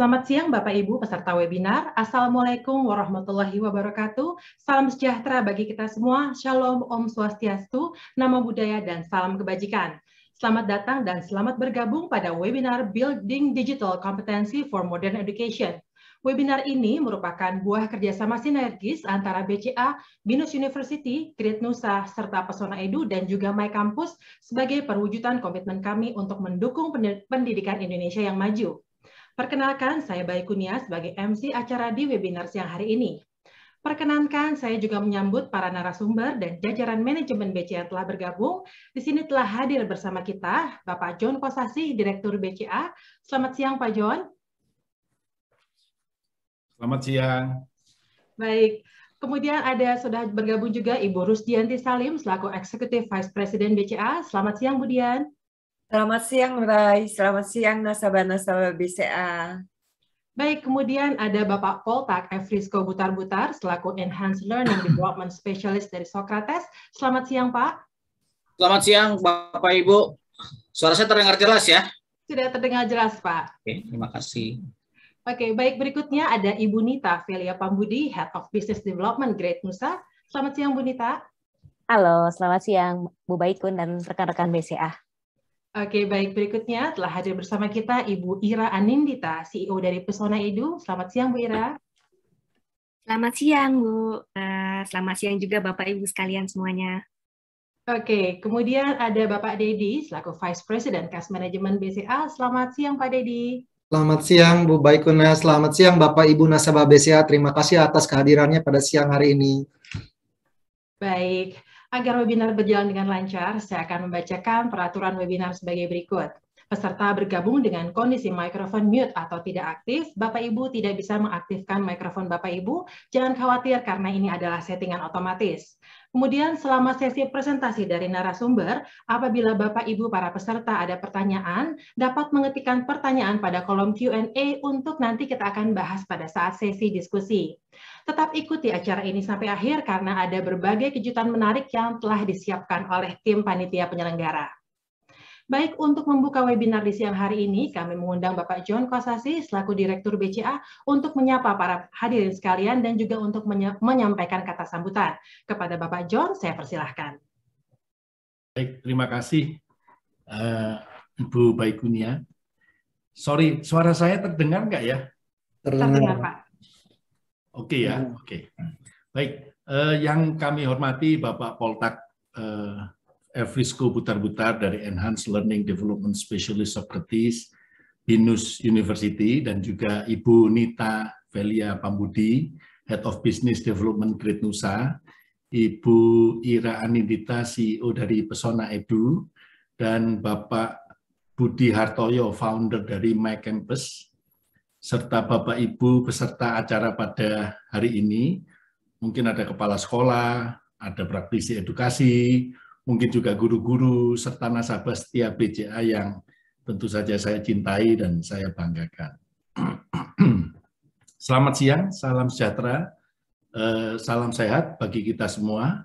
Selamat siang Bapak Ibu peserta webinar. Assalamualaikum warahmatullahi wabarakatuh. Salam sejahtera bagi kita semua. Shalom Om Swastiastu, nama budaya dan salam kebajikan. Selamat datang dan selamat bergabung pada webinar Building Digital Competency for Modern Education. Webinar ini merupakan buah kerjasama sinergis antara BCA, Binus University, Great Nusa, serta Pesona Edu dan juga My Campus sebagai perwujudan komitmen kami untuk mendukung pendidikan Indonesia yang maju. Perkenalkan, saya Bayi Kunia sebagai MC acara di webinar siang hari ini. Perkenankan, saya juga menyambut para narasumber dan jajaran manajemen BCA telah bergabung. Di sini telah hadir bersama kita Bapak John Kosasi, Direktur BCA. Selamat siang, Pak John. Selamat siang. Baik, Kemudian ada sudah bergabung juga Ibu Rusdianti Salim selaku Eksekutif Vice President BCA. Selamat siang Bu Dian. Selamat siang, Rai. Selamat siang, nasabah-nasabah BCA. Baik, kemudian ada Bapak Poltak Efrisko Butar-Butar selaku Enhanced Learning Development Specialist dari Socrates. Selamat siang, Pak. Selamat siang, Bapak Ibu. Suara saya terdengar jelas ya? Sudah terdengar jelas, Pak. Oke, terima kasih. Oke, baik berikutnya ada Ibu Nita Velia Pambudi, Head of Business Development Great Nusa. Selamat siang, Bu Nita. Halo, selamat siang Bu Baikun dan rekan-rekan BCA. Oke, baik. Berikutnya telah hadir bersama kita Ibu Ira Anindita, CEO dari Pesona Edu. Selamat siang, Bu Ira. Selamat siang, Bu. Eh, selamat siang juga Bapak-Ibu sekalian semuanya. Oke, kemudian ada Bapak Dedi selaku Vice President Cash Management BCA. Selamat siang, Pak Dedi. Selamat siang, Bu Baikuna. Selamat siang, Bapak-Ibu nasabah BCA. Terima kasih atas kehadirannya pada siang hari ini. Baik, Agar webinar berjalan dengan lancar, saya akan membacakan peraturan webinar sebagai berikut. Peserta bergabung dengan kondisi mikrofon mute atau tidak aktif, Bapak Ibu tidak bisa mengaktifkan mikrofon Bapak Ibu. Jangan khawatir karena ini adalah settingan otomatis. Kemudian selama sesi presentasi dari narasumber, apabila Bapak Ibu para peserta ada pertanyaan, dapat mengetikkan pertanyaan pada kolom Q&A untuk nanti kita akan bahas pada saat sesi diskusi. Tetap ikuti acara ini sampai akhir karena ada berbagai kejutan menarik yang telah disiapkan oleh tim panitia penyelenggara. Baik, untuk membuka webinar di siang hari ini, kami mengundang Bapak John Kosasi selaku Direktur BCA untuk menyapa para hadirin sekalian dan juga untuk menyampaikan kata sambutan. Kepada Bapak John, saya persilahkan. Baik, terima kasih uh, eh, Bu Baikunia. Sorry, suara saya terdengar nggak ya? Terdengar, Pak. Oke ya, hmm. oke. Okay. Baik, uh, yang kami hormati Bapak Poltak uh, Evrisco Butar-Butar dari Enhanced Learning Development Specialist Socrates BINUS University dan juga Ibu Nita Velia Pambudi, Head of Business Development Great Nusa, Ibu Ira Anindita, CEO dari Pesona Edu, dan Bapak Budi Hartoyo, founder dari My Campus, serta Bapak Ibu peserta acara pada hari ini. Mungkin ada kepala sekolah, ada praktisi edukasi, mungkin juga guru-guru serta nasabah setiap BCA yang tentu saja saya cintai dan saya banggakan. Selamat siang, salam sejahtera, eh, salam sehat bagi kita semua.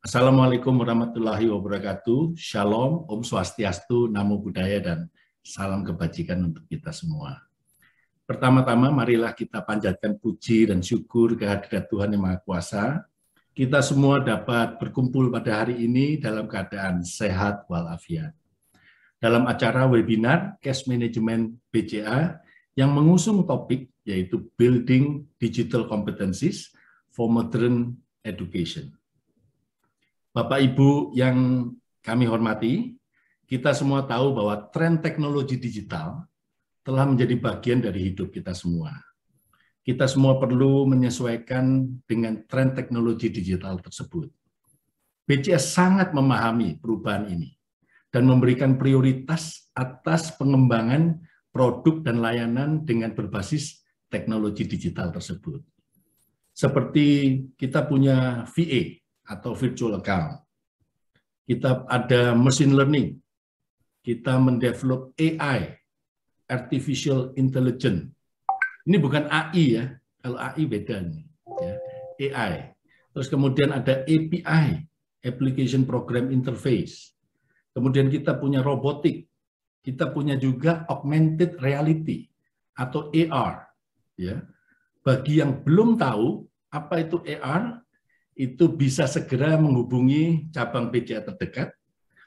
Assalamualaikum warahmatullahi wabarakatuh, Shalom, Om Swastiastu, Namo Buddhaya, dan salam kebajikan untuk kita semua. Pertama-tama marilah kita panjatkan puji dan syukur kehadirat Tuhan Yang Maha Kuasa, kita semua dapat berkumpul pada hari ini dalam keadaan sehat walafiat. Dalam acara webinar Cash Management BCA yang mengusung topik yaitu Building Digital Competencies for Modern Education. Bapak Ibu yang kami hormati, kita semua tahu bahwa tren teknologi digital telah menjadi bagian dari hidup kita semua kita semua perlu menyesuaikan dengan tren teknologi digital tersebut. BCS sangat memahami perubahan ini dan memberikan prioritas atas pengembangan produk dan layanan dengan berbasis teknologi digital tersebut. Seperti kita punya VA atau virtual account. Kita ada machine learning. Kita mendevelop AI, artificial intelligence ini bukan AI ya. Kalau AI beda nih. Ya. AI. Terus kemudian ada API, Application Program Interface. Kemudian kita punya robotik. Kita punya juga augmented reality atau AR. Ya. Bagi yang belum tahu apa itu AR, itu bisa segera menghubungi cabang PCA terdekat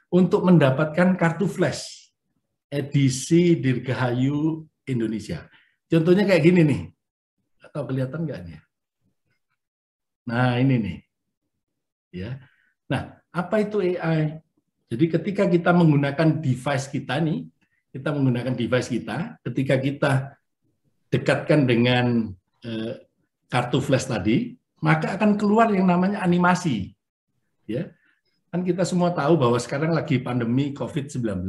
untuk mendapatkan kartu flash edisi Dirgahayu Indonesia. Contohnya kayak gini nih. atau kelihatan nggak nih? Nah ini nih. Ya. Nah apa itu AI? Jadi ketika kita menggunakan device kita nih, kita menggunakan device kita, ketika kita dekatkan dengan eh, kartu flash tadi, maka akan keluar yang namanya animasi. Ya. Kan kita semua tahu bahwa sekarang lagi pandemi COVID-19.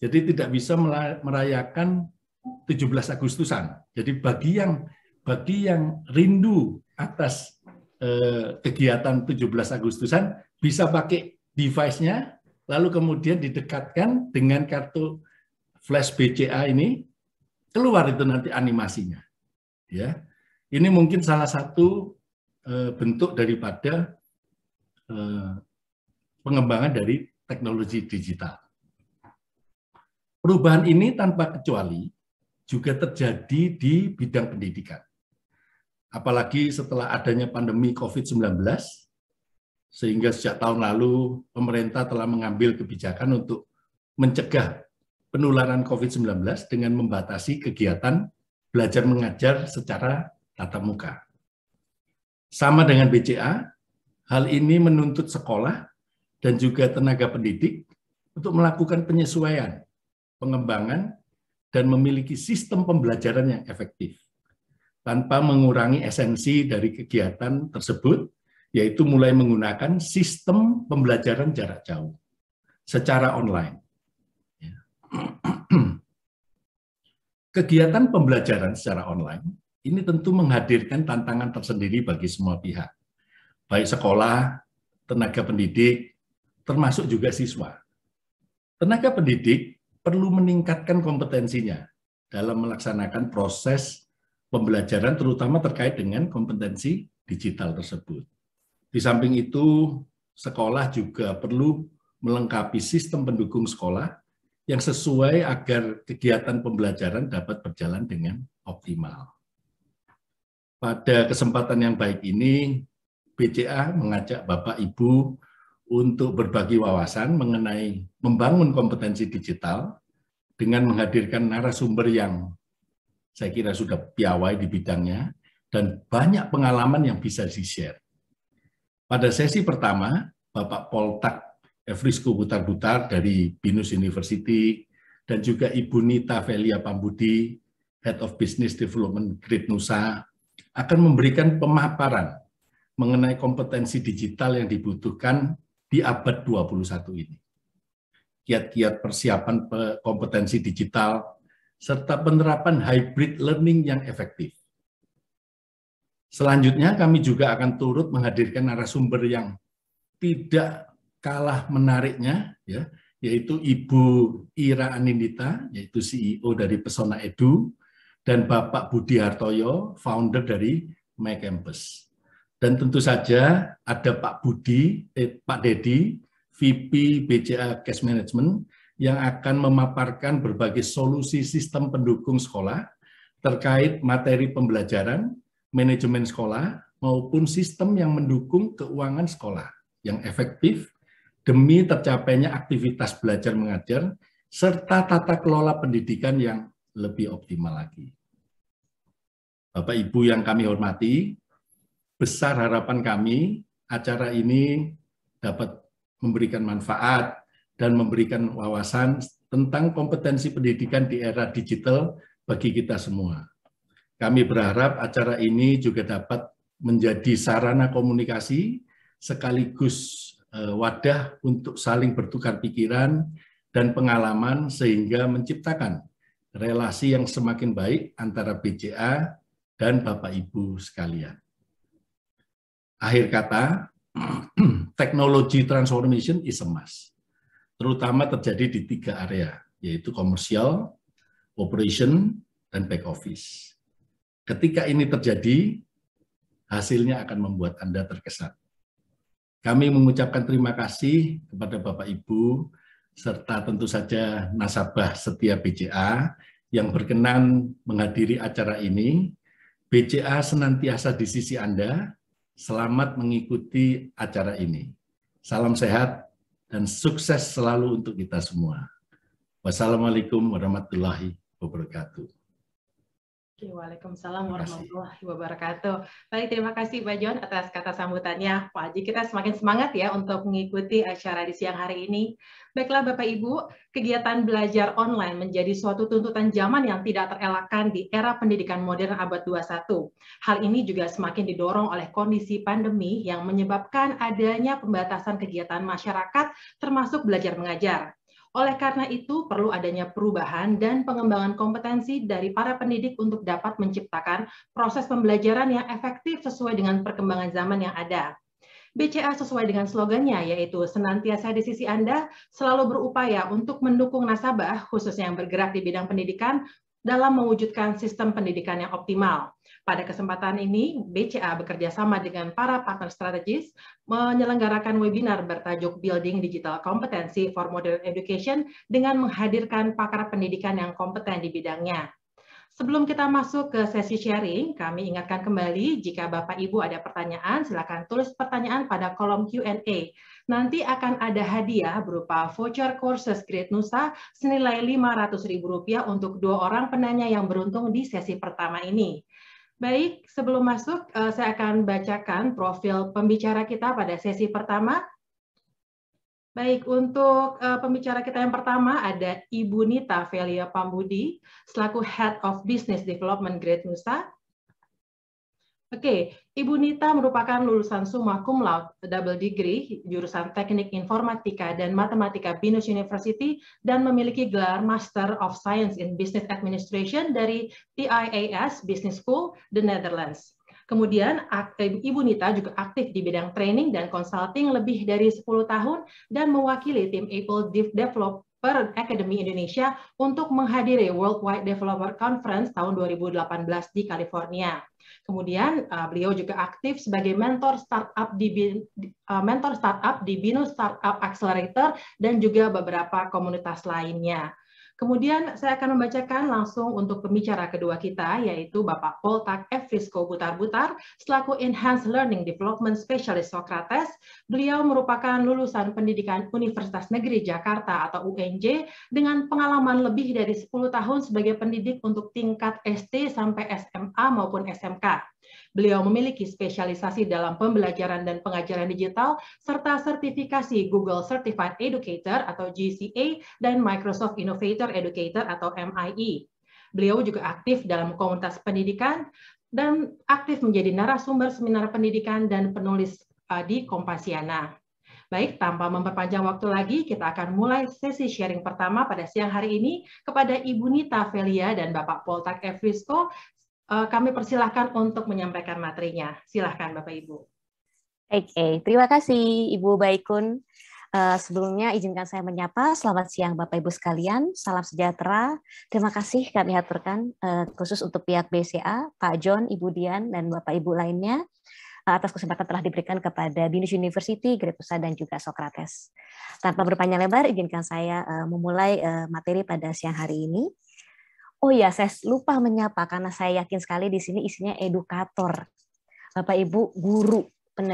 Jadi tidak bisa merayakan 17 Agustusan. Jadi bagi yang bagi yang rindu atas eh, kegiatan 17 Agustusan bisa pakai device-nya lalu kemudian didekatkan dengan kartu flash BCA ini keluar itu nanti animasinya. Ya. Ini mungkin salah satu eh, bentuk daripada eh, pengembangan dari teknologi digital. Perubahan ini tanpa kecuali juga terjadi di bidang pendidikan. Apalagi setelah adanya pandemi COVID-19, sehingga sejak tahun lalu pemerintah telah mengambil kebijakan untuk mencegah penularan COVID-19 dengan membatasi kegiatan belajar mengajar secara tatap muka. Sama dengan BCA, hal ini menuntut sekolah dan juga tenaga pendidik untuk melakukan penyesuaian, pengembangan, dan memiliki sistem pembelajaran yang efektif tanpa mengurangi esensi dari kegiatan tersebut, yaitu mulai menggunakan sistem pembelajaran jarak jauh secara online. Ya. Kegiatan pembelajaran secara online ini tentu menghadirkan tantangan tersendiri bagi semua pihak, baik sekolah, tenaga pendidik, termasuk juga siswa. Tenaga pendidik perlu meningkatkan kompetensinya dalam melaksanakan proses pembelajaran terutama terkait dengan kompetensi digital tersebut. Di samping itu, sekolah juga perlu melengkapi sistem pendukung sekolah yang sesuai agar kegiatan pembelajaran dapat berjalan dengan optimal. Pada kesempatan yang baik ini, BCA mengajak Bapak Ibu untuk berbagi wawasan mengenai membangun kompetensi digital dengan menghadirkan narasumber yang saya kira sudah piawai di bidangnya dan banyak pengalaman yang bisa di-share. Pada sesi pertama, Bapak Poltak Efrisko Butar-Butar dari BINUS University dan juga Ibu Nita Velia Pambudi, Head of Business Development Grid Nusa, akan memberikan pemaparan mengenai kompetensi digital yang dibutuhkan di abad 21 ini. Kiat-kiat persiapan kompetensi digital serta penerapan hybrid learning yang efektif. Selanjutnya kami juga akan turut menghadirkan narasumber yang tidak kalah menariknya ya, yaitu Ibu Ira Anindita, yaitu CEO dari Pesona Edu dan Bapak Budi Hartoyo, founder dari My Campus. Dan tentu saja ada Pak Budi, eh, Pak Dedi, VP BCA Cash Management yang akan memaparkan berbagai solusi sistem pendukung sekolah terkait materi pembelajaran, manajemen sekolah, maupun sistem yang mendukung keuangan sekolah yang efektif demi tercapainya aktivitas belajar mengajar serta tata kelola pendidikan yang lebih optimal lagi. Bapak Ibu yang kami hormati, besar harapan kami acara ini dapat memberikan manfaat dan memberikan wawasan tentang kompetensi pendidikan di era digital bagi kita semua. Kami berharap acara ini juga dapat menjadi sarana komunikasi sekaligus eh, wadah untuk saling bertukar pikiran dan pengalaman sehingga menciptakan relasi yang semakin baik antara BCA dan Bapak Ibu sekalian. Akhir kata, teknologi transformation is a must. Terutama terjadi di tiga area, yaitu komersial, operation, dan back office. Ketika ini terjadi, hasilnya akan membuat Anda terkesan. Kami mengucapkan terima kasih kepada Bapak Ibu serta tentu saja nasabah setia BCA yang berkenan menghadiri acara ini. BCA senantiasa di sisi Anda Selamat mengikuti acara ini. Salam sehat dan sukses selalu untuk kita semua. Wassalamualaikum warahmatullahi wabarakatuh. Waalaikumsalam warahmatullahi wabarakatuh. Baik, terima kasih Pak John atas kata sambutannya. Pak Haji, kita semakin semangat ya untuk mengikuti acara di siang hari ini. Baiklah Bapak Ibu, kegiatan belajar online menjadi suatu tuntutan zaman yang tidak terelakkan di era pendidikan modern abad 21. Hal ini juga semakin didorong oleh kondisi pandemi yang menyebabkan adanya pembatasan kegiatan masyarakat termasuk belajar mengajar. Oleh karena itu, perlu adanya perubahan dan pengembangan kompetensi dari para pendidik untuk dapat menciptakan proses pembelajaran yang efektif sesuai dengan perkembangan zaman yang ada. BCA sesuai dengan slogannya, yaitu senantiasa di sisi Anda, selalu berupaya untuk mendukung nasabah, khususnya yang bergerak di bidang pendidikan, dalam mewujudkan sistem pendidikan yang optimal. Pada kesempatan ini, BCA bekerja sama dengan para partner strategis menyelenggarakan webinar bertajuk Building Digital Competency for Modern Education dengan menghadirkan pakar pendidikan yang kompeten di bidangnya. Sebelum kita masuk ke sesi sharing, kami ingatkan kembali jika Bapak Ibu ada pertanyaan, silakan tulis pertanyaan pada kolom Q&A Nanti akan ada hadiah berupa voucher courses Grade Nusa senilai Rp500.000 untuk dua orang penanya yang beruntung di sesi pertama ini. Baik, sebelum masuk, eh, saya akan bacakan profil pembicara kita pada sesi pertama. Baik, untuk uh, pembicara kita yang pertama ada Ibu Nita Velia Pambudi, selaku Head of Business Development Grade Nusa. Oke, Ibu Nita merupakan lulusan summa cum laude double degree jurusan Teknik Informatika dan Matematika Binus University dan memiliki gelar Master of Science in Business Administration dari TIAS Business School The Netherlands. Kemudian eh, Ibu Nita juga aktif di bidang training dan consulting lebih dari 10 tahun dan mewakili tim Apple Develop Per Academy Indonesia untuk menghadiri Worldwide Developer Conference tahun 2018 di California. Kemudian uh, beliau juga aktif sebagai mentor startup di uh, mentor startup di Binus Startup Accelerator dan juga beberapa komunitas lainnya. Kemudian saya akan membacakan langsung untuk pembicara kedua kita, yaitu Bapak Poltak F. Fisco Butar-Butar, selaku Enhanced Learning Development Specialist Socrates. Beliau merupakan lulusan pendidikan Universitas Negeri Jakarta atau UNJ dengan pengalaman lebih dari 10 tahun sebagai pendidik untuk tingkat SD sampai SMA maupun SMK. Beliau memiliki spesialisasi dalam pembelajaran dan pengajaran digital, serta sertifikasi Google Certified Educator atau GCA dan Microsoft Innovator Educator atau MIE. Beliau juga aktif dalam komunitas pendidikan dan aktif menjadi narasumber seminar pendidikan dan penulis eh, di Kompasiana. Baik, tanpa memperpanjang waktu lagi, kita akan mulai sesi sharing pertama pada siang hari ini kepada Ibu Nita Velia dan Bapak Poltak Efrisko. Eh, kami persilahkan untuk menyampaikan materinya. Silahkan Bapak Ibu. Oke, okay. terima kasih Ibu Baikun. Uh, sebelumnya izinkan saya menyapa. Selamat siang Bapak Ibu sekalian. Salam sejahtera. Terima kasih kami haturkan uh, khusus untuk pihak BCA, Pak John, Ibu Dian, dan Bapak Ibu lainnya uh, atas kesempatan telah diberikan kepada Binus University, Gretusa, dan juga Socrates. Tanpa berpanjang lebar, izinkan saya uh, memulai uh, materi pada siang hari ini. Oh ya, saya lupa menyapa karena saya yakin sekali di sini isinya edukator. Bapak Ibu guru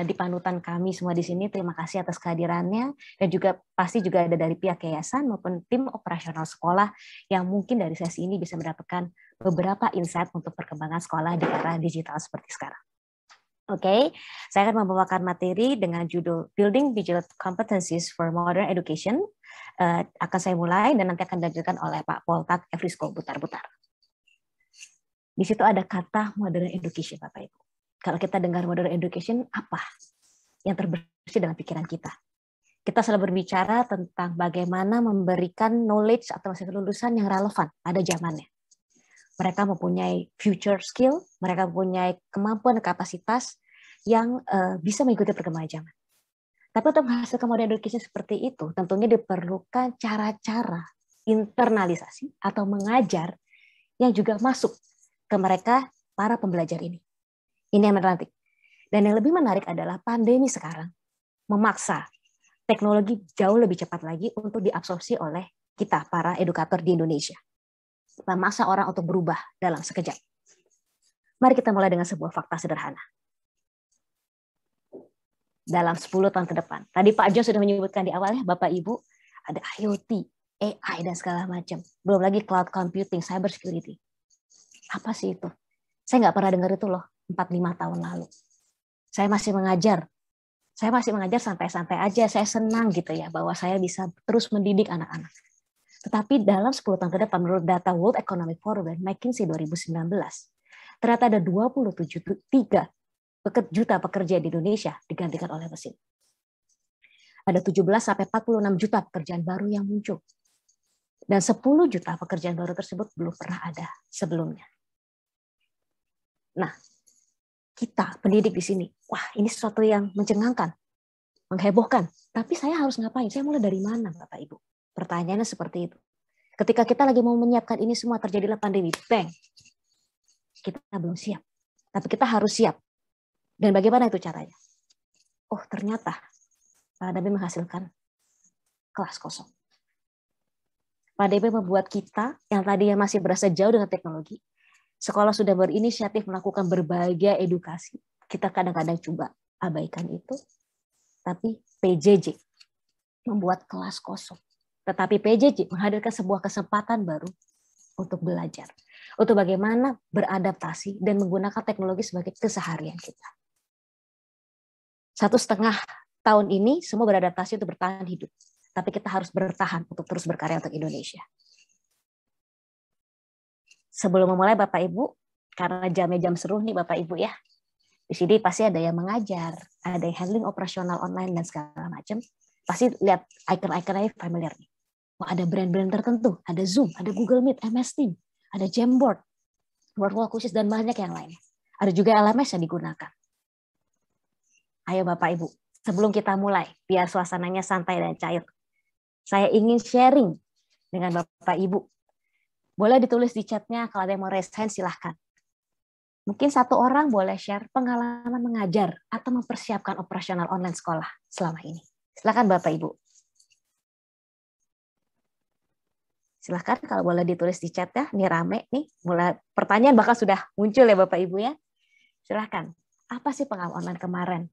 di panutan kami semua di sini. Terima kasih atas kehadirannya dan juga pasti juga ada dari pihak yayasan maupun tim operasional sekolah yang mungkin dari sesi ini bisa mendapatkan beberapa insight untuk perkembangan sekolah di era digital seperti sekarang. Oke, okay. saya akan membawakan materi dengan judul Building Digital Competencies for Modern Education. Uh, akan saya mulai dan nanti akan dilanjutkan oleh Pak Poltak Evrisko putar-putar. Di situ ada kata modern education, Bapak Ibu. Kalau kita dengar modern education, apa yang terbersih dalam pikiran kita? Kita selalu berbicara tentang bagaimana memberikan knowledge atau hasil lulusan yang relevan pada zamannya mereka mempunyai future skill, mereka mempunyai kemampuan dan kapasitas yang uh, bisa mengikuti perkembangan zaman. Tapi untuk menghasilkan model education seperti itu, tentunya diperlukan cara-cara internalisasi atau mengajar yang juga masuk ke mereka para pembelajar ini. Ini yang menarik. Dan yang lebih menarik adalah pandemi sekarang memaksa teknologi jauh lebih cepat lagi untuk diabsorpsi oleh kita para edukator di Indonesia memaksa orang untuk berubah dalam sekejap. Mari kita mulai dengan sebuah fakta sederhana. Dalam 10 tahun ke depan. Tadi Pak Jo sudah menyebutkan di awal ya, Bapak Ibu, ada IoT, AI dan segala macam. Belum lagi cloud computing, cyber security. Apa sih itu? Saya nggak pernah dengar itu loh, 4-5 tahun lalu. Saya masih mengajar. Saya masih mengajar santai-santai aja. Saya senang gitu ya, bahwa saya bisa terus mendidik anak-anak. Tetapi dalam 10 tahun ke depan menurut data World Economic Forum dan McKinsey 2019, ternyata ada 27,3 juta pekerja di Indonesia digantikan oleh mesin. Ada 17 sampai 46 juta pekerjaan baru yang muncul. Dan 10 juta pekerjaan baru tersebut belum pernah ada sebelumnya. Nah, kita pendidik di sini, wah ini sesuatu yang mencengangkan, menghebohkan. Tapi saya harus ngapain? Saya mulai dari mana, Bapak Ibu? Pertanyaannya seperti itu. Ketika kita lagi mau menyiapkan ini semua terjadilah pandemi, bang. Kita belum siap. Tapi kita harus siap. Dan bagaimana itu caranya? Oh, ternyata pandemi menghasilkan kelas kosong. Pandemi membuat kita yang tadi yang masih berasa jauh dengan teknologi, sekolah sudah berinisiatif melakukan berbagai edukasi. Kita kadang-kadang coba abaikan itu, tapi PJJ membuat kelas kosong. Tetapi PJJ menghadirkan sebuah kesempatan baru untuk belajar, untuk bagaimana beradaptasi dan menggunakan teknologi sebagai keseharian kita. Satu setengah tahun ini semua beradaptasi untuk bertahan hidup, tapi kita harus bertahan untuk terus berkarya untuk Indonesia. Sebelum memulai Bapak Ibu, karena jamnya jam seru nih Bapak Ibu ya, di sini pasti ada yang mengajar, ada yang handling operasional online dan segala macam. Pasti lihat icon-iconnya familiar nih. Wah, ada brand-brand tertentu, ada Zoom, ada Google Meet, MS Team, ada Jamboard, Worldwall khusus dan banyak yang lain. Ada juga LMS yang digunakan. Ayo Bapak Ibu, sebelum kita mulai, biar suasananya santai dan cair. Saya ingin sharing dengan Bapak Ibu. Boleh ditulis di chatnya, kalau ada yang mau raise hand silahkan. Mungkin satu orang boleh share pengalaman mengajar atau mempersiapkan operasional online sekolah selama ini. Silakan Bapak Ibu. Silahkan kalau boleh ditulis di chat ya, ini rame nih. Mulai pertanyaan bakal sudah muncul ya Bapak Ibu ya. Silahkan, apa sih pengalaman kemarin?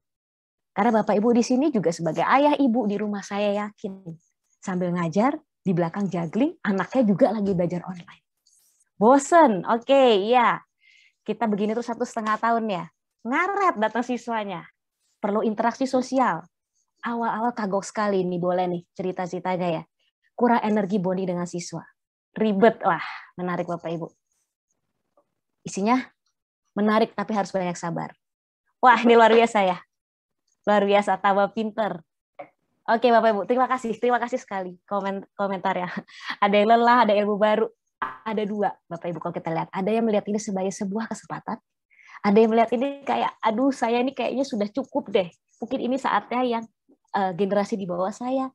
Karena Bapak Ibu di sini juga sebagai ayah ibu di rumah saya yakin. Sambil ngajar, di belakang juggling, anaknya juga lagi belajar online. Bosen, oke, okay, iya. Kita begini tuh satu setengah tahun ya. Ngaret datang siswanya. Perlu interaksi sosial. Awal-awal kagok sekali nih, boleh nih cerita-ceritanya ya kurang energi bonding dengan siswa. Ribet lah, menarik Bapak Ibu. Isinya menarik tapi harus banyak sabar. Wah, ini luar biasa ya. Luar biasa, tambah pinter. Oke Bapak Ibu, terima kasih. Terima kasih sekali komen komentar ya. Ada yang lelah, ada ilmu baru. Ada dua Bapak Ibu kalau kita lihat. Ada yang melihat ini sebagai sebuah kesempatan. Ada yang melihat ini kayak, aduh saya ini kayaknya sudah cukup deh. Mungkin ini saatnya yang uh, generasi di bawah saya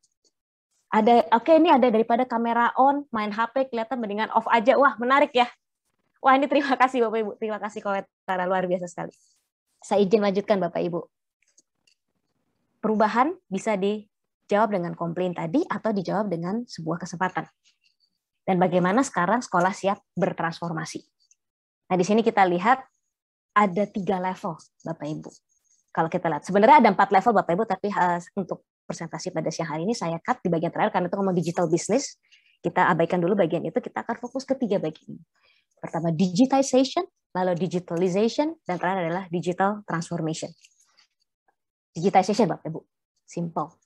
ada oke okay, ini ada daripada kamera on main HP kelihatan mendingan off aja wah menarik ya wah ini terima kasih bapak ibu terima kasih komentar luar biasa sekali saya izin lanjutkan bapak ibu perubahan bisa dijawab dengan komplain tadi atau dijawab dengan sebuah kesempatan dan bagaimana sekarang sekolah siap bertransformasi nah di sini kita lihat ada tiga level bapak ibu kalau kita lihat sebenarnya ada empat level bapak ibu tapi eh, untuk presentasi pada siang hari ini saya cut di bagian terakhir karena itu ngomong digital business. Kita abaikan dulu bagian itu, kita akan fokus ke tiga bagian Pertama digitization, lalu digitalization, dan terakhir adalah digital transformation. Digitization, Bapak Ibu. Simple.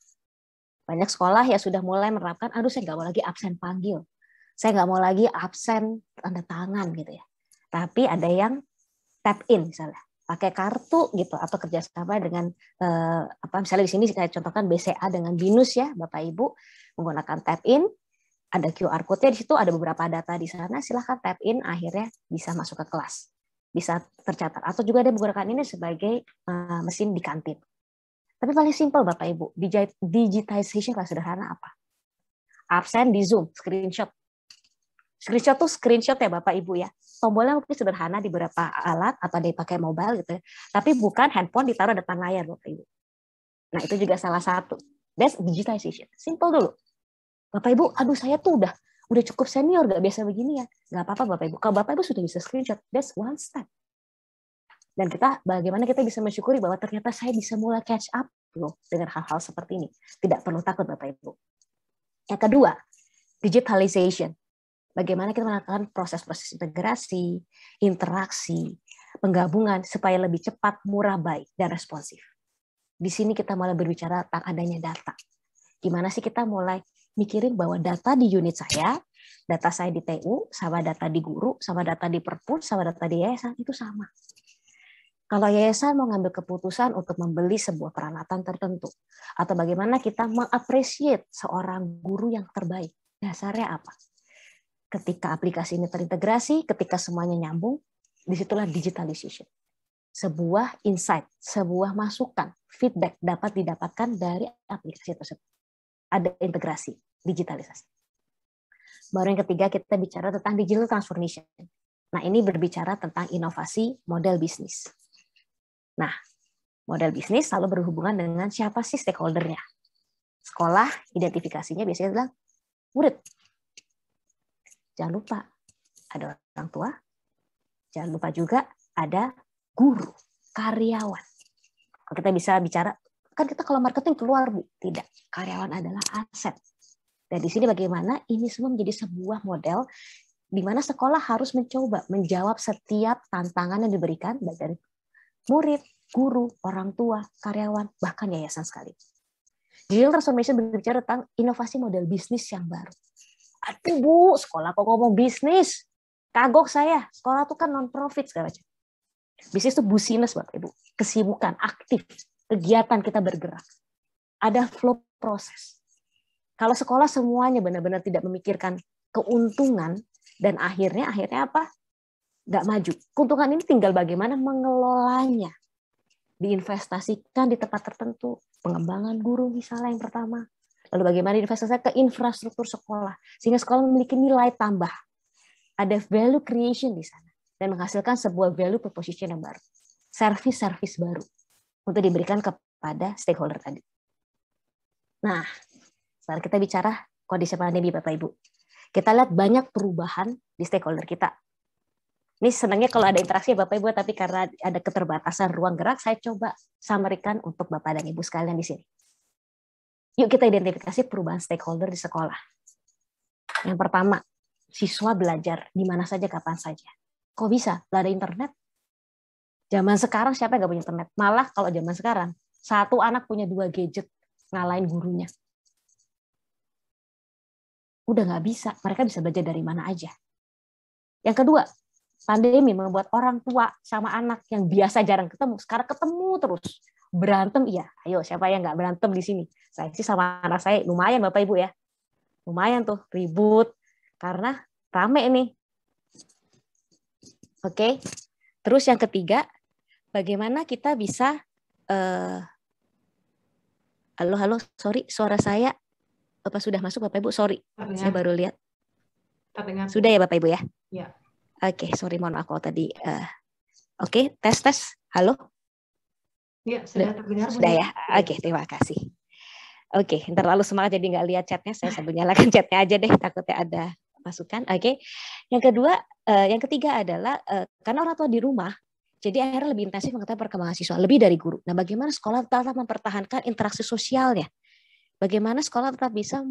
Banyak sekolah yang sudah mulai menerapkan, aduh saya nggak mau lagi absen panggil. Saya nggak mau lagi absen tanda tangan gitu ya. Tapi ada yang tap in misalnya pakai kartu gitu atau kerjasama dengan eh, apa misalnya di sini saya contohkan BCA dengan Binus ya Bapak Ibu menggunakan tap in ada QR code-nya di situ ada beberapa data di sana silahkan tap in akhirnya bisa masuk ke kelas bisa tercatat atau juga ada menggunakan ini sebagai eh, mesin di kantin tapi paling simpel Bapak Ibu digitization kelas sederhana apa absen di Zoom screenshot screenshot tuh screenshot ya Bapak Ibu ya tombolnya mungkin sederhana di beberapa alat atau ada pakai mobile gitu ya. Tapi bukan handphone ditaruh depan layar Bapak Ibu. Nah, itu juga salah satu. That's digitalization, Simple dulu. Bapak Ibu, aduh saya tuh udah udah cukup senior, gak biasa begini ya. Gak apa-apa Bapak Ibu. Kalau Bapak Ibu sudah bisa screenshot, that's one step. Dan kita bagaimana kita bisa mensyukuri bahwa ternyata saya bisa mulai catch up loh dengan hal-hal seperti ini. Tidak perlu takut Bapak Ibu. Yang kedua, digitalization bagaimana kita melakukan proses-proses integrasi, interaksi, penggabungan supaya lebih cepat, murah, baik, dan responsif. Di sini kita mulai berbicara tentang adanya data. Gimana sih kita mulai mikirin bahwa data di unit saya, data saya di TU, sama data di guru, sama data di perpus, sama data di yayasan, itu sama. Kalau yayasan mau ngambil keputusan untuk membeli sebuah peralatan tertentu, atau bagaimana kita mengapresiasi seorang guru yang terbaik, dasarnya apa? Ketika aplikasi ini terintegrasi, ketika semuanya nyambung, disitulah digitalization. Sebuah insight, sebuah masukan, feedback dapat didapatkan dari aplikasi tersebut. Ada integrasi, digitalisasi. Baru yang ketiga kita bicara tentang digital transformation. Nah ini berbicara tentang inovasi model bisnis. Nah model bisnis selalu berhubungan dengan siapa sih stakeholdernya. Sekolah identifikasinya biasanya adalah murid, Jangan lupa ada orang tua, jangan lupa juga ada guru, karyawan. Kalau kita bisa bicara, kan kita kalau marketing keluar, Bu. Tidak, karyawan adalah aset. Dan di sini bagaimana ini semua menjadi sebuah model di mana sekolah harus mencoba menjawab setiap tantangan yang diberikan baik dari murid, guru, orang tua, karyawan, bahkan yayasan sekali. Digital transformation berbicara tentang inovasi model bisnis yang baru aduh bu sekolah kok ngomong bisnis kagok saya sekolah tuh kan non profit segala macam bisnis tuh business bapak ibu kesibukan aktif kegiatan kita bergerak ada flow proses kalau sekolah semuanya benar-benar tidak memikirkan keuntungan dan akhirnya akhirnya apa Gak maju keuntungan ini tinggal bagaimana mengelolanya diinvestasikan di tempat tertentu pengembangan guru misalnya yang pertama Lalu bagaimana investasi ke infrastruktur sekolah sehingga sekolah memiliki nilai tambah. Ada value creation di sana dan menghasilkan sebuah value proposition yang baru. Service-service baru untuk diberikan kepada stakeholder tadi. Nah, sekarang kita bicara kondisi pandemi Bapak Ibu. Kita lihat banyak perubahan di stakeholder kita. Ini senangnya kalau ada interaksi ya, Bapak Ibu, tapi karena ada keterbatasan ruang gerak, saya coba samarikan untuk Bapak dan Ibu sekalian di sini. Yuk kita identifikasi perubahan stakeholder di sekolah. Yang pertama, siswa belajar di mana saja, kapan saja. Kok bisa? Lah ada internet. Zaman sekarang siapa yang gak punya internet? Malah kalau zaman sekarang, satu anak punya dua gadget, ngalahin gurunya. Udah nggak bisa, mereka bisa belajar dari mana aja. Yang kedua, pandemi membuat orang tua sama anak yang biasa jarang ketemu sekarang ketemu terus berantem iya ayo siapa yang nggak berantem di sini saya sih sama anak saya lumayan bapak ibu ya lumayan tuh ribut karena rame nih oke okay. terus yang ketiga bagaimana kita bisa uh, halo halo sorry suara saya apa sudah masuk bapak ibu sorry saya baru lihat sudah ya bapak ibu ya ya oke okay, sorry mohon maaf kalau tadi uh, oke okay, tes tes halo ya sudah terdengar sudah ya? ya oke terima kasih Oke, okay, terlalu semangat jadi nggak lihat chatnya. Saya sambil nyalakan chatnya aja deh, takutnya ada masukan. Oke, okay. yang kedua, uh, yang ketiga adalah uh, karena orang tua di rumah, jadi akhirnya lebih intensif mengetahui perkembangan siswa, lebih dari guru. Nah, bagaimana sekolah tetap mempertahankan interaksi sosialnya? Bagaimana sekolah tetap bisa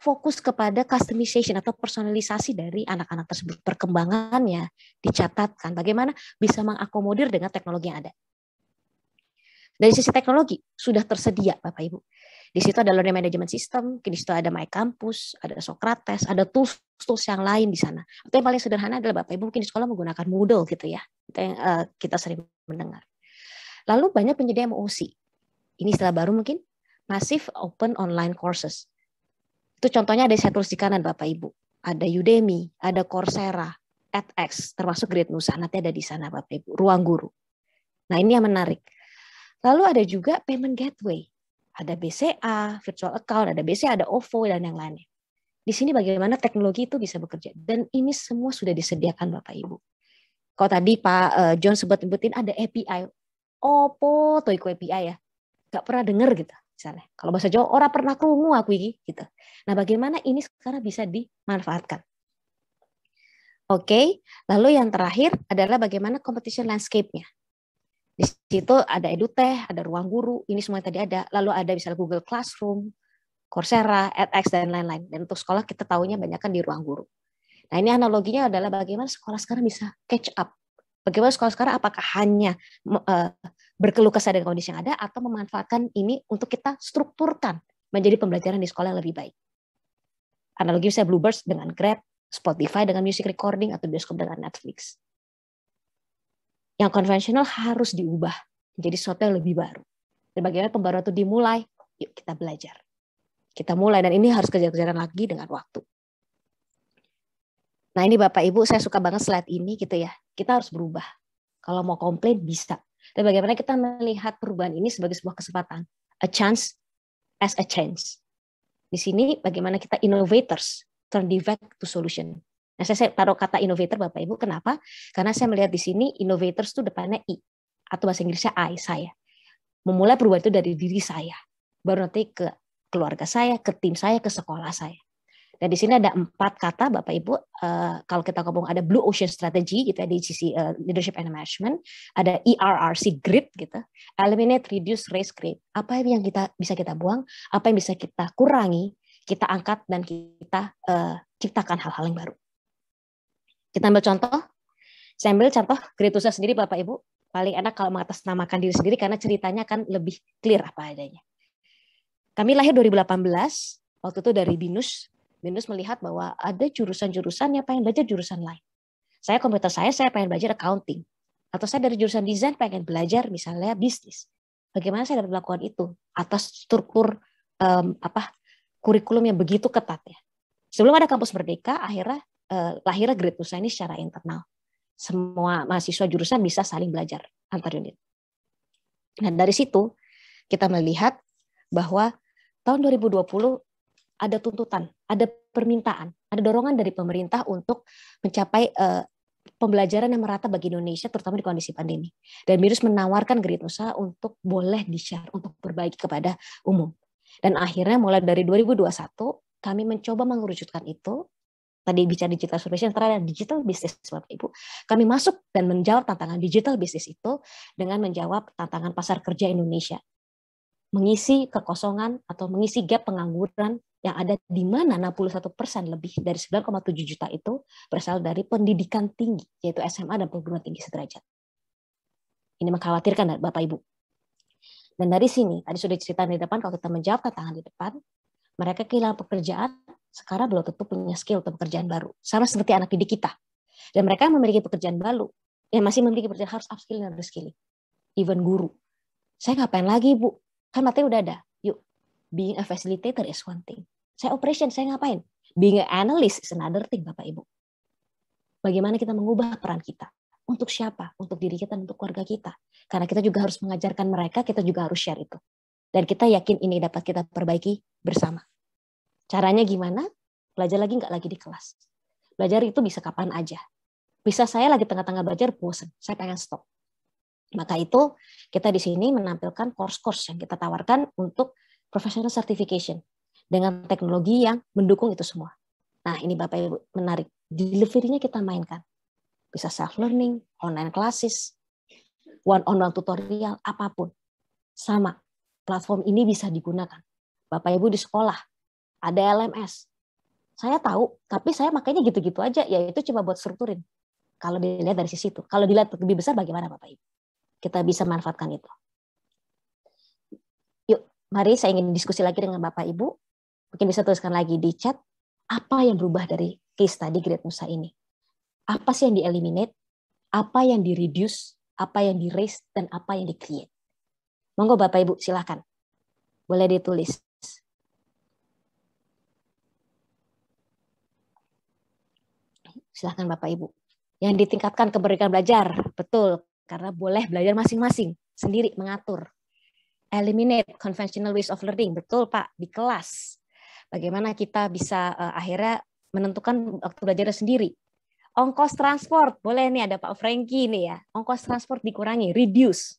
fokus kepada customization atau personalisasi dari anak-anak tersebut, perkembangannya dicatatkan, bagaimana bisa mengakomodir dengan teknologi yang ada dari sisi teknologi sudah tersedia Bapak Ibu. Di situ ada learning management system, di situ ada My Campus, ada Socrates, ada tools-tools yang lain di sana. Atau yang paling sederhana adalah Bapak Ibu mungkin di sekolah menggunakan Moodle gitu ya. Itu yang uh, kita sering mendengar. Lalu banyak penyedia MOOC. Ini setelah baru mungkin Massive Open Online Courses. Itu contohnya ada saya di kanan Bapak Ibu. Ada Udemy, ada Coursera, edX, termasuk Great Nusa. Nanti ada di sana Bapak Ibu, Ruang Guru. Nah ini yang menarik. Lalu ada juga payment gateway. Ada BCA, virtual account, ada BCA, ada OVO, dan yang lainnya. Di sini bagaimana teknologi itu bisa bekerja. Dan ini semua sudah disediakan Bapak-Ibu. Kalau tadi Pak eh, John sebut sebutin ada API. Oppo Toiko API ya. Gak pernah denger gitu misalnya. Kalau bahasa Jawa, orang pernah kerungu aku ini gitu. Nah bagaimana ini sekarang bisa dimanfaatkan? Oke, okay. lalu yang terakhir adalah bagaimana competition landscape-nya. Di situ ada eduteh, ada ruang guru, ini semua tadi ada. Lalu ada misalnya Google Classroom, Coursera, edX, dan lain-lain. Dan untuk sekolah kita tahunya banyak kan di ruang guru. Nah ini analoginya adalah bagaimana sekolah sekarang bisa catch up. Bagaimana sekolah sekarang apakah hanya uh, berkeluh kesah dengan kondisi yang ada atau memanfaatkan ini untuk kita strukturkan menjadi pembelajaran di sekolah yang lebih baik. Analogi saya Bluebirds dengan Grab, Spotify dengan music recording atau bioskop dengan Netflix yang konvensional harus diubah menjadi sesuatu yang lebih baru. Dan bagaimana pembaruan itu dimulai? Yuk kita belajar. Kita mulai dan ini harus kejar-kejaran lagi dengan waktu. Nah ini Bapak Ibu, saya suka banget slide ini gitu ya. Kita harus berubah. Kalau mau komplain bisa. Dan bagaimana kita melihat perubahan ini sebagai sebuah kesempatan. A chance as a chance. Di sini bagaimana kita innovators turn defect to solution. Nah, saya, saya taruh kata innovator Bapak Ibu, kenapa? Karena saya melihat di sini innovators itu depannya I atau bahasa Inggrisnya I saya. Memulai perubahan itu dari diri saya, baru nanti ke keluarga saya, ke tim saya, ke sekolah saya. Dan di sini ada empat kata Bapak Ibu. Uh, kalau kita ngomong ada Blue Ocean Strategy gitu ya di sisi uh, leadership and management, ada ERRC grid gitu, eliminate, reduce, raise, create. Apa yang kita bisa kita buang, apa yang bisa kita kurangi, kita angkat dan kita uh, ciptakan hal-hal yang baru. Kita ambil contoh, saya ambil contoh kritusnya sendiri Bapak Ibu, paling enak kalau mengatasnamakan diri sendiri karena ceritanya kan lebih clear apa adanya. Kami lahir 2018, waktu itu dari BINUS. BINUS melihat bahwa ada jurusan-jurusan yang pengen belajar jurusan lain. Saya komputer saya, saya pengen belajar accounting. Atau saya dari jurusan desain pengen belajar misalnya bisnis. Bagaimana saya dapat melakukan itu atas struktur um, apa kurikulum yang begitu ketat ya. Sebelum ada kampus merdeka, akhirnya Eh, lahirnya grade nusa ini secara internal. Semua mahasiswa jurusan bisa saling belajar antar unit. Nah, dari situ kita melihat bahwa tahun 2020 ada tuntutan, ada permintaan, ada dorongan dari pemerintah untuk mencapai eh, pembelajaran yang merata bagi Indonesia terutama di kondisi pandemi. Dan Mirus menawarkan grade nusa untuk boleh di-share, untuk berbagi kepada umum. Dan akhirnya mulai dari 2021 kami mencoba mengerucutkan itu tadi bicara digital transformation terhadap digital business Bapak Ibu. Kami masuk dan menjawab tantangan digital business itu dengan menjawab tantangan pasar kerja Indonesia. Mengisi kekosongan atau mengisi gap pengangguran yang ada di mana 61% lebih dari 9,7 juta itu berasal dari pendidikan tinggi, yaitu SMA dan perguruan tinggi sederajat. Ini mengkhawatirkan Bapak Ibu. Dan dari sini, tadi sudah cerita di depan, kalau kita menjawab tantangan di depan, mereka kehilangan pekerjaan sekarang belum tentu punya skill untuk pekerjaan baru. Sama seperti anak didik kita. Dan mereka yang memiliki pekerjaan baru, yang masih memiliki pekerjaan harus upskill dan reskilling. Even guru. Saya ngapain lagi, Bu? Kan materi udah ada. Yuk, being a facilitator is one thing. Saya operation, saya ngapain? Being an analyst is another thing, Bapak Ibu. Bagaimana kita mengubah peran kita? Untuk siapa? Untuk diri kita dan untuk keluarga kita. Karena kita juga harus mengajarkan mereka, kita juga harus share itu. Dan kita yakin ini dapat kita perbaiki bersama. Caranya gimana? Belajar lagi nggak lagi di kelas. Belajar itu bisa kapan aja. Bisa saya lagi tengah-tengah belajar bosan, saya pengen stop. Maka itu kita di sini menampilkan course-course yang kita tawarkan untuk professional certification dengan teknologi yang mendukung itu semua. Nah, ini Bapak Ibu menarik. Delivery-nya kita mainkan. Bisa self learning, online classes, one on one tutorial apapun. Sama, platform ini bisa digunakan. Bapak Ibu di sekolah ada LMS. Saya tahu, tapi saya makanya gitu-gitu aja, yaitu cuma buat strukturin. Kalau dilihat dari sisi itu. Kalau dilihat lebih besar bagaimana Bapak Ibu? Kita bisa manfaatkan itu. Yuk, mari saya ingin diskusi lagi dengan Bapak Ibu. Mungkin bisa tuliskan lagi di chat, apa yang berubah dari case tadi Great Musa ini? Apa sih yang dieliminate? Apa yang di-reduce? Apa yang di-raise? Dan apa yang di-create? Monggo Bapak Ibu, silahkan. Boleh ditulis. silahkan Bapak Ibu. Yang ditingkatkan keberikan belajar, betul, karena boleh belajar masing-masing, sendiri, mengatur. Eliminate conventional ways of learning, betul Pak, di kelas. Bagaimana kita bisa uh, akhirnya menentukan waktu belajar sendiri. Ongkos transport, boleh nih ada Pak Franky nih ya. Ongkos transport dikurangi, reduce.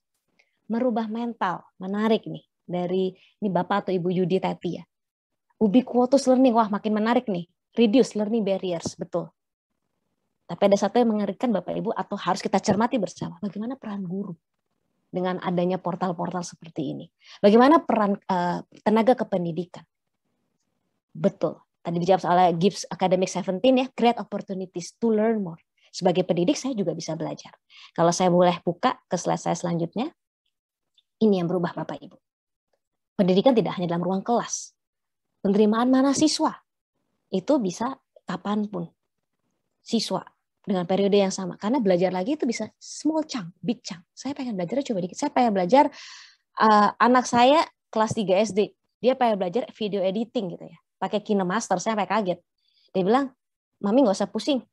Merubah mental, menarik nih dari ini Bapak atau Ibu Yudi tadi ya. Ubiquitous learning, wah makin menarik nih. Reduce learning barriers, betul. Tapi ada satu yang mengerikan Bapak Ibu atau harus kita cermati bersama. Bagaimana peran guru dengan adanya portal-portal seperti ini? Bagaimana peran uh, tenaga kependidikan? Betul. Tadi dijawab soal Gibbs Academic 17 ya, create opportunities to learn more. Sebagai pendidik saya juga bisa belajar. Kalau saya boleh buka ke slide saya selanjutnya, ini yang berubah Bapak Ibu. Pendidikan tidak hanya dalam ruang kelas. Penerimaan mana siswa itu bisa kapanpun siswa dengan periode yang sama. Karena belajar lagi itu bisa small chunk, big chunk. Saya pengen belajar coba dikit. Saya pengen belajar uh, anak saya kelas 3 SD. Dia pengen belajar video editing gitu ya. Pakai KineMaster, saya pakai kaget. Dia bilang, Mami nggak usah pusing.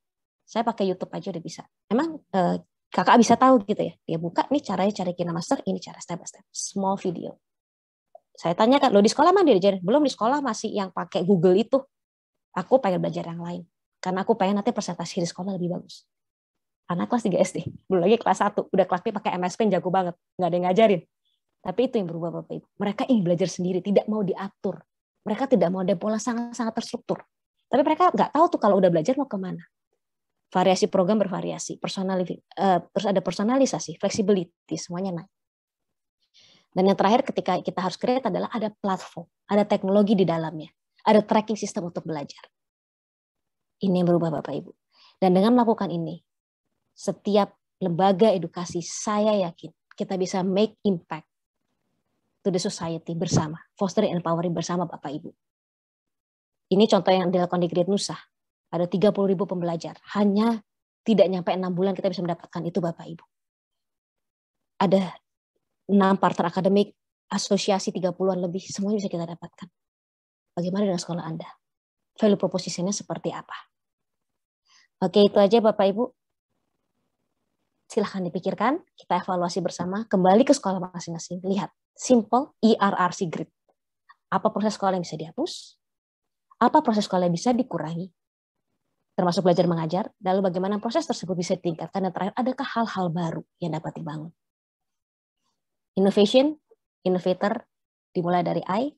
Saya pakai YouTube aja udah bisa. Emang uh, kakak bisa tahu gitu ya. Dia buka, nih caranya cari KineMaster, ini cara step by step. Small video. Saya tanyakan, lo di sekolah mana dia Belum di sekolah masih yang pakai Google itu. Aku pengen belajar yang lain. Karena aku pengen nanti presentasi di sekolah lebih bagus. Anak kelas 3 SD, belum lagi kelas 1, udah kelas B pakai MSP jago banget, nggak ada yang ngajarin. Tapi itu yang berubah Bapak Ibu. Mereka ingin belajar sendiri, tidak mau diatur. Mereka tidak mau ada pola sangat-sangat terstruktur. Tapi mereka nggak tahu tuh kalau udah belajar mau kemana. Variasi program bervariasi, personal, uh, eh, terus ada personalisasi, flexibility, semuanya naik. Dan yang terakhir ketika kita harus create adalah ada platform, ada teknologi di dalamnya, ada tracking system untuk belajar. Ini yang berubah Bapak Ibu. Dan dengan melakukan ini, setiap lembaga edukasi saya yakin kita bisa make impact to the society bersama, foster and empowering bersama Bapak Ibu. Ini contoh yang dilakukan di Great Nusa. Ada 30 ribu pembelajar. Hanya tidak nyampe enam bulan kita bisa mendapatkan itu Bapak Ibu. Ada enam partner akademik, asosiasi 30-an lebih, semuanya bisa kita dapatkan. Bagaimana dengan sekolah Anda? Value propositionnya seperti apa? Oke, itu aja Bapak Ibu. Silahkan dipikirkan, kita evaluasi bersama, kembali ke sekolah masing-masing. Lihat, simple ERRC grid. Apa proses sekolah yang bisa dihapus? Apa proses sekolah yang bisa dikurangi? Termasuk belajar mengajar, lalu bagaimana proses tersebut bisa ditingkatkan, dan terakhir, adakah hal-hal baru yang dapat dibangun? Innovation, innovator, dimulai dari I.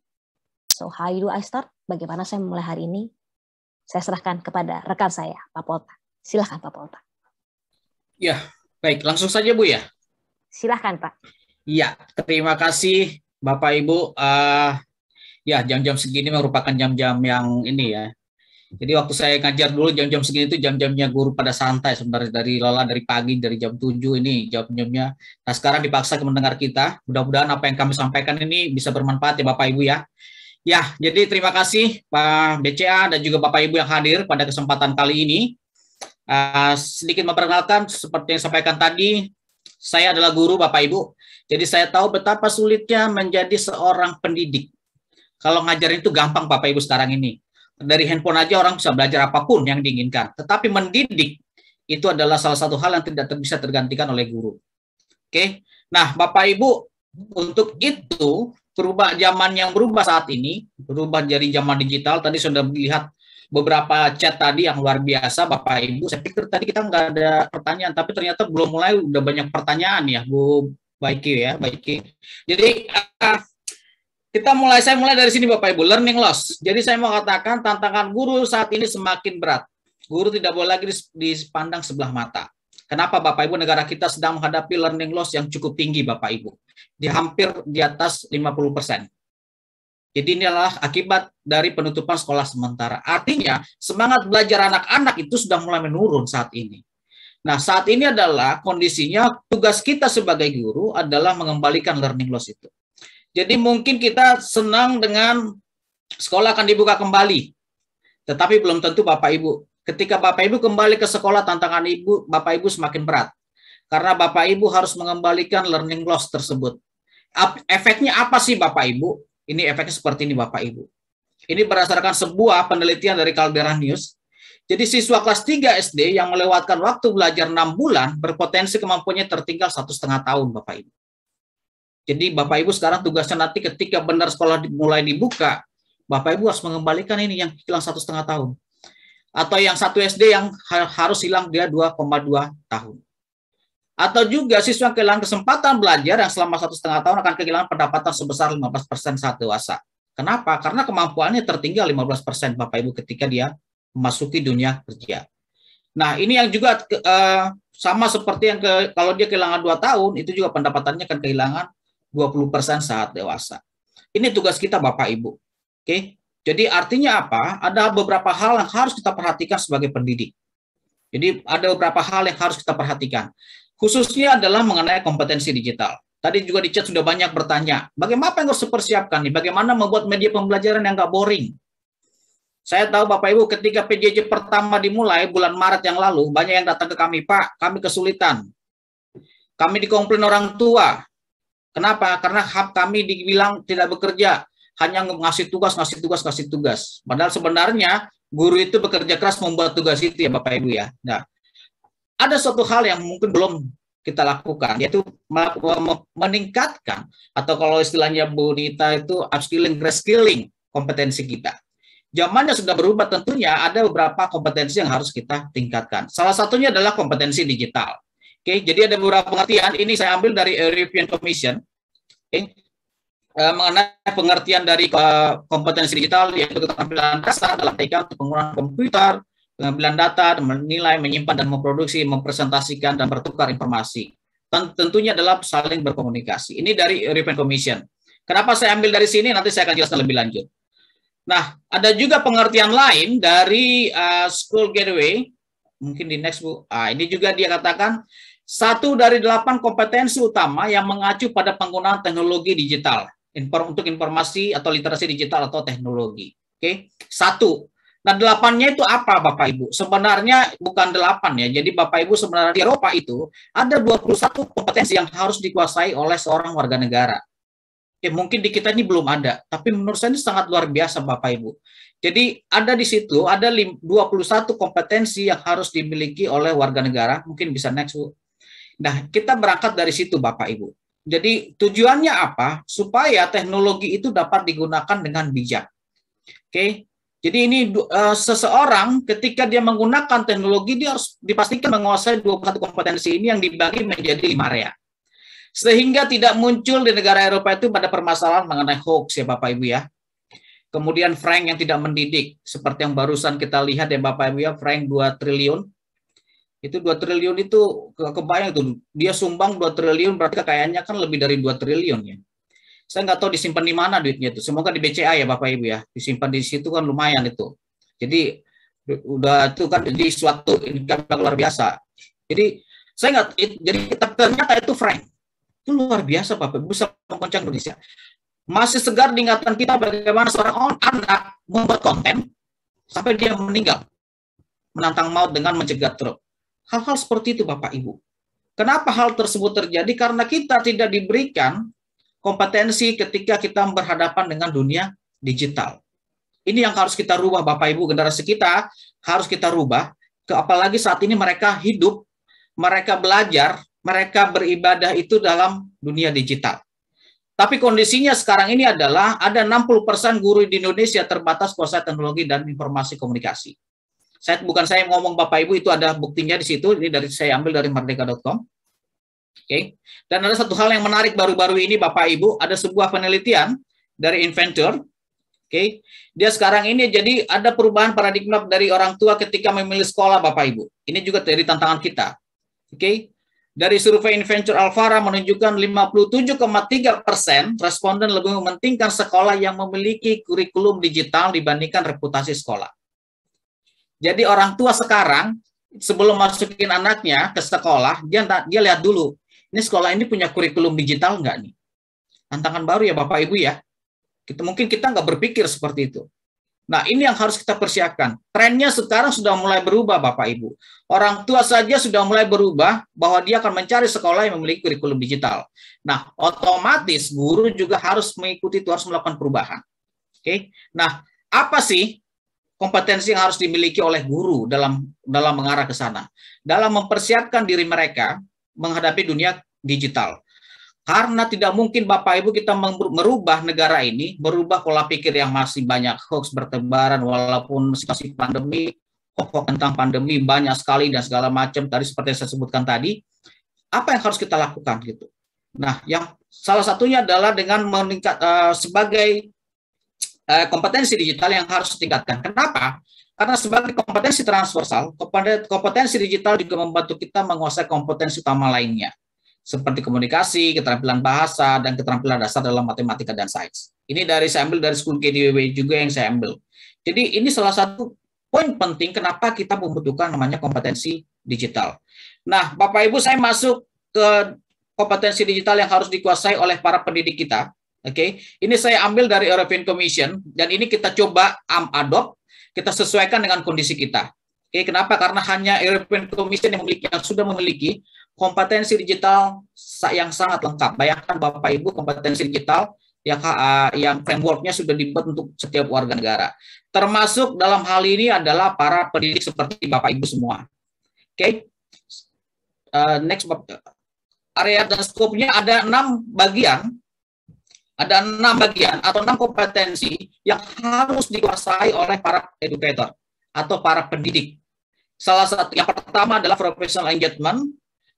So, how do I start? Bagaimana saya memulai hari ini? saya serahkan kepada rekan saya, Pak Polta. Silahkan Pak Polta. Ya, baik. Langsung saja Bu ya. Silahkan Pak. Ya, terima kasih Bapak Ibu. Uh, ya, jam-jam segini merupakan jam-jam yang ini ya. Jadi waktu saya ngajar dulu jam-jam segini itu jam-jamnya guru pada santai sebenarnya dari Lola dari pagi dari jam 7 ini jam-jamnya. Nah sekarang dipaksa ke mendengar kita. Mudah-mudahan apa yang kami sampaikan ini bisa bermanfaat ya Bapak Ibu ya. Ya, jadi terima kasih Pak BCA dan juga Bapak Ibu yang hadir pada kesempatan kali ini. Uh, sedikit memperkenalkan, seperti yang sampaikan tadi, saya adalah guru Bapak Ibu. Jadi saya tahu betapa sulitnya menjadi seorang pendidik. Kalau ngajarin itu gampang Bapak Ibu sekarang ini. Dari handphone aja orang bisa belajar apapun yang diinginkan. Tetapi mendidik itu adalah salah satu hal yang tidak bisa tergantikan oleh guru. Oke, nah Bapak Ibu untuk itu berubah zaman yang berubah saat ini, berubah jadi zaman digital. Tadi sudah melihat beberapa chat tadi yang luar biasa Bapak Ibu. Saya pikir tadi kita nggak ada pertanyaan, tapi ternyata belum mulai udah banyak pertanyaan ya Bu Baiki ya, Baiki. Jadi uh, kita mulai saya mulai dari sini Bapak Ibu learning loss. Jadi saya mau katakan tantangan guru saat ini semakin berat. Guru tidak boleh lagi dipandang sebelah mata. Kenapa Bapak Ibu negara kita sedang menghadapi learning loss yang cukup tinggi Bapak Ibu? Di hampir di atas 50%. Jadi adalah akibat dari penutupan sekolah sementara. Artinya semangat belajar anak-anak itu sudah mulai menurun saat ini. Nah, saat ini adalah kondisinya tugas kita sebagai guru adalah mengembalikan learning loss itu. Jadi mungkin kita senang dengan sekolah akan dibuka kembali. Tetapi belum tentu Bapak Ibu Ketika Bapak Ibu kembali ke sekolah, tantangan Ibu, Bapak Ibu semakin berat. Karena Bapak Ibu harus mengembalikan learning loss tersebut. Efeknya apa sih Bapak Ibu? Ini efeknya seperti ini Bapak Ibu. Ini berdasarkan sebuah penelitian dari Caldera News. Jadi siswa kelas 3 SD yang melewatkan waktu belajar 6 bulan berpotensi kemampuannya tertinggal satu setengah tahun Bapak Ibu. Jadi Bapak Ibu sekarang tugasnya nanti ketika benar sekolah mulai dibuka, Bapak Ibu harus mengembalikan ini yang hilang satu setengah tahun atau yang satu SD yang harus hilang dia 2,2 tahun. Atau juga siswa yang kehilangan kesempatan belajar yang selama satu setengah tahun akan kehilangan pendapatan sebesar 15% saat dewasa. Kenapa? Karena kemampuannya tertinggal 15% Bapak Ibu ketika dia memasuki dunia kerja. Nah, ini yang juga uh, sama seperti yang ke, kalau dia kehilangan dua tahun, itu juga pendapatannya akan kehilangan 20% saat dewasa. Ini tugas kita Bapak Ibu. Oke. Okay? Jadi artinya apa? Ada beberapa hal yang harus kita perhatikan sebagai pendidik. Jadi ada beberapa hal yang harus kita perhatikan. Khususnya adalah mengenai kompetensi digital. Tadi juga di chat sudah banyak bertanya, bagaimana apa yang harus dipersiapkan nih? Bagaimana membuat media pembelajaran yang nggak boring? Saya tahu Bapak Ibu ketika PJJ pertama dimulai bulan Maret yang lalu, banyak yang datang ke kami, Pak, kami kesulitan. Kami dikomplain orang tua. Kenapa? Karena hub kami dibilang tidak bekerja hanya ngasih tugas, ngasih tugas, ngasih tugas. Padahal sebenarnya guru itu bekerja keras membuat tugas itu ya Bapak Ibu ya. Nah, ada suatu hal yang mungkin belum kita lakukan yaitu meningkatkan atau kalau istilahnya Bu Nita itu upskilling, reskilling kompetensi kita. Zamannya sudah berubah tentunya ada beberapa kompetensi yang harus kita tingkatkan. Salah satunya adalah kompetensi digital. Oke, jadi ada beberapa pengertian ini saya ambil dari European Commission. Eh, mengenai pengertian dari eh, kompetensi digital yaitu keterampilan dasar dalam tiga penggunaan komputer, pengambilan data, menilai, menyimpan dan memproduksi, mempresentasikan dan bertukar informasi. Tentunya adalah saling berkomunikasi. Ini dari European Commission. Kenapa saya ambil dari sini? Nanti saya akan jelaskan lebih lanjut. Nah, ada juga pengertian lain dari uh, School Gateway. Mungkin di next bu. Ah, ini juga dia katakan satu dari delapan kompetensi utama yang mengacu pada penggunaan teknologi digital Inform, untuk informasi atau literasi digital atau teknologi. Oke, okay? satu. Nah delapannya itu apa Bapak Ibu? Sebenarnya bukan delapan ya. Jadi Bapak Ibu sebenarnya di Eropa itu ada 21 kompetensi yang harus dikuasai oleh seorang warga negara. Ya, mungkin di kita ini belum ada, tapi menurut saya ini sangat luar biasa Bapak Ibu. Jadi ada di situ ada 21 kompetensi yang harus dimiliki oleh warga negara. Mungkin bisa next Bu. Nah, kita berangkat dari situ Bapak Ibu. Jadi tujuannya apa? Supaya teknologi itu dapat digunakan dengan bijak. Oke. Jadi ini uh, seseorang ketika dia menggunakan teknologi dia harus dipastikan menguasai dua satu kompetensi ini yang dibagi menjadi lima area. Sehingga tidak muncul di negara Eropa itu pada permasalahan mengenai hoax ya Bapak Ibu ya. Kemudian Frank yang tidak mendidik seperti yang barusan kita lihat ya Bapak Ibu ya Frank 2 triliun itu 2 triliun itu kebayang itu dia sumbang 2 triliun berarti kekayaannya kan lebih dari 2 triliun ya. Saya nggak tahu disimpan di mana duitnya itu. Semoga di BCA ya Bapak Ibu ya. Disimpan di situ kan lumayan itu. Jadi udah itu kan jadi suatu income yang luar biasa. Jadi saya nggak jadi ternyata itu Frank. Itu luar biasa Bapak Ibu bisa mengguncang Indonesia. Masih segar diingatkan kita bagaimana seorang anak membuat konten sampai dia meninggal menantang maut dengan mencegat truk Hal-hal seperti itu Bapak Ibu. Kenapa hal tersebut terjadi? Karena kita tidak diberikan kompetensi ketika kita berhadapan dengan dunia digital. Ini yang harus kita rubah Bapak Ibu, generasi kita harus kita rubah. Ke, apalagi saat ini mereka hidup, mereka belajar, mereka beribadah itu dalam dunia digital. Tapi kondisinya sekarang ini adalah ada 60% guru di Indonesia terbatas kuasa teknologi dan informasi komunikasi. Saya bukan saya ngomong Bapak Ibu itu ada buktinya di situ. Ini dari saya ambil dari merdeka.com. Oke. Okay. Dan ada satu hal yang menarik baru-baru ini Bapak Ibu, ada sebuah penelitian dari Inventor. Oke. Okay. Dia sekarang ini jadi ada perubahan paradigma dari orang tua ketika memilih sekolah Bapak Ibu. Ini juga dari tantangan kita. Oke. Okay. Dari survei Inventor Alvara menunjukkan 57,3 persen responden lebih mementingkan sekolah yang memiliki kurikulum digital dibandingkan reputasi sekolah. Jadi orang tua sekarang sebelum masukin anaknya ke sekolah, dia dia lihat dulu, ini sekolah ini punya kurikulum digital nggak nih? Tantangan baru ya Bapak Ibu ya. Kita mungkin kita nggak berpikir seperti itu. Nah, ini yang harus kita persiapkan. Trennya sekarang sudah mulai berubah, Bapak Ibu. Orang tua saja sudah mulai berubah bahwa dia akan mencari sekolah yang memiliki kurikulum digital. Nah, otomatis guru juga harus mengikuti itu, harus melakukan perubahan. Oke. Okay? Nah, apa sih kompetensi yang harus dimiliki oleh guru dalam dalam mengarah ke sana dalam mempersiapkan diri mereka menghadapi dunia digital karena tidak mungkin Bapak Ibu kita merubah negara ini, merubah pola pikir yang masih banyak hoax bertebaran walaupun situasi pandemi, pokok tentang pandemi banyak sekali dan segala macam tadi seperti yang saya sebutkan tadi, apa yang harus kita lakukan gitu. Nah, yang salah satunya adalah dengan meningkat uh, sebagai Eh, kompetensi digital yang harus ditingkatkan. Kenapa? Karena sebagai kompetensi transversal, kompetensi digital juga membantu kita menguasai kompetensi utama lainnya, seperti komunikasi, keterampilan bahasa, dan keterampilan dasar dalam matematika dan sains. Ini dari saya ambil dari school KDWB juga yang saya ambil. Jadi ini salah satu poin penting kenapa kita membutuhkan namanya kompetensi digital. Nah, Bapak Ibu saya masuk ke kompetensi digital yang harus dikuasai oleh para pendidik kita. Oke, okay? ini saya ambil dari European Commission dan ini kita coba am adopt, kita sesuaikan dengan kondisi kita. Oke, okay? kenapa? Karena hanya European Commission yang, memiliki, yang sudah memiliki kompetensi digital yang sangat lengkap. Bayangkan Bapak Ibu kompetensi digital yang yang frameworknya sudah dibuat untuk setiap warga negara. Termasuk dalam hal ini adalah para pendidik seperti Bapak Ibu semua. Oke, okay? uh, eh, next area dan skopnya ada enam bagian ada enam bagian atau enam kompetensi yang harus dikuasai oleh para educator atau para pendidik. Salah satu yang pertama adalah professional engagement,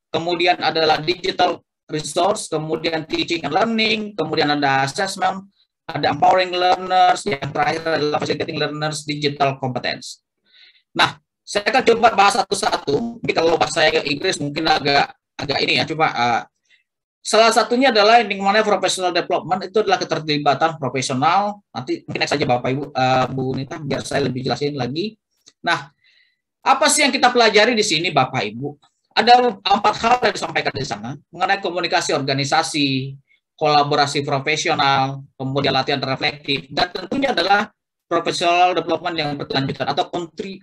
kemudian adalah digital resource, kemudian teaching and learning, kemudian ada assessment, ada empowering learners, yang terakhir adalah facilitating learners digital competence. Nah, saya akan coba bahas satu-satu. kalau bahasa Inggris mungkin agak agak ini ya, coba uh, Salah satunya adalah yang namanya professional development itu adalah keterlibatan profesional. Nanti mungkin saja Bapak Ibu uh, Bu Nita biar saya lebih jelasin lagi. Nah, apa sih yang kita pelajari di sini Bapak Ibu? Ada empat hal yang disampaikan di sana mengenai komunikasi organisasi, kolaborasi profesional, kemudian latihan reflektif dan tentunya adalah professional development yang berkelanjutan atau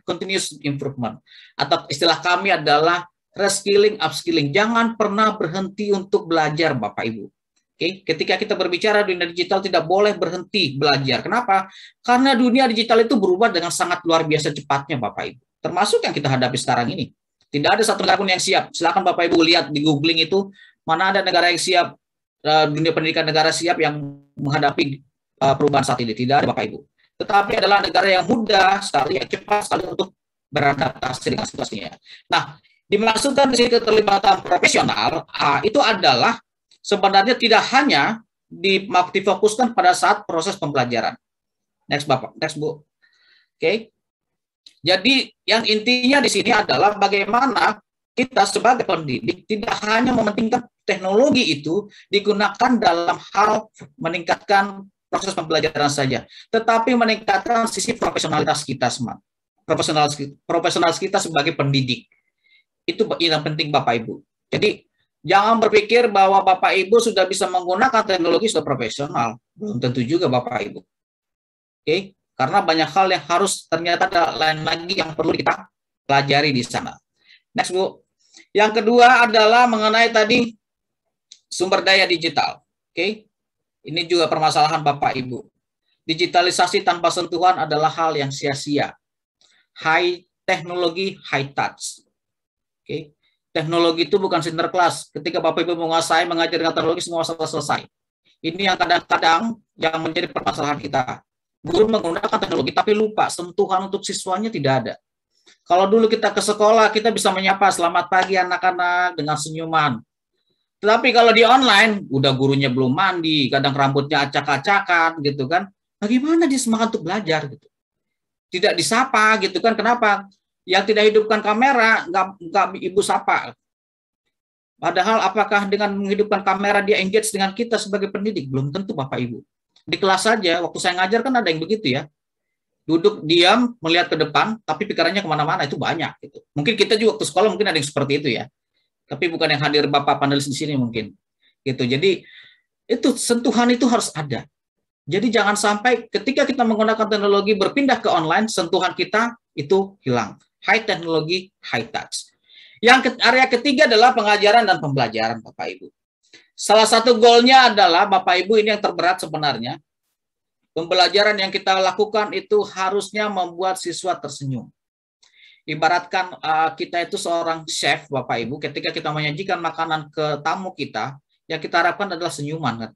continuous improvement atau istilah kami adalah reskilling, upskilling. Jangan pernah berhenti untuk belajar, Bapak Ibu. Oke, okay? ketika kita berbicara dunia digital tidak boleh berhenti belajar. Kenapa? Karena dunia digital itu berubah dengan sangat luar biasa cepatnya, Bapak Ibu. Termasuk yang kita hadapi sekarang ini. Tidak ada satu negara pun yang siap. Silakan Bapak Ibu lihat di googling itu mana ada negara yang siap eh, dunia pendidikan negara siap yang menghadapi eh, perubahan saat ini. Tidak ada Bapak Ibu. Tetapi adalah negara yang mudah sekali, yang cepat sekali untuk beradaptasi dengan situasinya. Nah, Dimaksudkan di sini keterlibatan profesional uh, itu adalah sebenarnya tidak hanya difokuskan pada saat proses pembelajaran. Next Bapak, next Bu. Oke. Okay. Jadi yang intinya di sini adalah bagaimana kita sebagai pendidik tidak hanya mementingkan teknologi itu digunakan dalam hal meningkatkan proses pembelajaran saja, tetapi meningkatkan sisi profesionalitas kita semua, profesional profesional kita sebagai pendidik. Itu yang penting Bapak Ibu. Jadi jangan berpikir bahwa Bapak Ibu sudah bisa menggunakan teknologi sudah profesional. Belum tentu juga Bapak Ibu. Oke, karena banyak hal yang harus ternyata ada lain lagi yang perlu kita pelajari di sana. Next Bu. Yang kedua adalah mengenai tadi sumber daya digital. Oke. Ini juga permasalahan Bapak Ibu. Digitalisasi tanpa sentuhan adalah hal yang sia-sia. High teknologi high touch. Oke. Okay? Teknologi itu bukan center Ketika Bapak Ibu menguasai, mengajar teknologi, semua sudah selesai. Ini yang kadang-kadang yang menjadi permasalahan kita. Guru menggunakan teknologi, tapi lupa sentuhan untuk siswanya tidak ada. Kalau dulu kita ke sekolah, kita bisa menyapa selamat pagi anak-anak dengan senyuman. Tetapi kalau di online, udah gurunya belum mandi, kadang rambutnya acak-acakan gitu kan. Bagaimana dia semangat untuk belajar gitu? Tidak disapa gitu kan. Kenapa? yang tidak hidupkan kamera nggak nggak ibu sapa. Padahal apakah dengan menghidupkan kamera dia engage dengan kita sebagai pendidik? Belum tentu Bapak Ibu. Di kelas saja, waktu saya ngajar kan ada yang begitu ya. Duduk diam, melihat ke depan, tapi pikirannya kemana-mana, itu banyak. Gitu. Mungkin kita juga waktu sekolah mungkin ada yang seperti itu ya. Tapi bukan yang hadir Bapak panelis di sini mungkin. gitu. Jadi itu sentuhan itu harus ada. Jadi jangan sampai ketika kita menggunakan teknologi berpindah ke online, sentuhan kita itu hilang high technology, high touch. Yang ke, area ketiga adalah pengajaran dan pembelajaran, Bapak Ibu. Salah satu goalnya adalah Bapak Ibu ini yang terberat sebenarnya. Pembelajaran yang kita lakukan itu harusnya membuat siswa tersenyum. Ibaratkan uh, kita itu seorang chef, Bapak Ibu, ketika kita menyajikan makanan ke tamu kita, yang kita harapkan adalah senyuman. Kan?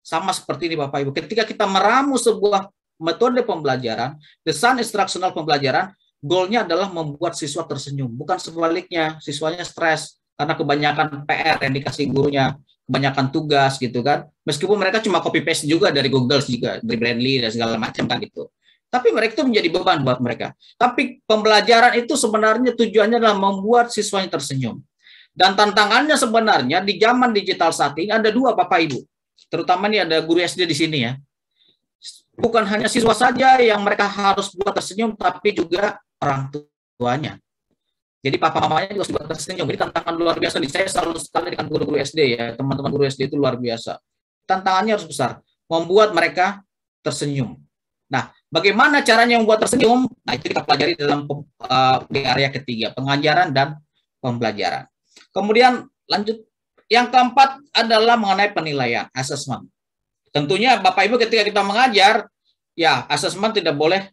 Sama seperti ini Bapak Ibu. Ketika kita meramu sebuah metode pembelajaran, desain instruksional pembelajaran, goalnya adalah membuat siswa tersenyum, bukan sebaliknya siswanya stres karena kebanyakan PR yang dikasih gurunya, kebanyakan tugas gitu kan. Meskipun mereka cuma copy paste juga dari Google juga, dari Brandly dan segala macam kan gitu. Tapi mereka itu menjadi beban buat mereka. Tapi pembelajaran itu sebenarnya tujuannya adalah membuat siswanya tersenyum. Dan tantangannya sebenarnya di zaman digital saat ini ada dua Bapak Ibu. Terutama ini ada guru SD di sini ya. Bukan hanya siswa saja yang mereka harus buat tersenyum, tapi juga orang tuanya. Jadi papa mamanya juga sudah tersenyum. Jadi tantangan luar biasa nih. Saya selalu sekali dengan guru-guru SD ya. Teman-teman guru SD itu luar biasa. Tantangannya harus besar. Membuat mereka tersenyum. Nah, bagaimana caranya membuat tersenyum? Nah, itu kita pelajari dalam uh, di area ketiga, pengajaran dan pembelajaran. Kemudian lanjut yang keempat adalah mengenai penilaian, assessment. Tentunya Bapak Ibu ketika kita mengajar, ya assessment tidak boleh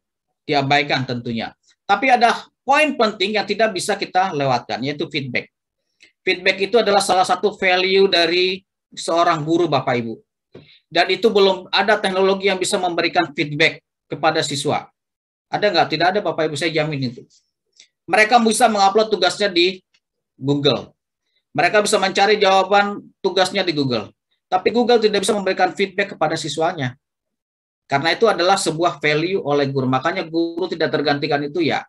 diabaikan tentunya. Tapi ada poin penting yang tidak bisa kita lewatkan, yaitu feedback. Feedback itu adalah salah satu value dari seorang guru Bapak Ibu. Dan itu belum ada teknologi yang bisa memberikan feedback kepada siswa. Ada nggak? Tidak ada Bapak Ibu, saya jamin itu. Mereka bisa mengupload tugasnya di Google. Mereka bisa mencari jawaban tugasnya di Google. Tapi Google tidak bisa memberikan feedback kepada siswanya. Karena itu adalah sebuah value oleh guru. Makanya guru tidak tergantikan itu ya.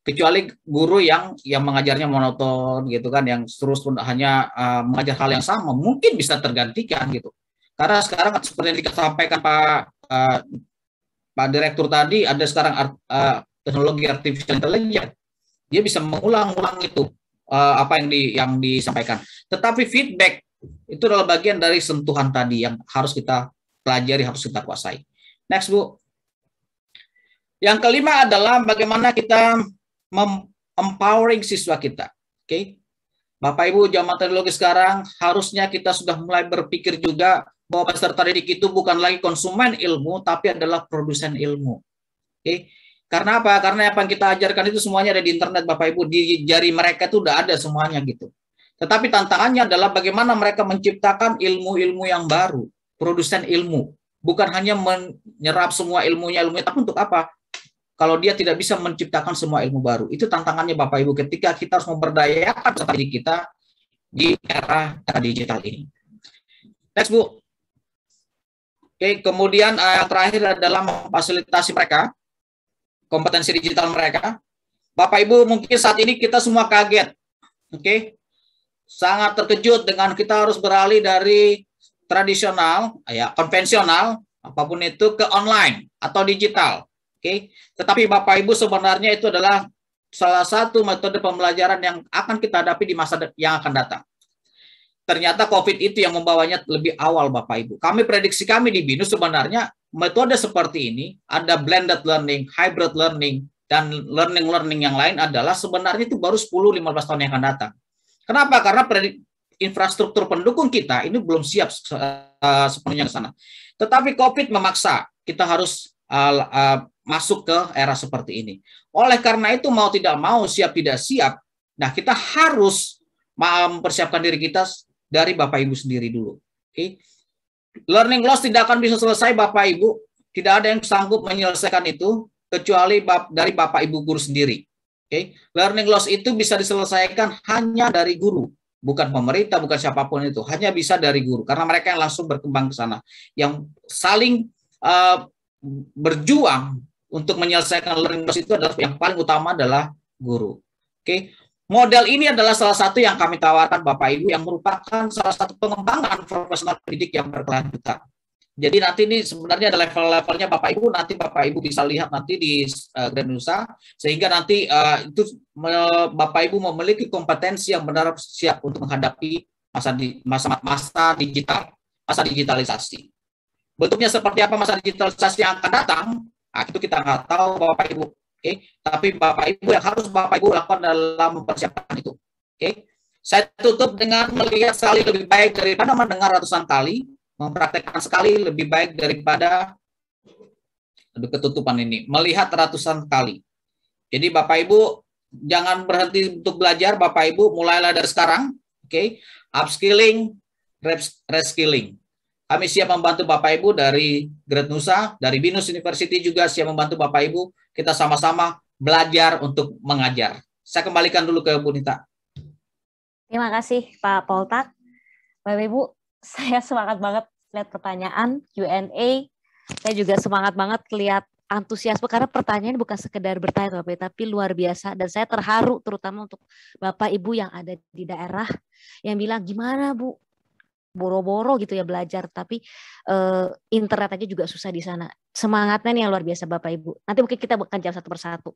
Kecuali guru yang yang mengajarnya monoton gitu kan, yang terus pun hanya uh, mengajar hal yang sama, mungkin bisa tergantikan gitu. Karena sekarang kan seperti yang disampaikan Pak uh, Pak Direktur tadi, ada sekarang art, uh, teknologi artificial intelligence. Dia bisa mengulang-ulang itu uh, apa yang di yang disampaikan. Tetapi feedback itu adalah bagian dari sentuhan tadi yang harus kita pelajari, harus kita kuasai. Next, Bu. Yang kelima adalah bagaimana kita empowering siswa kita. Oke. Okay? Bapak Ibu, zaman teknologi sekarang harusnya kita sudah mulai berpikir juga bahwa peserta didik itu bukan lagi konsumen ilmu tapi adalah produsen ilmu. Oke. Okay? Karena apa? Karena apa yang kita ajarkan itu semuanya ada di internet Bapak Ibu, di jari mereka itu udah ada semuanya gitu. Tetapi tantangannya adalah bagaimana mereka menciptakan ilmu-ilmu yang baru, produsen ilmu bukan hanya menyerap semua ilmunya ilmunya tapi untuk apa kalau dia tidak bisa menciptakan semua ilmu baru itu tantangannya Bapak Ibu ketika kita harus memberdayakan strategi kita di era digital ini next Bu oke kemudian eh, yang terakhir adalah memfasilitasi mereka kompetensi digital mereka Bapak Ibu mungkin saat ini kita semua kaget oke sangat terkejut dengan kita harus beralih dari tradisional, ya konvensional, apapun itu ke online atau digital. Oke. Okay? Tetapi Bapak Ibu sebenarnya itu adalah salah satu metode pembelajaran yang akan kita hadapi di masa yang akan datang. Ternyata COVID itu yang membawanya lebih awal Bapak Ibu. Kami prediksi kami di binus sebenarnya metode seperti ini, ada blended learning, hybrid learning, dan learning-learning yang lain adalah sebenarnya itu baru 10-15 tahun yang akan datang. Kenapa? Karena infrastruktur pendukung kita ini belum siap uh, sepenuhnya ke sana. Tetapi COVID memaksa kita harus uh, uh, masuk ke era seperti ini. Oleh karena itu mau tidak mau siap tidak siap, nah kita harus mempersiapkan diri kita dari Bapak Ibu sendiri dulu. Okay? Learning loss tidak akan bisa selesai Bapak Ibu, tidak ada yang sanggup menyelesaikan itu kecuali dari Bapak Ibu guru sendiri. Okay? Learning loss itu bisa diselesaikan hanya dari guru bukan pemerintah, bukan siapapun itu, hanya bisa dari guru karena mereka yang langsung berkembang ke sana, yang saling uh, berjuang untuk menyelesaikan learning loss itu adalah yang paling utama adalah guru. Oke, okay? model ini adalah salah satu yang kami tawarkan Bapak Ibu yang merupakan salah satu pengembangan profesional pendidik yang berkelanjutan. Jadi nanti ini sebenarnya ada level-levelnya Bapak Ibu, nanti Bapak Ibu bisa lihat nanti di uh, Grand Nusa, sehingga nanti uh, itu me, Bapak Ibu memiliki kompetensi yang benar siap untuk menghadapi masa di, masa masa digital, masa digitalisasi. Bentuknya seperti apa masa digitalisasi yang akan datang, nah, itu kita nggak tahu Bapak Ibu. Oke, okay? tapi Bapak Ibu yang harus Bapak Ibu lakukan dalam mempersiapkan itu. Oke. Okay? Saya tutup dengan melihat sekali lebih baik daripada mendengar ratusan kali, mempraktekkan sekali lebih baik daripada aduh ketutupan ini melihat ratusan kali jadi Bapak Ibu jangan berhenti untuk belajar Bapak Ibu mulailah dari sekarang oke okay? upskilling reskilling kami siap membantu Bapak Ibu dari Great Nusa, dari Binus University juga siap membantu Bapak Ibu. Kita sama-sama belajar untuk mengajar. Saya kembalikan dulu ke Bu Nita. Terima kasih Pak Poltak. Bapak Ibu, saya semangat banget lihat pertanyaan Q&A. Saya juga semangat banget lihat antusiasme karena pertanyaan bukan sekedar bertanya Bapak, tapi luar biasa dan saya terharu terutama untuk Bapak Ibu yang ada di daerah yang bilang gimana Bu boro-boro gitu ya belajar tapi eh, internet aja juga susah di sana semangatnya nih yang luar biasa Bapak Ibu nanti mungkin kita akan jam satu persatu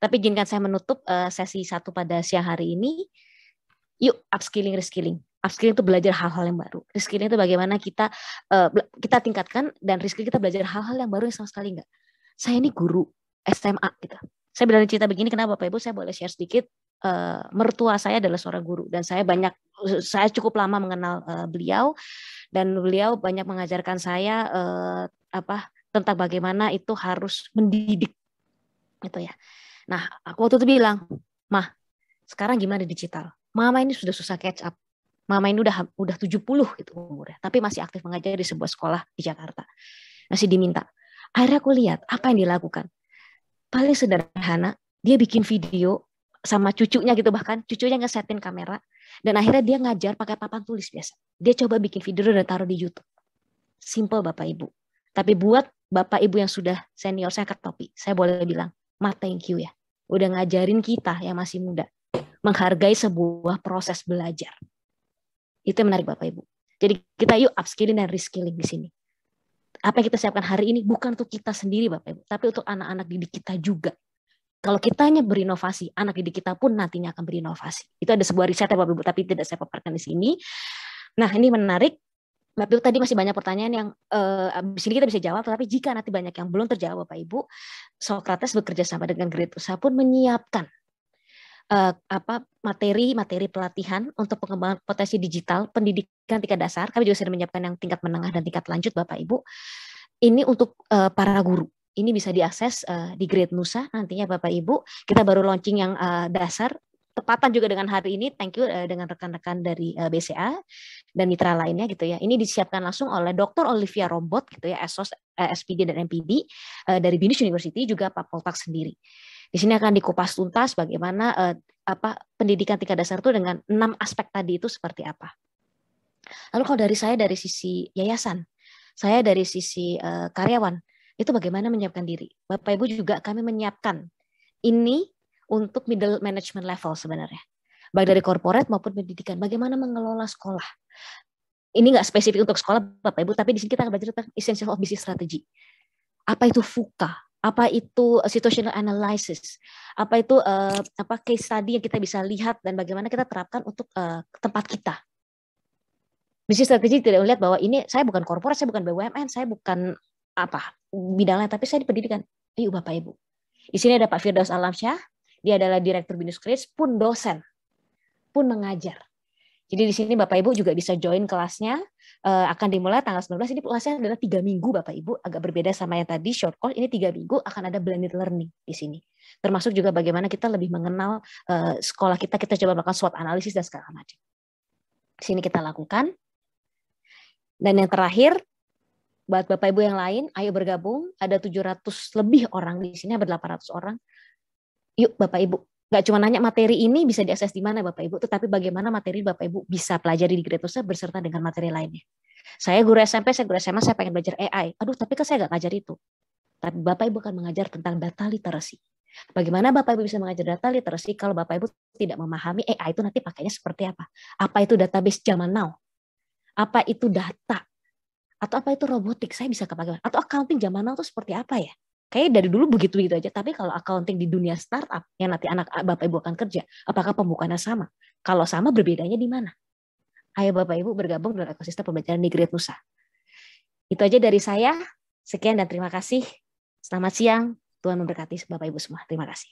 tapi izinkan saya menutup eh, sesi satu pada siang hari ini yuk upskilling reskilling upskilling itu belajar hal-hal yang baru. Reskilling itu bagaimana kita uh, kita tingkatkan dan reskilling kita belajar hal-hal yang baru yang sama sekali enggak. Saya ini guru SMA gitu. Saya berani cerita begini kenapa Bapak Ibu saya boleh share sedikit uh, mertua saya adalah seorang guru dan saya banyak saya cukup lama mengenal uh, beliau dan beliau banyak mengajarkan saya uh, apa tentang bagaimana itu harus mendidik gitu ya. Nah, aku waktu itu bilang, "Mah, sekarang gimana digital? Mama ini sudah susah catch up mama ini udah udah 70 gitu umurnya, tapi masih aktif mengajar di sebuah sekolah di Jakarta. Masih diminta. Akhirnya aku lihat apa yang dilakukan. Paling sederhana, dia bikin video sama cucunya gitu bahkan cucunya ngesetin kamera dan akhirnya dia ngajar pakai papan tulis biasa. Dia coba bikin video dan taruh di YouTube. Simple Bapak Ibu. Tapi buat Bapak Ibu yang sudah senior saya ketopi, saya boleh bilang, "Ma, thank you ya. Udah ngajarin kita yang masih muda menghargai sebuah proses belajar." Itu yang menarik Bapak Ibu. Jadi kita yuk upskilling dan reskilling di sini. Apa yang kita siapkan hari ini bukan untuk kita sendiri Bapak Ibu, tapi untuk anak-anak didik kita juga. Kalau kita hanya berinovasi, anak didik kita pun nantinya akan berinovasi. Itu ada sebuah riset ya Bapak Ibu, tapi tidak saya paparkan di sini. Nah ini menarik, Bapak Ibu tadi masih banyak pertanyaan yang uh, abis ini kita bisa jawab, tetapi jika nanti banyak yang belum terjawab Bapak Ibu, Socrates bekerja sama dengan Great Usaha pun menyiapkan uh, apa materi-materi pelatihan untuk pengembangan potensi digital pendidikan tingkat dasar. Kami juga sudah menyiapkan yang tingkat menengah dan tingkat lanjut, Bapak Ibu. Ini untuk uh, para guru. Ini bisa diakses uh, di Great Nusa nantinya, Bapak Ibu. Kita baru launching yang uh, dasar tepatan juga dengan hari ini. Thank you dengan rekan-rekan dari BCA dan mitra lainnya gitu ya. Ini disiapkan langsung oleh Dr. Olivia Robot gitu ya, SOS, SPD dan MPD dari Binus University juga Pak Poltak sendiri. Di sini akan dikupas tuntas bagaimana uh, apa pendidikan tingkat dasar itu dengan enam aspek tadi itu seperti apa. Lalu kalau dari saya dari sisi yayasan, saya dari sisi uh, karyawan, itu bagaimana menyiapkan diri. Bapak Ibu juga kami menyiapkan ini untuk middle management level sebenarnya. Baik dari korporat maupun pendidikan, bagaimana mengelola sekolah ini enggak spesifik untuk sekolah Bapak Ibu, tapi di sini kita akan belajar tentang essential of business strategy. Apa itu FUKA? apa itu uh, situational analysis, apa itu uh, apa case study yang kita bisa lihat dan bagaimana kita terapkan untuk uh, tempat kita. Bisnis strategi tidak melihat bahwa ini saya bukan korporat saya bukan BUMN, saya bukan apa lain tapi saya di pendidikan. Ayo Bapak Ibu. Di sini ada Pak Firdaus Alamsyah, dia adalah Direktur Binus Kris, pun dosen, pun mengajar. Jadi di sini Bapak Ibu juga bisa join kelasnya eh, akan dimulai tanggal 19 ini kelasnya adalah tiga minggu Bapak Ibu agak berbeda sama yang tadi short course ini tiga minggu akan ada blended learning di sini termasuk juga bagaimana kita lebih mengenal uh, sekolah kita kita coba melakukan SWOT analisis dan segala macam di sini kita lakukan dan yang terakhir buat Bapak Ibu yang lain ayo bergabung ada 700 lebih orang di sini ada 800 orang yuk Bapak Ibu nggak cuma nanya materi ini bisa diakses di mana Bapak Ibu, tetapi bagaimana materi Bapak Ibu bisa pelajari di Great berserta dengan materi lainnya. Saya guru SMP, saya guru SMA, saya pengen belajar AI. Aduh, tapi kan saya nggak ngajar itu. Tapi Bapak Ibu akan mengajar tentang data literasi. Bagaimana Bapak Ibu bisa mengajar data literasi kalau Bapak Ibu tidak memahami AI itu nanti pakainya seperti apa? Apa itu database zaman now? Apa itu data? Atau apa itu robotik? Saya bisa kepakai. Atau accounting zaman now itu seperti apa ya? kayak dari dulu begitu gitu aja. Tapi kalau accounting di dunia startup yang nanti anak bapak ibu akan kerja, apakah pembukaannya sama? Kalau sama berbedanya di mana? Ayo bapak ibu bergabung dalam ekosistem pembelajaran di Great Nusa. Itu aja dari saya. Sekian dan terima kasih. Selamat siang. Tuhan memberkati Bapak Ibu semua. Terima kasih.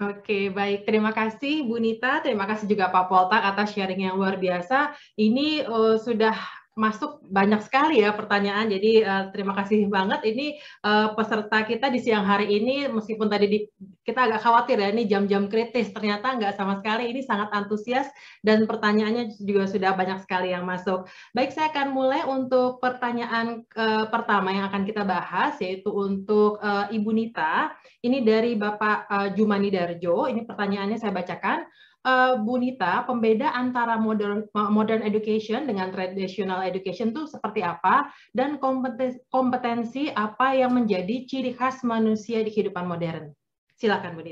Oke, baik. Terima kasih Bu Nita. Terima kasih juga Pak Polta atas sharing yang luar biasa. Ini uh, sudah masuk banyak sekali ya pertanyaan. Jadi uh, terima kasih banget ini uh, peserta kita di siang hari ini meskipun tadi di, kita agak khawatir ya ini jam-jam kritis ternyata nggak sama sekali ini sangat antusias dan pertanyaannya juga sudah banyak sekali yang masuk. Baik saya akan mulai untuk pertanyaan uh, pertama yang akan kita bahas yaitu untuk uh, Ibu Nita. Ini dari Bapak uh, Jumani Darjo. Ini pertanyaannya saya bacakan uh, eh, Bu pembeda antara modern modern education dengan traditional education itu seperti apa dan kompetensi, kompetensi apa yang menjadi ciri khas manusia di kehidupan modern? Silakan Bu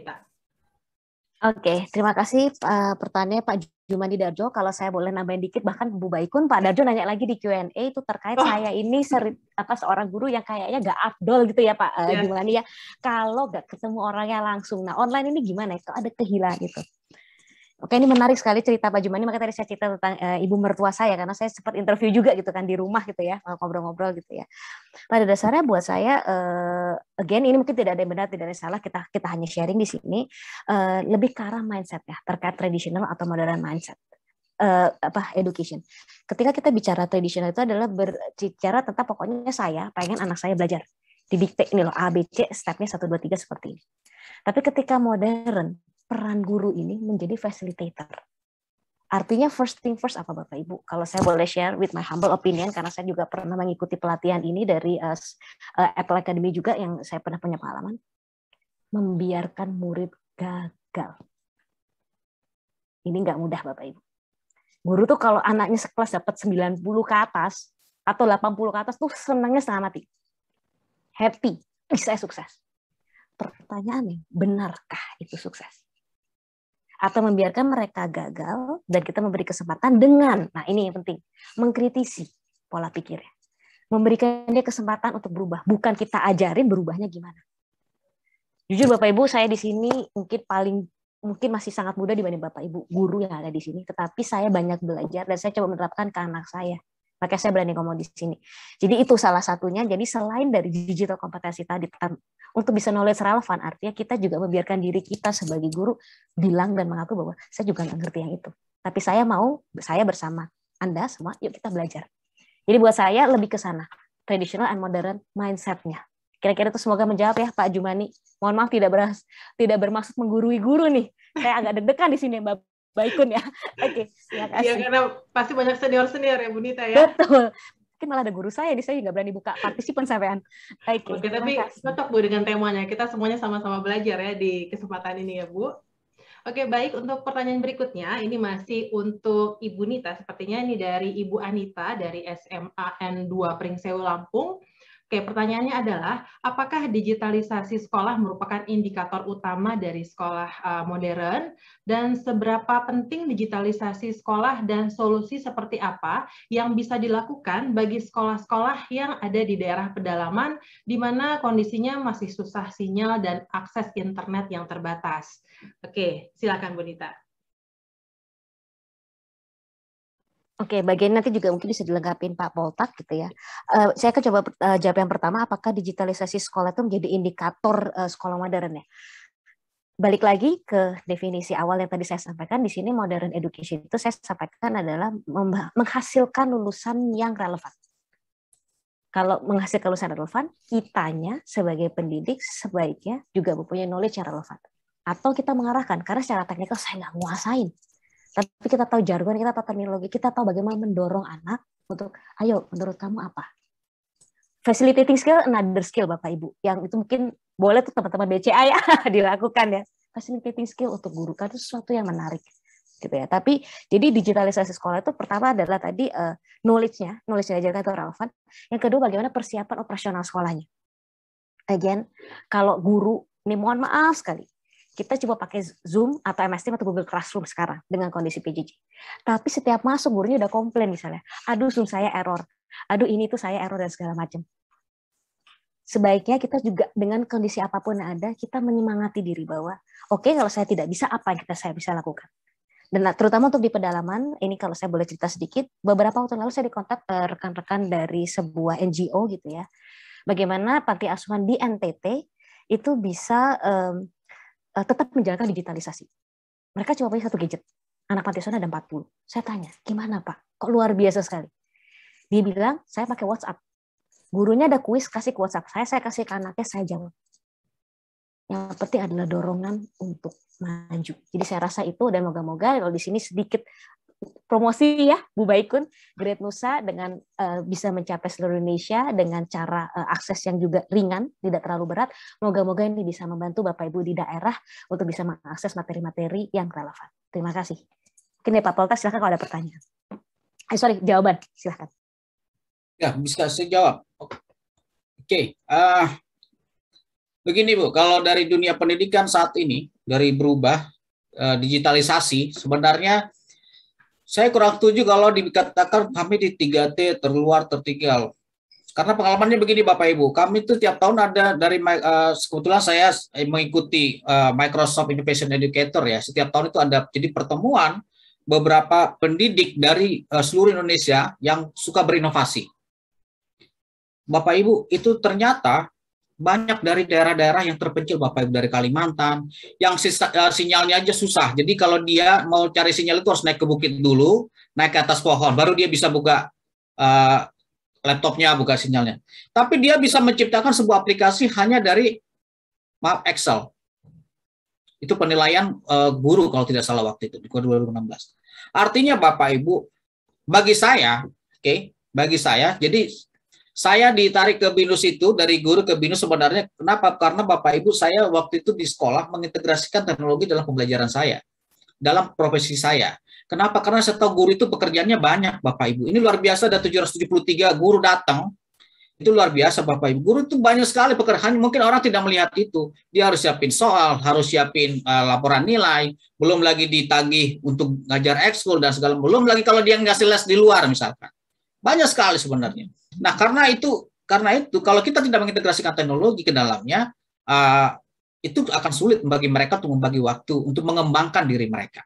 Oke, okay, terima kasih uh, eh, pertanyaan Pak Jumandi Darjo. Kalau saya boleh nambahin dikit, bahkan Bu Baikun, Pak Darjo nanya lagi di Q&A itu terkait oh. saya ini seri, apa seorang guru yang kayaknya gak afdol gitu ya Pak uh, eh, yeah. Jumandi ya. Kalau gak ketemu orangnya langsung, nah online ini gimana? Itu ada kehilangan gitu. Oke, ini menarik sekali cerita Pak Jumani. makanya tadi saya cerita tentang e, ibu mertua saya karena saya sempat interview juga gitu kan di rumah gitu ya, ngobrol-ngobrol gitu ya. Pada dasarnya buat saya e, again ini mungkin tidak ada yang benar, tidak ada yang salah. Kita kita hanya sharing di sini e, lebih ke arah mindset ya, terkait tradisional atau modern mindset. Uh, apa education. Ketika kita bicara tradisional itu adalah berbicara tentang pokoknya saya pengen anak saya belajar di didikte ini loh C stepnya satu dua tiga seperti ini. Tapi ketika modern peran guru ini menjadi facilitator. Artinya first thing first apa Bapak Ibu? Kalau saya boleh share with my humble opinion karena saya juga pernah mengikuti pelatihan ini dari uh, Apple Academy juga yang saya pernah punya pengalaman. Membiarkan murid gagal. Ini nggak mudah Bapak Ibu. Guru tuh kalau anaknya sekelas dapat 90 ke atas atau 80 ke atas tuh senangnya setengah mati. Happy, bisa sukses. Pertanyaannya, benarkah itu sukses? atau membiarkan mereka gagal dan kita memberi kesempatan dengan nah ini yang penting mengkritisi pola pikirnya memberikan dia kesempatan untuk berubah bukan kita ajarin berubahnya gimana jujur bapak ibu saya di sini mungkin paling mungkin masih sangat muda dibanding bapak ibu guru yang ada di sini tetapi saya banyak belajar dan saya coba menerapkan ke anak saya Makanya saya berani ngomong di sini. Jadi itu salah satunya. Jadi selain dari digital kompetensi tadi, untuk bisa knowledge relevan, artinya kita juga membiarkan diri kita sebagai guru bilang dan mengaku bahwa saya juga nggak ngerti yang itu. Tapi saya mau, saya bersama Anda semua, yuk kita belajar. Jadi buat saya lebih ke sana, traditional and modern mindset-nya. Kira-kira itu semoga menjawab ya Pak Jumani. Mohon maaf tidak beras, tidak bermaksud menggurui guru nih. Saya agak deg-degan di sini Mbak Baikun ya. Oke, okay, terima iya, kasih. Iya, karena pasti banyak senior-senior ya, Nita ya. Betul. Mungkin malah ada guru saya, jadi saya juga berani buka partisipan sampean. Oke, okay, Oke tapi cocok Bu dengan temanya. Kita semuanya sama-sama belajar ya di kesempatan ini ya, Bu. Oke, baik. Untuk pertanyaan berikutnya, ini masih untuk Ibu Nita. Sepertinya ini dari Ibu Anita dari SMA N2 Pringsewu Lampung. Oke, pertanyaannya adalah apakah digitalisasi sekolah merupakan indikator utama dari sekolah eh, modern dan seberapa penting digitalisasi sekolah dan solusi seperti apa yang bisa dilakukan bagi sekolah-sekolah yang ada di daerah pedalaman di mana kondisinya masih susah sinyal dan akses internet yang terbatas. Oke, silakan Bu Bonita. Oke, bagian nanti juga mungkin bisa dilengkapi Pak Poltak gitu ya. Uh, saya akan coba uh, jawab yang pertama, apakah digitalisasi sekolah itu menjadi indikator uh, sekolah modern ya? Balik lagi ke definisi awal yang tadi saya sampaikan, di sini modern education itu saya sampaikan adalah menghasilkan lulusan yang relevan. Kalau menghasilkan lulusan relevan, kitanya sebagai pendidik sebaiknya juga mempunyai knowledge yang relevan. Atau kita mengarahkan, karena secara teknikal saya nggak nguasain, tapi kita tahu jargon, kita tahu terminologi, kita tahu bagaimana mendorong anak untuk, ayo, menurut kamu apa? Facilitating skill, another skill, Bapak Ibu. Yang itu mungkin boleh tuh teman-teman BCA ya dilakukan ya. Facilitating skill untuk guru, kan itu sesuatu yang menarik gitu ya. Tapi jadi digitalisasi sekolah itu pertama adalah tadi uh, knowledge-nya, knowledge diajarkan itu relevan. Yang kedua bagaimana persiapan operasional sekolahnya. Again, kalau guru, ini mohon maaf sekali, kita coba pakai Zoom atau MS Teams atau Google Classroom sekarang dengan kondisi PJJ. Tapi setiap masuk gurunya udah komplain misalnya, aduh Zoom saya error, aduh ini tuh saya error dan segala macam. Sebaiknya kita juga dengan kondisi apapun yang ada, kita menyemangati diri bahwa, oke okay, kalau saya tidak bisa, apa yang kita saya bisa lakukan? Dan terutama untuk di pedalaman, ini kalau saya boleh cerita sedikit, beberapa waktu lalu saya dikontak eh, rekan-rekan dari sebuah NGO gitu ya, bagaimana panti asuhan di NTT itu bisa um, uh, tetap menjalankan digitalisasi. Mereka cuma punya satu gadget. Anak sana ada 40. Saya tanya, gimana Pak? Kok luar biasa sekali? Dia bilang, saya pakai WhatsApp. Gurunya ada kuis, kasih ke WhatsApp. Saya, saya kasih ke anaknya, saya jawab. Yang penting adalah dorongan untuk maju. Jadi saya rasa itu dan moga-moga kalau di sini sedikit promosi ya Bu Baikun Great Nusa dengan uh, bisa mencapai seluruh Indonesia dengan cara uh, akses yang juga ringan, tidak terlalu berat. Moga-moga ini bisa membantu Bapak Ibu di daerah untuk bisa mengakses materi-materi yang relevan. Terima kasih. kini ya, Pak Polta silahkan kalau ada pertanyaan. Eh, sorry, jawaban silahkan. Ya, bisa saya jawab. Oke. Okay. Uh, begini Bu, kalau dari dunia pendidikan saat ini, dari berubah, uh, digitalisasi, sebenarnya saya kurang setuju kalau dikatakan kami di 3T terluar tertinggal. Karena pengalamannya begini Bapak Ibu, kami itu tiap tahun ada dari uh, kebetulan saya eh, mengikuti uh, Microsoft Innovation Educator ya. Setiap tahun itu ada jadi pertemuan beberapa pendidik dari uh, seluruh Indonesia yang suka berinovasi. Bapak Ibu, itu ternyata banyak dari daerah-daerah yang terpencil Bapak Ibu dari Kalimantan yang sisa, uh, sinyalnya aja susah. Jadi kalau dia mau cari sinyal itu harus naik ke bukit dulu, naik ke atas pohon baru dia bisa buka uh, laptopnya, buka sinyalnya. Tapi dia bisa menciptakan sebuah aplikasi hanya dari maaf Excel. Itu penilaian uh, guru kalau tidak salah waktu itu di 2016. Artinya Bapak Ibu bagi saya, oke, okay, bagi saya jadi saya ditarik ke BINUS itu dari guru ke BINUS sebenarnya kenapa? Karena Bapak Ibu saya waktu itu di sekolah mengintegrasikan teknologi dalam pembelajaran saya, dalam profesi saya. Kenapa? Karena setahu guru itu pekerjaannya banyak, Bapak Ibu. Ini luar biasa ada 773 guru datang. Itu luar biasa Bapak Ibu. Guru itu banyak sekali pekerjaan, mungkin orang tidak melihat itu. Dia harus siapin soal, harus siapin uh, laporan nilai, belum lagi ditagih untuk ngajar ekskul dan segala belum lagi kalau dia ngasih les di luar misalkan banyak sekali sebenarnya. Nah, karena itu karena itu kalau kita tidak mengintegrasikan teknologi ke dalamnya uh, itu akan sulit bagi mereka untuk membagi waktu untuk mengembangkan diri mereka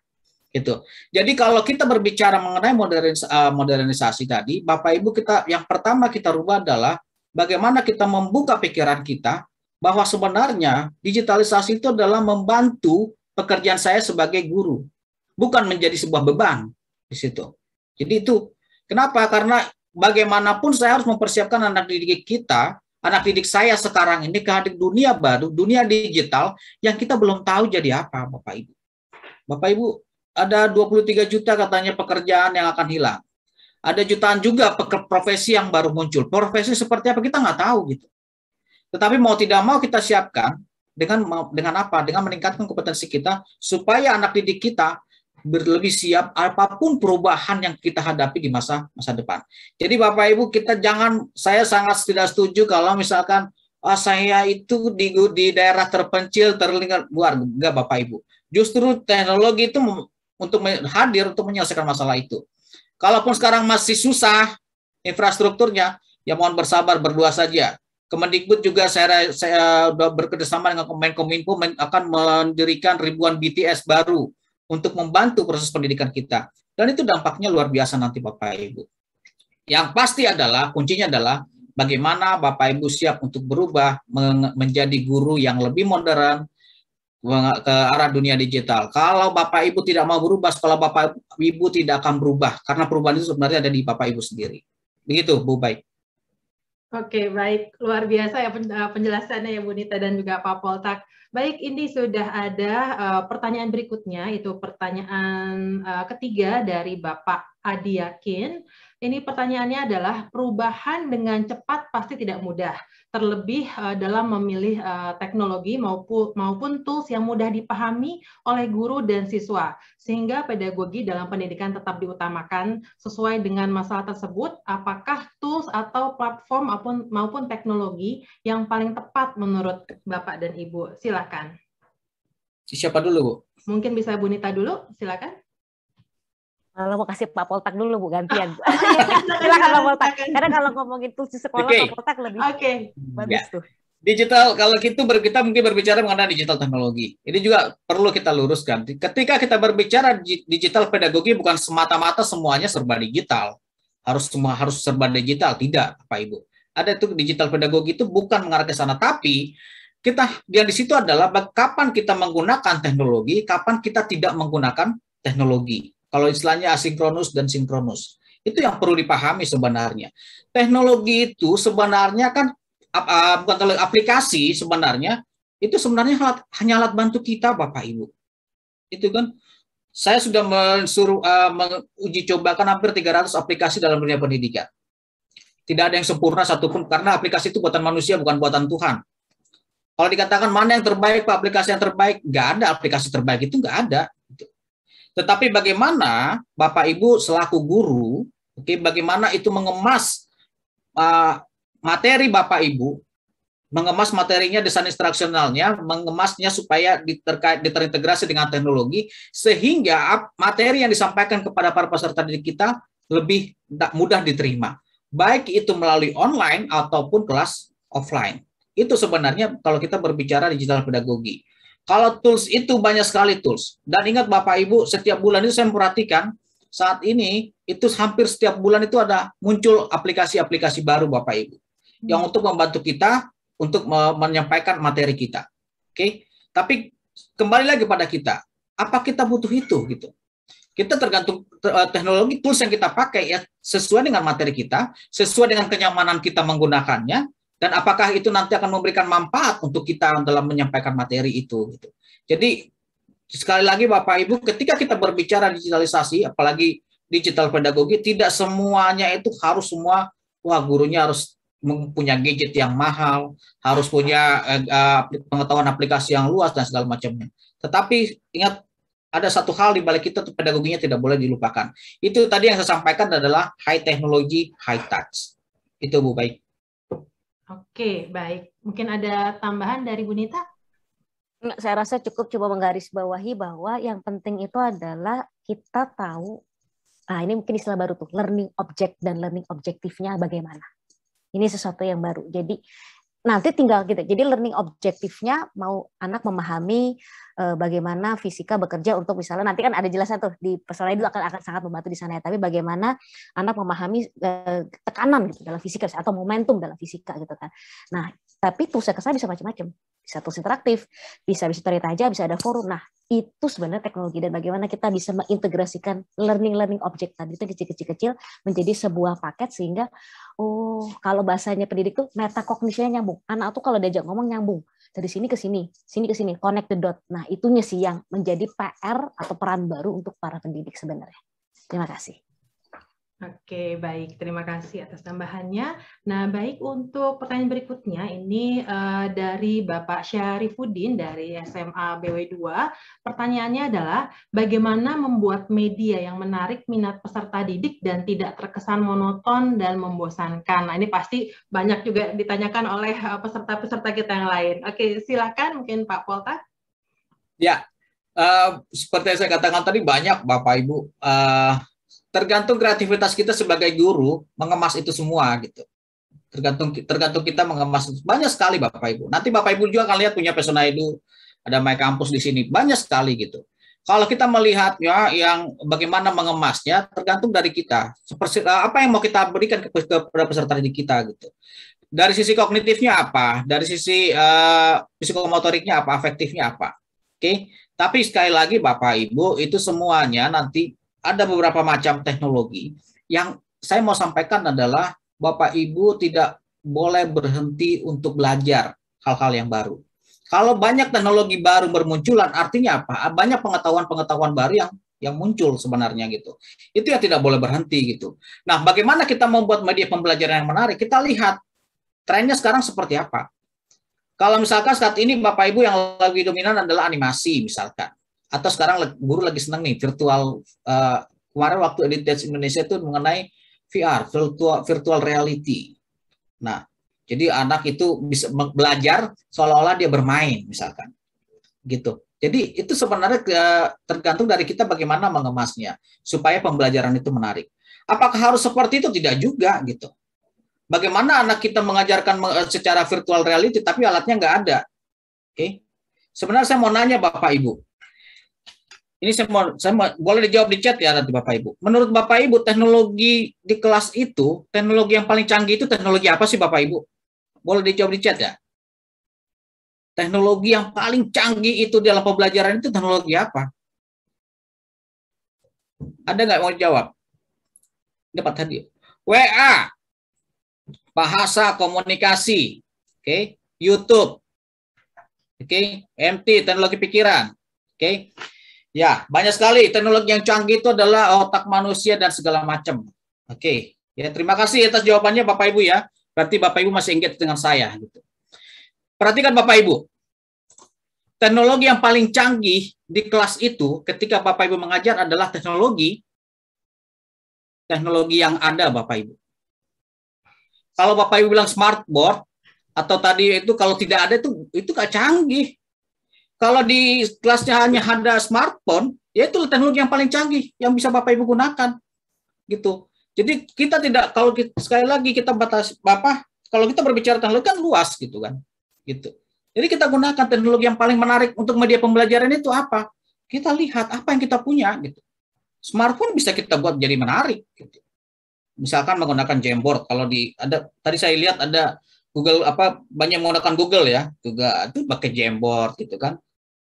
gitu. Jadi kalau kita berbicara mengenai modernis, ah, modernisasi tadi, Bapak Ibu kita yang pertama kita rubah adalah bagaimana kita membuka pikiran kita bahwa sebenarnya digitalisasi itu adalah membantu pekerjaan saya sebagai guru, bukan menjadi sebuah beban di situ. Jadi itu Kenapa? Karena bagaimanapun saya harus mempersiapkan anak didik kita, anak didik saya sekarang ini ke dunia baru, dunia digital yang kita belum tahu jadi apa, Bapak Ibu. Bapak Ibu, ada 23 juta katanya pekerjaan yang akan hilang. Ada jutaan juga profesi yang baru muncul. Profesi seperti apa kita nggak tahu gitu. Tetapi mau tidak mau kita siapkan dengan dengan apa? Dengan meningkatkan kompetensi kita supaya anak didik kita lebih siap apapun perubahan yang kita hadapi di masa masa depan. Jadi Bapak Ibu kita jangan saya sangat tidak setuju kalau misalkan ah, saya itu di di daerah terpencil terlingkar luar enggak Bapak Ibu. Justru teknologi itu untuk hadir untuk menyelesaikan masalah itu. Kalaupun sekarang masih susah infrastrukturnya, ya mohon bersabar berdua saja. Kemendikbud juga saya saya eh, sudah bekerjasama dengan Kemenkominfo akan mendirikan ribuan BTS baru untuk membantu proses pendidikan kita. Dan itu dampaknya luar biasa nanti Bapak Ibu. Yang pasti adalah, kuncinya adalah bagaimana Bapak Ibu siap untuk berubah menjadi guru yang lebih modern, ke arah dunia digital. Kalau Bapak Ibu tidak mau berubah, sekolah Bapak Ibu tidak akan berubah karena perubahan itu sebenarnya ada di Bapak Ibu sendiri. Begitu, Bu Baik. Oke, baik. Luar biasa ya eh, penjelasannya ya Bu Nita dan juga Pak Poltak. Baik, ini sudah ada uh, pertanyaan berikutnya, itu pertanyaan uh, ketiga dari Bapak Adi Yakin. Ini pertanyaannya adalah perubahan dengan cepat pasti tidak mudah terlebih uh, dalam memilih uh, teknologi maupun maupun tools yang mudah dipahami oleh guru dan siswa sehingga pedagogi dalam pendidikan tetap diutamakan sesuai dengan masalah tersebut apakah tools atau platform maupun maupun teknologi yang paling tepat menurut Bapak dan Ibu silakan siapa dulu Bu mungkin bisa bu nita dulu silakan kalau eh, mau kasih Pak Poltak dulu Bu gantian. Oh, iya, iya, iya, Silakan Pak Poltak. Karena kalau ngomongin tools sekolah okay. Pak Poltak lebih Oke. Okay. Bagus ya. tuh. Digital kalau gitu kita mungkin berbicara mengenai digital teknologi. Ini juga perlu kita luruskan. Ketika kita berbicara digital pedagogi bukan semata-mata semuanya serba digital. Harus semua harus serba digital, tidak, Pak Ibu. Ada itu digital pedagogi itu bukan mengarah ke sana, tapi kita yang di situ adalah kapan kita menggunakan teknologi, kapan kita tidak menggunakan teknologi. Kalau istilahnya asinkronus dan sinkronus. Itu yang perlu dipahami sebenarnya. Teknologi itu sebenarnya kan bukan teknologi aplikasi sebenarnya itu sebenarnya alat, hanya alat bantu kita Bapak Ibu. Itu kan saya sudah mensuruh uh, menguji cobakan hampir 300 aplikasi dalam dunia pendidikan. Tidak ada yang sempurna satupun karena aplikasi itu buatan manusia bukan buatan Tuhan. Kalau dikatakan mana yang terbaik, aplikasi yang terbaik, nggak ada aplikasi terbaik itu nggak ada. Tetapi bagaimana Bapak Ibu selaku guru, oke, okay, bagaimana itu mengemas uh, materi Bapak Ibu, mengemas materinya desain instruksionalnya, mengemasnya supaya diterkait diterintegrasi dengan teknologi sehingga materi yang disampaikan kepada para peserta didik kita lebih mudah diterima, baik itu melalui online ataupun kelas offline. Itu sebenarnya kalau kita berbicara digital pedagogi. Kalau tools itu banyak sekali tools. Dan ingat Bapak Ibu, setiap bulan itu saya memperhatikan, saat ini itu hampir setiap bulan itu ada muncul aplikasi-aplikasi baru Bapak Ibu. Hmm. Yang untuk membantu kita untuk menyampaikan materi kita. Oke. Okay? Tapi kembali lagi pada kita. Apa kita butuh itu gitu. Kita tergantung eh, teknologi tools yang kita pakai ya sesuai dengan materi kita, sesuai dengan kenyamanan kita menggunakannya, dan apakah itu nanti akan memberikan manfaat untuk kita dalam menyampaikan materi itu? Gitu. Jadi sekali lagi Bapak Ibu, ketika kita berbicara digitalisasi, apalagi digital pedagogi, tidak semuanya itu harus semua wah gurunya harus mempunyai gadget yang mahal, harus punya eh, eh pengetahuan aplikasi yang luas dan segala macamnya. Tetapi ingat ada satu hal di balik itu pedagoginya tidak boleh dilupakan. Itu tadi yang saya sampaikan adalah high technology, high touch. Itu Bu baik. Oke, baik. Mungkin ada tambahan dari Bu Nita? Saya rasa cukup coba menggarisbawahi bahwa yang penting itu adalah kita tahu, nah ini mungkin istilah baru tuh, learning object dan learning objektifnya bagaimana. Ini sesuatu yang baru. Jadi nanti tinggal kita. Gitu. Jadi learning objektifnya mau anak memahami uh, bagaimana fisika bekerja untuk misalnya nanti kan ada jelasan tuh di persoalan itu akan akan sangat membantu di sana ya. Tapi bagaimana anak memahami uh, tekanan gitu dalam fisika atau momentum dalam fisika gitu kan. Nah, tapi tools saya bisa macam-macam. Bisa tools interaktif, bisa bisa cerita aja, bisa ada forum. Nah, itu sebenarnya teknologi dan bagaimana kita bisa mengintegrasikan learning-learning objek tadi itu kecil-kecil menjadi sebuah paket sehingga oh kalau bahasanya pendidik tuh metakognisinya nyambung anak tuh kalau diajak ngomong nyambung dari sini ke sini, sini ke sini, connect the dot. Nah, itunya sih yang menjadi PR atau peran baru untuk para pendidik sebenarnya. Terima kasih. Oke, baik. Terima kasih atas tambahannya. Nah, baik untuk pertanyaan berikutnya ini uh, dari Bapak Syarifuddin dari SMA BW2. Pertanyaannya adalah bagaimana membuat media yang menarik minat peserta didik dan tidak terkesan monoton dan membosankan. Nah, ini pasti banyak juga ditanyakan oleh eh, peserta-peserta kita yang lain. Oke, silakan mungkin Pak Polta. Ya. Uh, seperti yang saya katakan tadi banyak Bapak Ibu uh, tergantung kreativitas kita sebagai guru mengemas itu semua gitu. Tergantung tergantung kita mengemas banyak sekali Bapak Ibu. Nanti Bapak Ibu juga akan lihat punya persona itu ada My kampus di sini banyak sekali gitu. Kalau kita melihatnya yang bagaimana mengemasnya tergantung dari kita. Seperti eh, apa yang mau kita berikan kepada peserta didik kita gitu. Dari sisi kognitifnya apa? Dari sisi uh, psikomotoriknya apa? Afektifnya apa? Oke. Okay? Tapi sekali lagi Bapak Ibu itu semuanya nanti ada beberapa macam teknologi yang saya mau sampaikan adalah Bapak Ibu tidak boleh berhenti untuk belajar hal-hal yang baru. Kalau banyak teknologi baru bermunculan, artinya apa? Banyak pengetahuan-pengetahuan baru yang yang muncul sebenarnya gitu. Itu yang tidak boleh berhenti gitu. Nah, bagaimana kita membuat media pembelajaran yang menarik? Kita lihat trennya sekarang seperti apa. Kalau misalkan saat ini Bapak Ibu yang lagi dominan adalah animasi misalkan atau sekarang guru lagi senang nih virtual uh, kemarin waktu Editage Indonesia itu mengenai VR virtual virtual reality. Nah, jadi anak itu bisa belajar seolah-olah dia bermain misalkan. Gitu. Jadi itu sebenarnya tergantung dari kita bagaimana mengemasnya supaya pembelajaran itu menarik. Apakah harus seperti itu? Tidak juga gitu. Bagaimana anak kita mengajarkan secara virtual reality tapi alatnya nggak ada? Oke. Okay. Sebenarnya saya mau nanya Bapak Ibu, ini saya mau, saya mau, boleh dijawab di chat ya nanti Bapak Ibu. Menurut Bapak Ibu, teknologi di kelas itu, teknologi yang paling canggih itu teknologi apa sih Bapak Ibu? Boleh dijawab di chat ya? Teknologi yang paling canggih itu dalam pembelajaran itu teknologi apa? Ada nggak mau dijawab? Dapat tadi. WA, bahasa komunikasi, oke, okay? YouTube, oke, okay? MT teknologi pikiran, oke. Okay? Ya, banyak sekali teknologi yang canggih itu adalah otak manusia dan segala macam. Oke, ya terima kasih atas jawabannya Bapak Ibu ya. Berarti Bapak Ibu masih ingat dengan saya gitu. Perhatikan Bapak Ibu. Teknologi yang paling canggih di kelas itu ketika Bapak Ibu mengajar adalah teknologi teknologi yang ada Bapak Ibu. Kalau Bapak Ibu bilang smartboard atau tadi itu kalau tidak ada itu itu gak canggih. Kalau di kelasnya hanya ada smartphone, ya itu teknologi yang paling canggih yang bisa Bapak Ibu gunakan. Gitu. Jadi kita tidak kalau kita, sekali lagi kita batas bapak, kalau kita berbicara teknologi kan luas gitu kan. Gitu. Jadi kita gunakan teknologi yang paling menarik untuk media pembelajaran itu apa? Kita lihat apa yang kita punya gitu. Smartphone bisa kita buat jadi menarik gitu. Misalkan menggunakan Jamboard kalau di ada tadi saya lihat ada Google apa banyak menggunakan Google ya, juga itu pakai Jamboard gitu kan.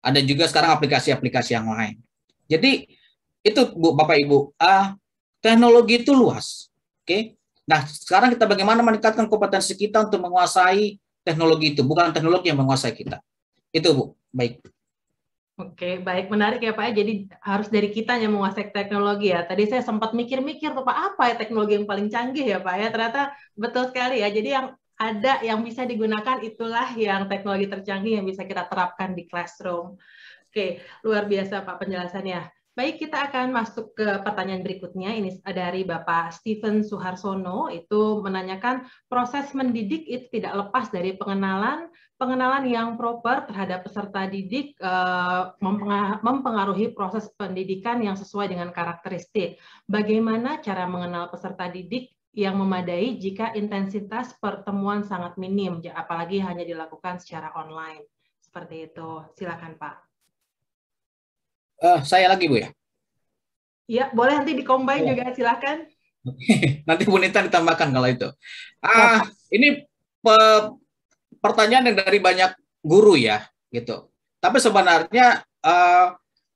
Ada juga sekarang aplikasi-aplikasi yang lain. Jadi itu Bu Bapak Ibu, uh, teknologi itu luas. Oke. Okay? Nah, sekarang kita bagaimana meningkatkan kompetensi kita untuk menguasai teknologi itu, bukan teknologi yang menguasai kita. Itu Bu. Baik. Oke, baik menarik ya Pak. Jadi harus dari kita yang menguasai teknologi ya. Tadi saya sempat mikir-mikir tuh Pak apa ya teknologi yang paling canggih ya Pak ya. Ternyata betul sekali ya. Jadi yang ada yang bisa digunakan itulah yang teknologi tercanggih yang bisa kita terapkan di classroom. Oke, luar biasa Pak penjelasannya. Baik, kita akan masuk ke pertanyaan berikutnya. Ini dari Bapak Steven Suharsono, itu menanyakan proses mendidik itu tidak lepas dari pengenalan, pengenalan yang proper terhadap peserta didik eh, mempengaruhi proses pendidikan yang sesuai dengan karakteristik. Bagaimana cara mengenal peserta didik yang memadai jika intensitas pertemuan sangat minim, apalagi hanya dilakukan secara online. Seperti itu. Silakan Pak. Uh, saya lagi Bu ya? Ya, boleh nanti dikombain oh. Iya. juga, silakan. nanti Bu Nita ditambahkan kalau itu. Ah, ini pe pertanyaan yang dari banyak guru ya, gitu. Tapi sebenarnya uh,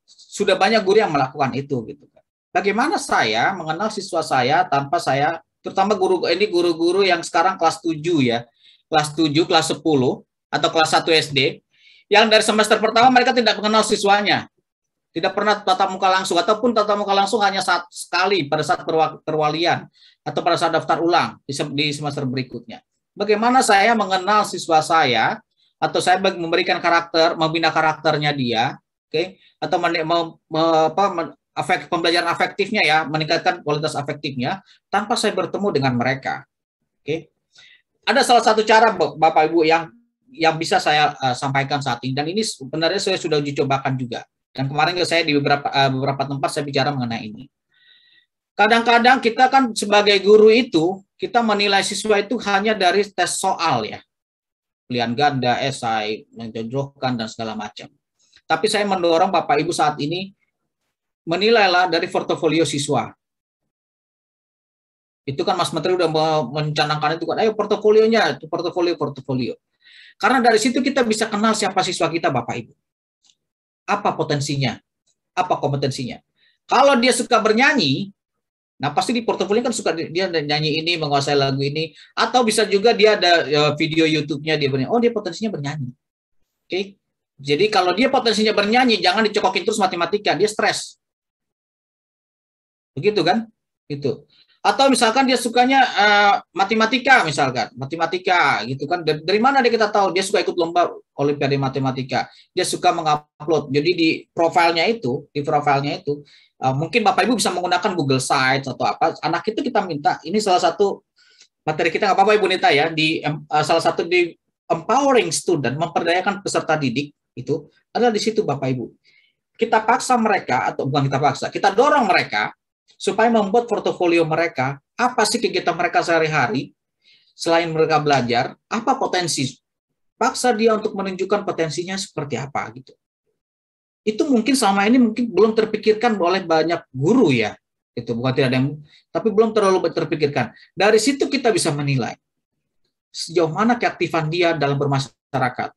sudah banyak guru yang melakukan itu, gitu. Bagaimana saya mengenal siswa saya tanpa saya terutama guru ini guru-guru yang sekarang kelas 7 ya. Kelas 7, kelas 10 atau kelas 1 SD yang dari semester pertama mereka tidak mengenal siswanya. Tidak pernah tatap muka langsung ataupun tatap muka langsung hanya saat sekali pada saat perwalian atau pada saat daftar ulang di semester berikutnya. Bagaimana saya mengenal siswa saya atau saya memberikan karakter, membina karakternya dia, oke, okay? atau men, me, apa, afek, pembelajaran afektifnya ya, meningkatkan kualitas afektifnya tanpa saya bertemu dengan mereka. Oke. Okay? Ada salah satu cara Bapak Ibu yang yang bisa saya uh, sampaikan saat ini dan ini sebenarnya saya sudah uji cobakan juga. Dan kemarin saya di beberapa uh, beberapa tempat saya bicara mengenai ini. Kadang-kadang kita kan sebagai guru itu kita menilai siswa itu hanya dari tes soal ya. Pilihan ganda, esai, menjodohkan dan segala macam. Tapi saya mendorong Bapak Ibu saat ini menilailah dari portofolio siswa. Itu kan Mas Menteri udah mencanangkan itu kan, ayo portofolionya, itu portofolio, portofolio. Karena dari situ kita bisa kenal siapa siswa kita, Bapak Ibu. Apa potensinya? Apa kompetensinya? Kalau dia suka bernyanyi, nah pasti di portofolio kan suka dia nyanyi ini, menguasai lagu ini, atau bisa juga dia ada ya, video YouTube-nya dia bernyanyi. Oh, dia potensinya bernyanyi. Oke. Okay? Jadi kalau dia potensinya bernyanyi, jangan dicokokin terus matematika, dia stres. Begitu kan? Itu. Atau misalkan dia sukanya uh, matematika misalkan, matematika gitu kan. Dari, dari mana dia kita tahu dia suka ikut lomba olimpiade matematika. Dia suka mengupload. Jadi di profilnya itu, di profilnya itu uh, mungkin Bapak Ibu bisa menggunakan Google Sites atau apa. Anak itu kita minta ini salah satu materi kita nggak apa-apa Ibu Nita ya di uh, salah satu di empowering student memperdayakan peserta didik itu adalah di situ Bapak Ibu. Kita paksa mereka atau bukan kita paksa, kita dorong mereka supaya membuat portofolio mereka, apa sih kegiatan mereka sehari-hari, selain mereka belajar, apa potensi, paksa dia untuk menunjukkan potensinya seperti apa gitu. Itu mungkin selama ini mungkin belum terpikirkan oleh banyak guru ya, itu bukan tidak ada yang, tapi belum terlalu terpikirkan. Dari situ kita bisa menilai sejauh mana keaktifan dia dalam bermasyarakat.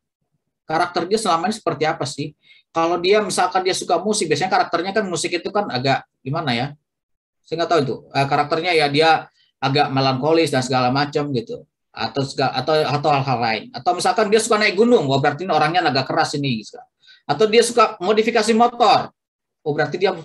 Karakter dia selama ini seperti apa sih? Kalau dia misalkan dia suka musik, biasanya karakternya kan musik itu kan agak gimana ya, saya nggak tahu itu uh, karakternya ya dia agak melankolis dan segala macam gitu atau segala, atau atau hal-hal lain atau misalkan dia suka naik gunung wah berarti ini orangnya agak keras ini gitu. atau dia suka modifikasi motor oh berarti dia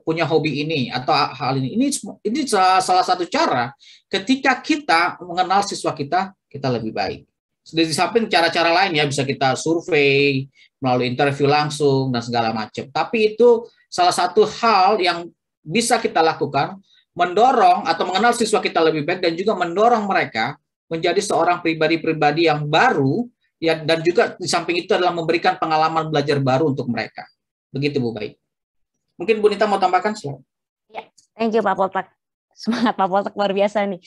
punya hobi ini atau hal ini ini ini salah satu cara ketika kita mengenal siswa kita kita lebih baik sudah disamping cara-cara lain ya bisa kita survei melalui interview langsung dan segala macam tapi itu salah satu hal yang bisa kita lakukan mendorong atau mengenal siswa kita lebih baik dan juga mendorong mereka menjadi seorang pribadi-pribadi yang baru ya dan juga di samping itu adalah memberikan pengalaman belajar baru untuk mereka. Begitu Bu Baik. Mungkin Bu Nita mau tambahkan selain. Ya, thank you Pak Poltak. Semangat Pak Poltak luar biasa nih.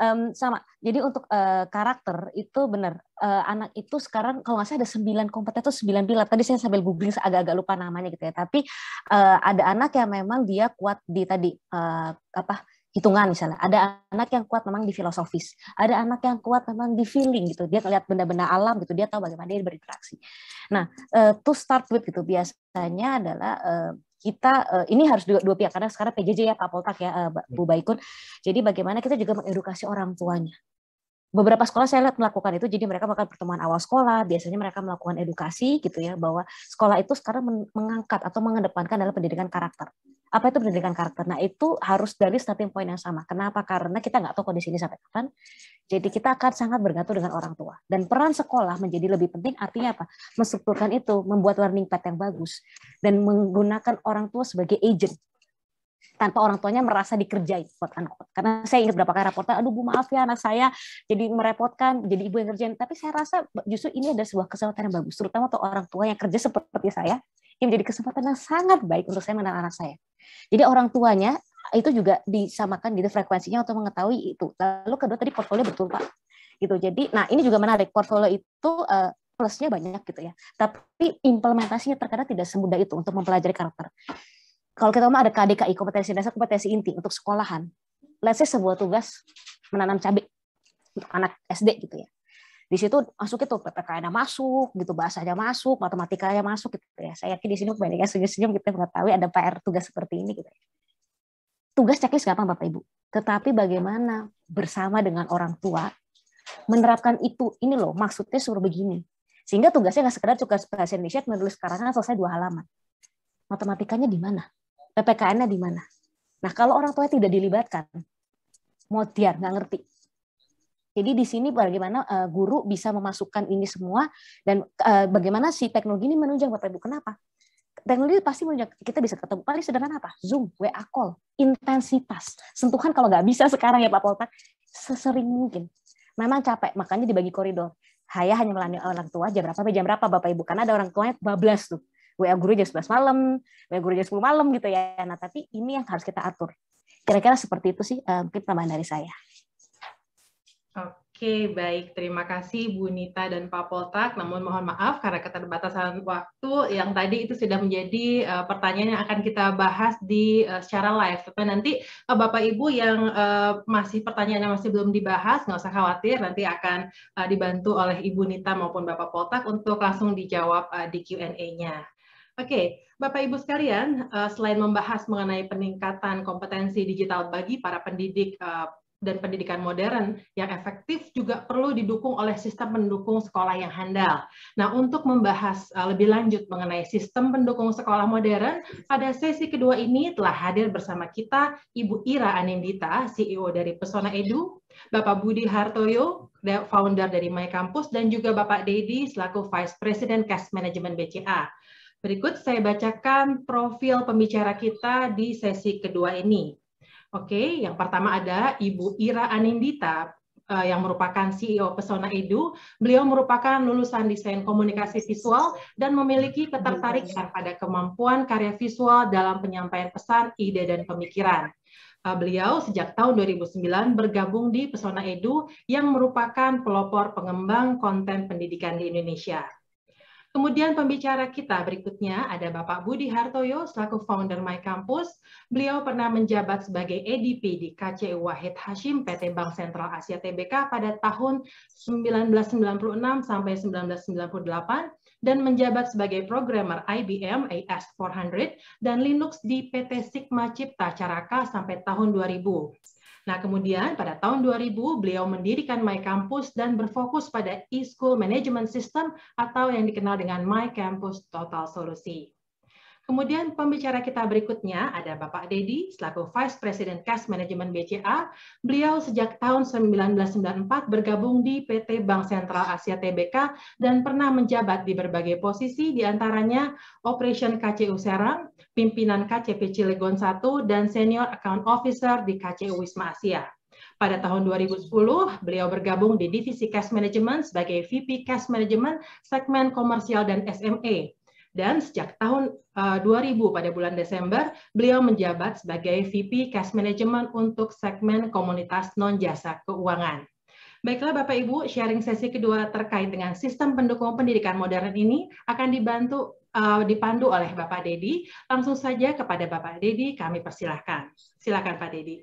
Um, sama jadi untuk uh, karakter itu benar uh, eh, anak itu sekarang kalau nggak salah ada sembilan kompeten itu sembilan pilar. Tadi saya sambil googling agak-agak lupa namanya gitu ya. Tapi uh, ada anak yang memang dia kuat di tadi uh, apa hitungan misalnya. Ada anak yang kuat memang di filosofis, ada anak yang kuat memang di feeling gitu. Dia lihat benda-benda alam gitu, dia tahu bagaimana dia berinteraksi. Nah, uh, to start with gitu biasanya adalah uh, kita ini harus dua, dua pihak karena sekarang PJJ ya Pak Poltak ya Bu Baikun. Jadi bagaimana kita juga mengedukasi orang tuanya beberapa sekolah saya lihat melakukan itu jadi mereka melakukan pertemuan awal sekolah biasanya mereka melakukan edukasi gitu ya bahwa sekolah itu sekarang mengangkat atau mengedepankan dalam pendidikan karakter apa itu pendidikan karakter nah itu harus dari starting point yang sama kenapa karena kita nggak tahu kondisi ini sampai kapan jadi kita akan sangat bergantung dengan orang tua dan peran sekolah menjadi lebih penting artinya apa menstrukturkan itu membuat learning path yang bagus dan menggunakan orang tua sebagai agent tanpa orang tuanya merasa dikerjain buat anak. Karena saya ingat berapa kali raportan, aduh bu maaf ya anak saya jadi merepotkan, jadi ibu yang kerjain. Tapi saya rasa justru ini ada sebuah kesempatan yang bagus, terutama untuk orang tua yang kerja seperti saya, ini menjadi kesempatan yang sangat baik untuk saya mengenal anak saya. Jadi orang tuanya itu juga disamakan gitu frekuensinya untuk mengetahui itu. Lalu kedua tadi portfolio betul pak, gitu. Jadi, nah ini juga menarik portfolio itu uh, plusnya banyak gitu ya. Tapi implementasinya terkadang tidak semudah itu untuk mempelajari karakter kalau kita mau ada KDKI kompetensi dasar kompetensi inti untuk sekolahan let's say sebuah tugas menanam cabai untuk anak SD gitu ya di situ masuk itu PPKN masuk gitu bahasanya masuk matematikanya masuk gitu ya saya yakin di sini kebanyakan senyum-senyum kita gitu, mengetahui ada PR tugas seperti ini gitu ya. tugas checklist gampang bapak ibu tetapi bagaimana bersama dengan orang tua menerapkan itu ini loh maksudnya suruh begini sehingga tugasnya nggak sekedar tugas bahasa Indonesia menulis karangan selesai dua halaman matematikanya di mana PPKN-nya di mana. Nah, kalau orang tua tidak dilibatkan, mau tiar nggak ngerti. Jadi di sini bagaimana eh, guru bisa memasukkan ini semua dan eh, bagaimana si teknologi ini menunjang Bapak Ibu kenapa? Teknologi pasti menunjang kita bisa ketemu paling sederhana apa? Zoom, WA call, intensitas, sentuhan kalau nggak bisa sekarang ya Pak Poltak, sesering mungkin. Memang capek, makanya dibagi koridor. Haya hanya melayani orang tua jam berapa jam berapa Bapak Ibu karena ada orang tuanya bablas tuh. WA guru jam 11 malam, WA guru jam 10 malam gitu ya. Nah, tapi ini yang harus kita atur. Kira-kira seperti itu sih eh, mungkin tambahan dari saya. Oke, baik. Terima kasih Bu Nita dan Pak Poltak. Namun mohon maaf karena keterbatasan waktu yang tadi itu sudah menjadi uh, pertanyaan yang akan kita bahas di uh, secara live. Tapi nanti uh, Bapak Ibu yang uh, masih pertanyaannya masih belum dibahas, nggak usah khawatir. Nanti akan uh, dibantu oleh Ibu Nita maupun Bapak Poltak untuk langsung dijawab uh, di Q&A-nya. Oke, Bapak Ibu sekalian, eh, selain membahas mengenai peningkatan kompetensi digital bagi para pendidik eh, dan pendidikan modern yang efektif juga perlu didukung oleh sistem pendukung sekolah yang handal. Nah, untuk membahas eh, lebih lanjut mengenai sistem pendukung sekolah modern, pada sesi kedua ini telah hadir bersama kita Ibu Ira Anindita, CEO dari Pesona Edu, Bapak Budi Hartoyo, founder dari My Campus, dan juga Bapak Dedi selaku Vice President Cash Management BCA. Berikut saya bacakan profil pembicara kita di sesi kedua ini. Oke, yang pertama ada Ibu Ira Anindita eh, yang merupakan CEO Pesona Edu. Beliau merupakan lulusan desain komunikasi visual dan memiliki ketertarikan pada kemampuan karya visual dalam penyampaian pesan, ide, dan pemikiran. Eh, beliau sejak tahun 2009 bergabung di Pesona Edu yang merupakan pelopor pengembang konten pendidikan di Indonesia. Kemudian pembicara kita berikutnya ada Bapak Budi Hartoyo selaku founder My Campus. Beliau pernah menjabat sebagai EDP di KCU Wahid Hashim PT Bank Sentral Asia TBK pada tahun 1996 sampai 1998 dan menjabat sebagai programmer IBM AS400 dan Linux di PT Sigma Cipta Caraka sampai tahun 2000. Nah, kemudian pada tahun 2000 beliau mendirikan My Campus dan berfokus pada e-school management system atau yang dikenal dengan My Campus Total Solusi. Kemudian pembicara kita berikutnya ada Bapak Dedi selaku Vice President Cash Management BCA. Beliau sejak tahun 1994 bergabung di PT Bank Sentral Asia TBK dan pernah menjabat di berbagai posisi diantaranya Operation KCU Serang, pimpinan KCP Cilegon 1 dan Senior Account Officer di KCU Wisma Asia. Pada tahun 2010, beliau bergabung di Divisi Cash Management sebagai VP Cash Management segmen komersial dan SME. Dan sejak tahun uh, eh, 2000 pada bulan Desember, beliau menjabat sebagai VP Cash Management untuk segmen komunitas non-jasa keuangan. Baiklah Bapak Ibu, sharing sesi kedua terkait dengan sistem pendukung pendidikan modern ini akan dibantu uh, dipandu oleh Bapak Dedi. Langsung saja kepada Bapak Dedi kami persilahkan. Silakan Pak Dedi.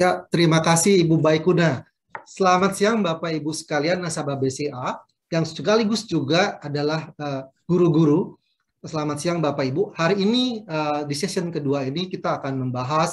Ya, terima kasih Ibu Baikuna. Selamat siang Bapak Ibu sekalian nasabah BCA yang sekaligus juga adalah eh, guru -guru. Selamat siang Bapak Ibu. Hari ini eh, di session kedua ini kita akan membahas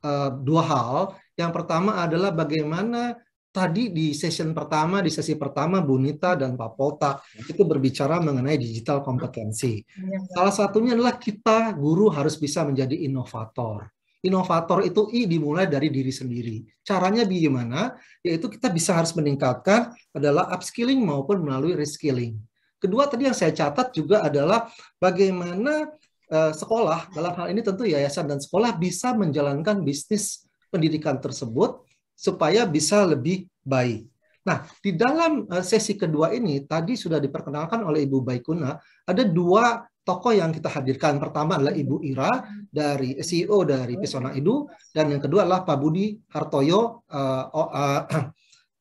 eh, dua hal. Yang pertama adalah bagaimana tadi di session pertama, di sesi pertama Bunita dan Pak Polta itu berbicara mengenai digital kompetensi. Iya, Salah satunya adalah kita guru harus bisa menjadi inovator. Inovator itu I dimulai dari diri sendiri. Caranya bagaimana? Yaitu kita bisa harus meningkatkan adalah upskilling maupun melalui reskilling Kedua tadi yang saya catat juga adalah bagaimana uh, sekolah dalam hal ini tentu yayasan dan sekolah bisa menjalankan bisnis pendidikan tersebut supaya bisa lebih baik. Nah, di dalam eh, sesi kedua ini tadi sudah diperkenalkan oleh Ibu Baikuna, ada dua tokoh yang kita hadirkan. Pertama adalah Ibu Ira dari eh, CEO dari Pesona Edu dan yang kedua adalah Pak Budi Hartoyo uh, uh,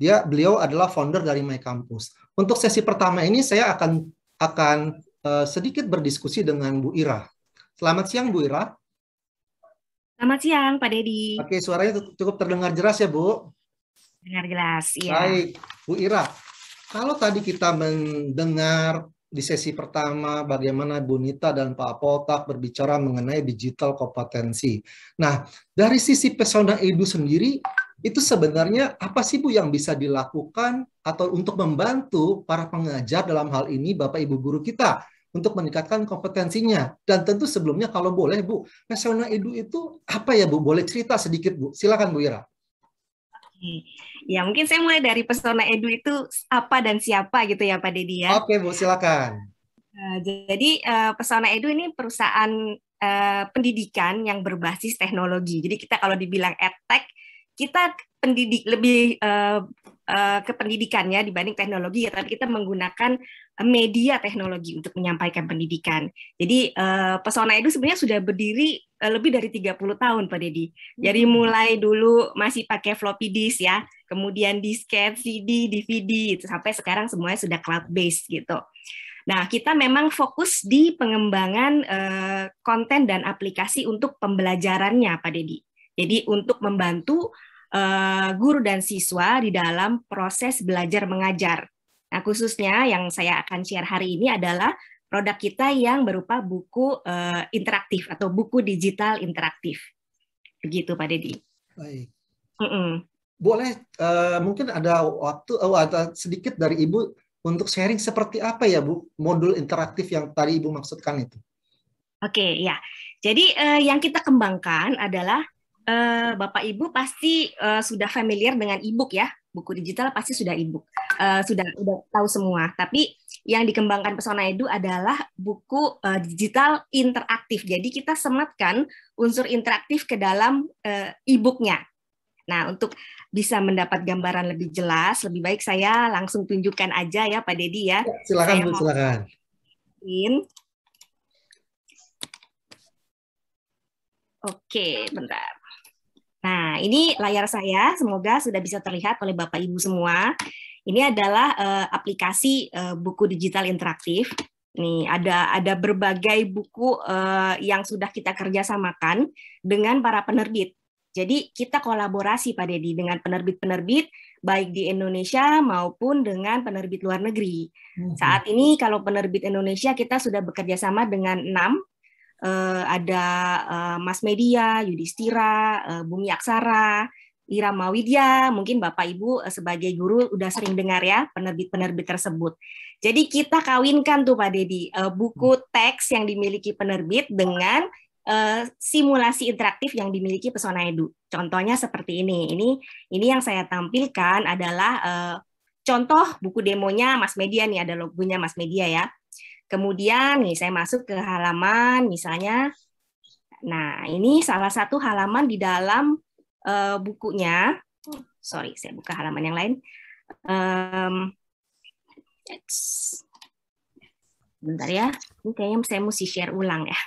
dia beliau adalah founder dari My Campus. Untuk sesi pertama ini saya akan akan uh, sedikit berdiskusi dengan Bu Ira. Selamat siang Bu Ira. Selamat siang Pak Dedi. Oke, suaranya cukup terdengar jelas ya Bu. Dengar jelas, iya. Baik, Bu Ira. Kalau tadi kita mendengar di sesi pertama bagaimana Bu Nita dan Pak Potak berbicara mengenai digital kompetensi. Nah, dari sisi pesona edu sendiri, itu sebenarnya apa sih Bu yang bisa dilakukan atau untuk membantu para pengajar dalam hal ini Bapak Ibu guru kita untuk meningkatkan kompetensinya. Dan tentu sebelumnya kalau boleh Bu, Nasional Edu itu apa ya Bu? Boleh cerita sedikit Bu. Silakan Bu Ira. Ya mungkin saya mulai dari pesona edu itu apa dan siapa gitu ya Pak Deddy ya. Oke Bu silakan. Eh, jadi eh, pesona edu ini perusahaan eh, pendidikan yang berbasis teknologi. Jadi kita kalau dibilang edtech kita pendidik lebih uh, uh, ke pendidikan dibanding teknologi ya tapi kita menggunakan eh, media teknologi untuk menyampaikan pendidikan. Jadi uh, pesona itu sebenarnya sudah berdiri uh, lebih dari 30 tahun Pak Dedi. Jadi hmm. mulai dulu masih pakai floppy disk ya, kemudian disket, CD, DVD itu sampai sekarang semuanya sudah cloud based gitu. Nah, kita memang fokus di pengembangan uh, konten dan aplikasi untuk pembelajarannya Pak Dedi. Jadi untuk membantu Eh, guru dan siswa di dalam proses belajar mengajar. Nah, khususnya yang saya akan share hari ini adalah produk kita yang berupa buku uh, interaktif atau buku digital interaktif. Begitu Pak Deddy. Baik. Mm -mm. Boleh uh, mungkin ada waktu uh, ada sedikit dari Ibu untuk sharing seperti apa ya Bu modul interaktif yang tadi Ibu maksudkan itu. Oke, okay, ya. Jadi uh, yang kita kembangkan adalah Eh, Bapak Ibu pasti uh, sudah familiar dengan e-book ya. Buku digital pasti sudah e-book. Uh, sudah sudah tahu semua. Tapi yang dikembangkan Pesona Edu adalah buku uh, digital interaktif. Jadi kita sematkan unsur interaktif ke dalam uh, e-booknya. Nah, untuk bisa mendapat gambaran lebih jelas, lebih baik saya langsung tunjukkan aja ya Pak Dedi ya. ya. Silakan Bu, silakan. Oke, bentar. Nah, ini layar saya, semoga sudah bisa terlihat oleh Bapak Ibu semua. Ini adalah uh, aplikasi uh, buku digital interaktif. Nih, ada ada berbagai buku uh, yang sudah kita kerjasamakan dengan para penerbit. Jadi kita kolaborasi Pak Deddy dengan penerbit-penerbit baik di Indonesia maupun dengan penerbit luar negeri. Hmm. Saat ini kalau penerbit Indonesia kita sudah bekerja sama dengan enam uh, ada uh, Mas Media, Yudhistira, uh, eh, Bumi Aksara, Ira Widya, mungkin Bapak Ibu sebagai guru udah sering dengar ya penerbit-penerbit tersebut. Jadi kita kawinkan tuh Pak Deddy uh, buku teks yang dimiliki penerbit dengan uh, simulasi interaktif yang dimiliki Pesona Edu. Contohnya seperti ini. Ini ini yang saya tampilkan adalah uh, contoh buku demonya Mas Media nih ada logonya Mas Media ya. Kemudian nih saya masuk ke halaman misalnya. Nah, ini salah satu halaman di dalam uh, bukunya. Sorry, saya buka halaman yang lain. Um, bentar ya. Ini kayaknya saya mesti share ulang ya.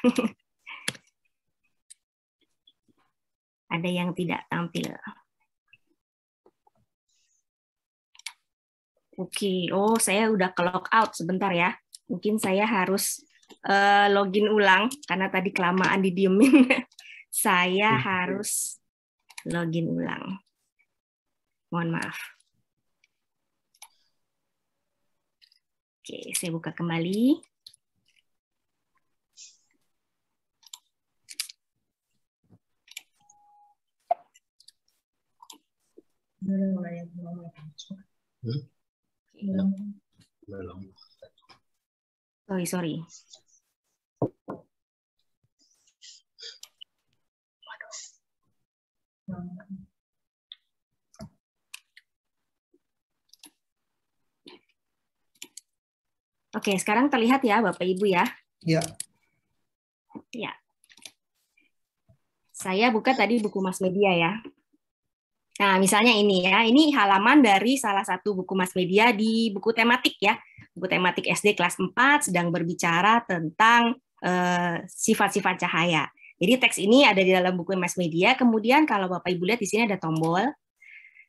Ada yang tidak tampil. Oke, okay. oh saya udah ke out sebentar ya. Mungkin saya harus uh, login ulang karena tadi kelamaan didiemin. saya hmm. harus login ulang. Mohon maaf. Oke, saya buka kembali. Belum. Hmm? Belum. Sorry, sorry. Oke, sekarang terlihat ya Bapak Ibu ya. Ya. Ya. Saya buka tadi buku Mas Media ya. Nah, misalnya ini ya, ini halaman dari salah satu buku mass media di buku tematik ya. Buku tematik SD kelas 4 sedang berbicara tentang eh, sifat-sifat uh, cahaya. Jadi teks ini ada di dalam buku mass media. Kemudian kalau Bapak Ibu lihat di sini ada tombol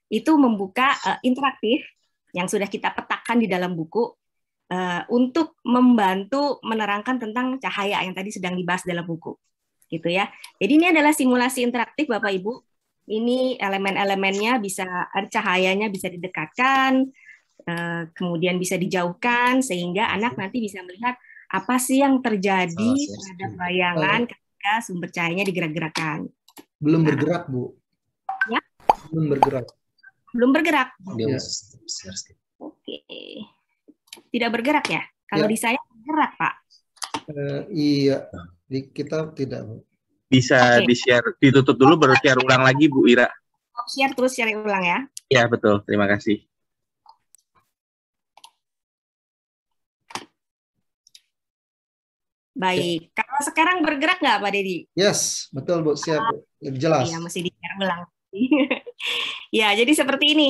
itu membuka uh, interaktif yang sudah kita petakan di dalam buku uh, untuk membantu menerangkan tentang cahaya yang tadi sedang dibahas dalam buku. Gitu ya. Jadi ini adalah simulasi interaktif Bapak Ibu ini elemen-elemennya bisa eh, cahayanya bisa didekatkan, eh, kemudian bisa dijauhkan sehingga anak nanti bisa melihat apa sih yang terjadi oh, terhadap bayangan ketika sumber cahayanya digerak-gerakkan. Belum nah. bergerak, Bu. Ya? Belum bergerak. Belum bergerak. Ya. Oke. Tidak bergerak ya? Kalau ya. di saya bergerak, Pak. Uh, iya, di kita tidak, Bu. Bisa okay. di-share, ditutup dulu baru share ulang lagi Bu Ira. Share terus share ulang ya. Ya, betul. Terima kasih. Baik. Ya. Kalau sekarang bergerak nggak Pak Dedi? Yes, betul Bu. Siap. Bu. Jelas. Iya, mesti di-share ulang. ya, jadi seperti ini.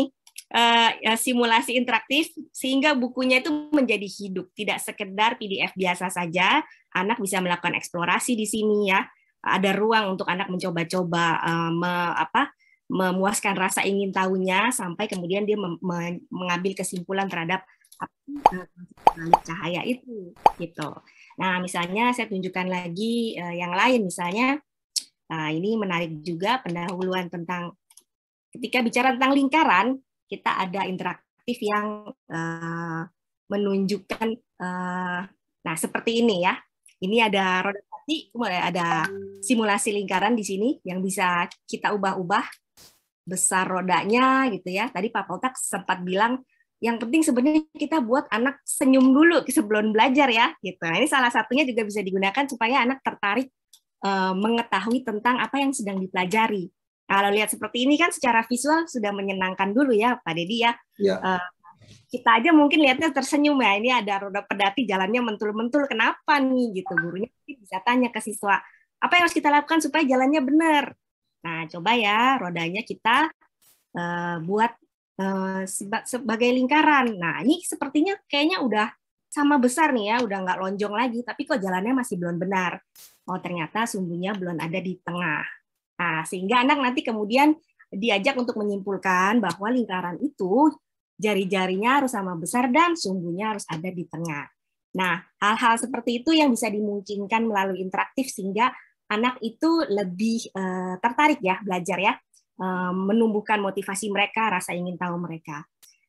Uh, simulasi interaktif sehingga bukunya itu menjadi hidup, tidak sekedar PDF biasa saja. Anak bisa melakukan eksplorasi di sini ya ada ruang untuk anak mencoba-coba uh, me, memuaskan rasa ingin tahunya sampai kemudian dia me mengambil kesimpulan terhadap eh, cahaya itu gitu. Nah, misalnya saya tunjukkan lagi uh, yang lain misalnya uh, ini menarik juga pendahuluan tentang ketika bicara tentang lingkaran, kita ada interaktif yang uh, menunjukkan uh, nah seperti ini ya. Ini ada roda nanti mulai ada simulasi lingkaran di sini yang bisa kita ubah-ubah besar rodanya gitu ya. Tadi Pak Poltak sempat bilang yang penting sebenarnya kita buat anak senyum dulu sebelum belajar ya gitu. Nah, ini salah satunya juga bisa digunakan supaya anak tertarik e, mengetahui tentang apa yang sedang dipelajari. kalau lihat seperti ini kan secara visual sudah menyenangkan dulu ya Pak Deddy ya. ya. E, kita aja mungkin lihatnya tersenyum ya ini ada roda pedati jalannya mentul-mentul kenapa nih gitu gurunya bisa tanya ke siswa apa yang harus kita lakukan supaya jalannya benar nah coba ya rodanya kita uh, buat uh, sebagai lingkaran nah ini sepertinya kayaknya udah sama besar nih ya udah nggak lonjong lagi tapi kok jalannya masih belum benar oh ternyata sumbunya belum ada di tengah nah sehingga anak nanti kemudian diajak untuk menyimpulkan bahwa lingkaran itu jari-jarinya harus sama besar dan sumbunya harus ada di tengah. Nah, hal-hal seperti itu yang bisa dimungkinkan melalui interaktif sehingga anak itu lebih uh, tertarik ya belajar ya, uh, menumbuhkan motivasi mereka, rasa ingin tahu mereka.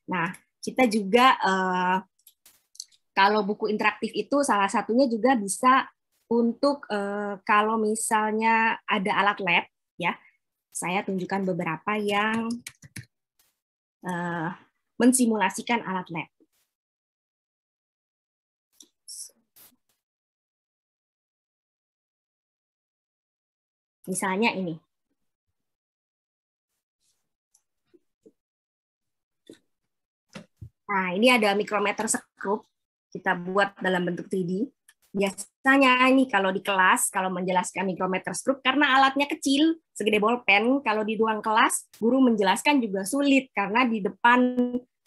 Nah, kita juga uh, kalau buku interaktif itu salah satunya juga bisa untuk uh, kalau misalnya ada alat lab ya, saya tunjukkan beberapa yang uh, mensimulasikan alat lab. Misalnya ini. Nah, ini ada mikrometer sekrup kita buat dalam bentuk 3D. Biasanya ini kalau di kelas, kalau menjelaskan mikrometer sekrup, karena alatnya kecil, segede bolpen, kalau di ruang kelas, guru menjelaskan juga sulit, karena di depan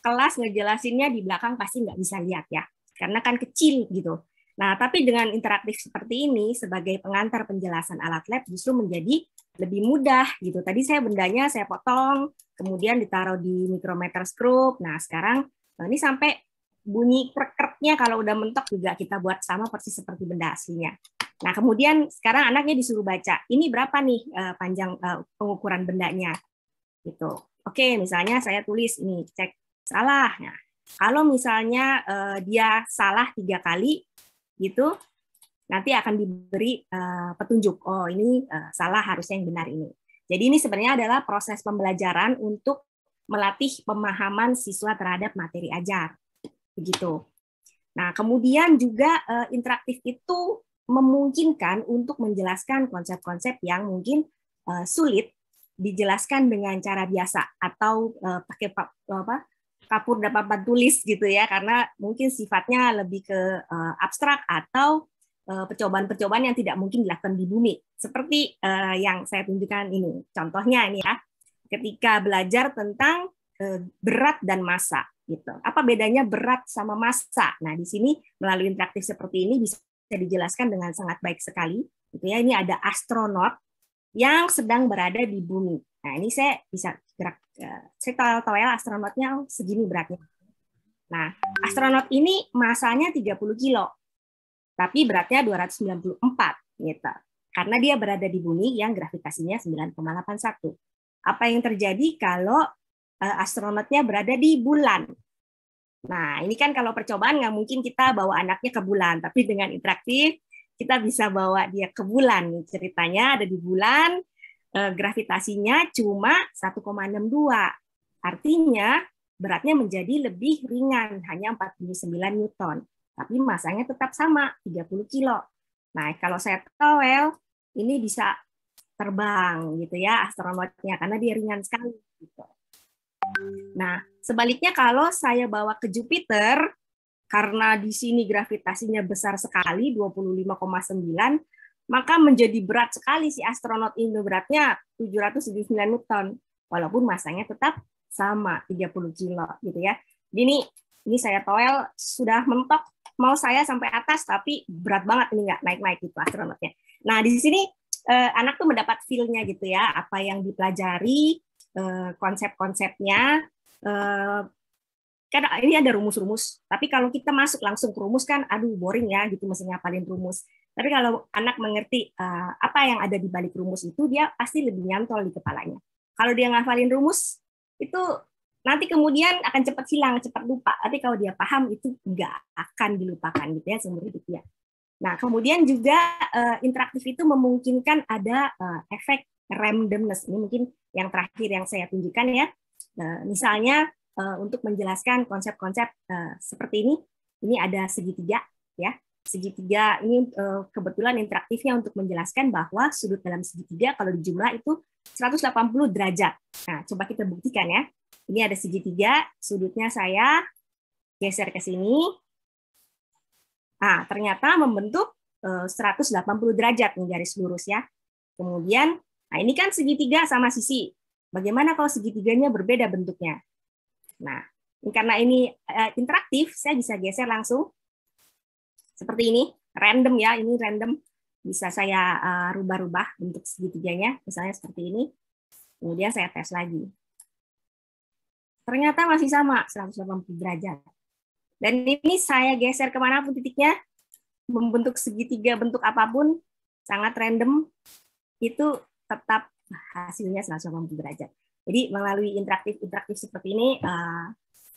kelas ngejelasinnya di belakang pasti nggak bisa lihat ya, karena kan kecil gitu. Nah, tapi dengan interaktif seperti ini sebagai pengantar penjelasan alat lab justru menjadi lebih mudah gitu. Tadi saya bendanya saya potong, kemudian ditaruh di mikrometer skrup. Nah, sekarang nah ini sampai bunyi krekertnya kalau udah mentok juga kita buat sama persis seperti benda aslinya. Nah, kemudian sekarang anaknya disuruh baca, ini berapa nih eh, panjang eh, pengukuran bendanya gitu. Oke, misalnya saya tulis nih cek salah. Nah, kalau misalnya uh, dia salah tiga kali, gitu, nanti akan diberi uh, petunjuk. Oh, ini uh, salah harusnya yang benar ini. Jadi ini sebenarnya adalah proses pembelajaran untuk melatih pemahaman siswa terhadap materi ajar, begitu. Nah, kemudian juga uh, interaktif itu memungkinkan untuk menjelaskan konsep-konsep yang mungkin uh, sulit dijelaskan dengan cara biasa atau uh, pakai apa kapur dan papan tulis gitu ya karena mungkin sifatnya lebih ke uh, abstrak atau eh, percobaan-percobaan yang tidak mungkin dilakukan di bumi seperti uh, yang saya tunjukkan ini contohnya ini ya ketika belajar tentang uh, berat dan massa gitu apa bedanya berat sama massa nah di sini melalui interaktif seperti ini bisa dijelaskan dengan sangat baik sekali gitu ya ini ada astronot yang sedang berada di bumi. Nah, ini saya bisa gerak, eh, saya tahu tahu ya astronotnya segini beratnya. Nah, astronot ini masanya 30 kilo, tapi beratnya 294 meter. Gitu. Karena dia berada di bumi yang gravitasinya 9,81. Apa yang terjadi kalau eh, astronotnya berada di bulan? Nah, ini kan kalau percobaan nggak mungkin kita bawa anaknya ke bulan, tapi dengan interaktif kita bisa bawa dia ke bulan nih ceritanya ada di bulan eh, gravitasinya cuma 1,62 artinya beratnya menjadi lebih ringan hanya 49 newton tapi masanya tetap sama 30 kilo nah kalau saya towel ini bisa terbang gitu ya astronotnya karena dia ringan sekali gitu. Nah, sebaliknya kalau saya bawa ke Jupiter karena di sini gravitasinya besar sekali, 25,9, maka menjadi berat sekali si astronot ini beratnya 779 Newton, walaupun masanya tetap sama 30 kilo gitu ya. ini, ini saya toel sudah mentok mau saya sampai atas tapi berat banget ini nggak naik-naik gitu astronotnya. Nah di sini eh, anak tuh mendapat feel gitu ya, apa yang dipelajari, eh, konsep-konsepnya, eh, kan ah, ini ada rumus-rumus, tapi kalau kita masuk langsung ke rumus kan, aduh boring ya gitu mesti ngapalin rumus. Tapi kalau anak mengerti uh, apa yang ada di balik rumus itu, dia pasti lebih nyantol di kepalanya. Kalau dia ngafalin rumus, itu nanti kemudian akan cepat hilang, cepat lupa. Tapi kalau dia paham, itu nggak akan dilupakan gitu ya seumur hidup ya. Nah, kemudian juga uh, interaktif itu memungkinkan ada uh, efek randomness. Ini mungkin yang terakhir yang saya tunjukkan ya. Nah, misalnya Eh, untuk menjelaskan konsep-konsep eh, seperti ini. Ini ada segitiga, ya. Segitiga ini uh, kebetulan interaktifnya untuk menjelaskan bahwa sudut dalam segitiga kalau dijumlah itu 180 derajat. Nah, coba kita buktikan ya. Ini ada segitiga, sudutnya saya geser ke sini. Nah, ternyata membentuk 180 derajat nih garis lurus ya. Kemudian, nah ini kan segitiga sama sisi. Bagaimana kalau segitiganya berbeda bentuknya? Nah, karena ini uh, interaktif, saya bisa geser langsung seperti ini, random ya, ini random. Bisa saya uh, rubah-rubah bentuk segitiganya, misalnya seperti ini. Kemudian saya tes lagi. Ternyata masih sama, 180 derajat. Dan ini saya geser kemanapun titiknya, membentuk segitiga bentuk apapun, sangat random, itu tetap hasilnya 180 derajat. Jadi melalui interaktif-interaktif seperti ini eh,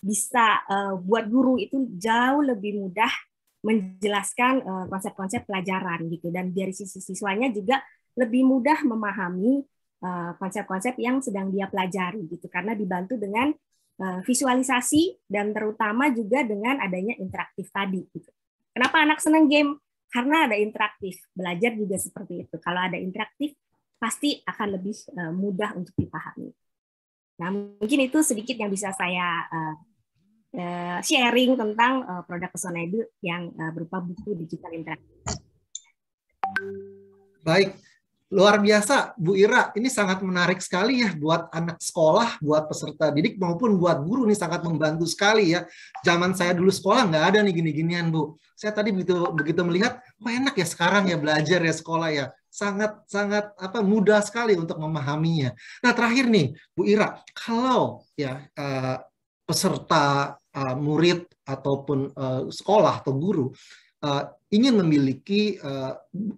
bisa eh, buat guru itu jauh lebih mudah menjelaskan eh, konsep-konsep pelajaran gitu dan dari sisi siswanya juga lebih mudah memahami konsep-konsep yang sedang dia pelajari gitu karena dibantu dengan visualisasi dan terutama juga dengan adanya interaktif tadi gitu. Kenapa anak senang game? Karena ada interaktif. Belajar juga seperti itu. Kalau ada interaktif pasti akan lebih mudah untuk dipahami. Nah, mungkin itu sedikit yang bisa saya eh, eh, sharing tentang eh, produk pesona edu yang berupa buku digital interaktif. Baik, luar biasa Bu Ira. Ini sangat menarik sekali ya buat anak sekolah, buat peserta didik maupun buat guru ini sangat membantu sekali ya. Zaman saya dulu sekolah nggak ada nih gini-ginian Bu. Saya tadi begitu begitu melihat, wah enak ya sekarang ya belajar ya sekolah ya sangat sangat apa mudah sekali untuk memahaminya. Nah terakhir nih Bu Ira, kalau ya uh, peserta uh, murid ataupun uh, sekolah atau guru uh, ingin memiliki uh,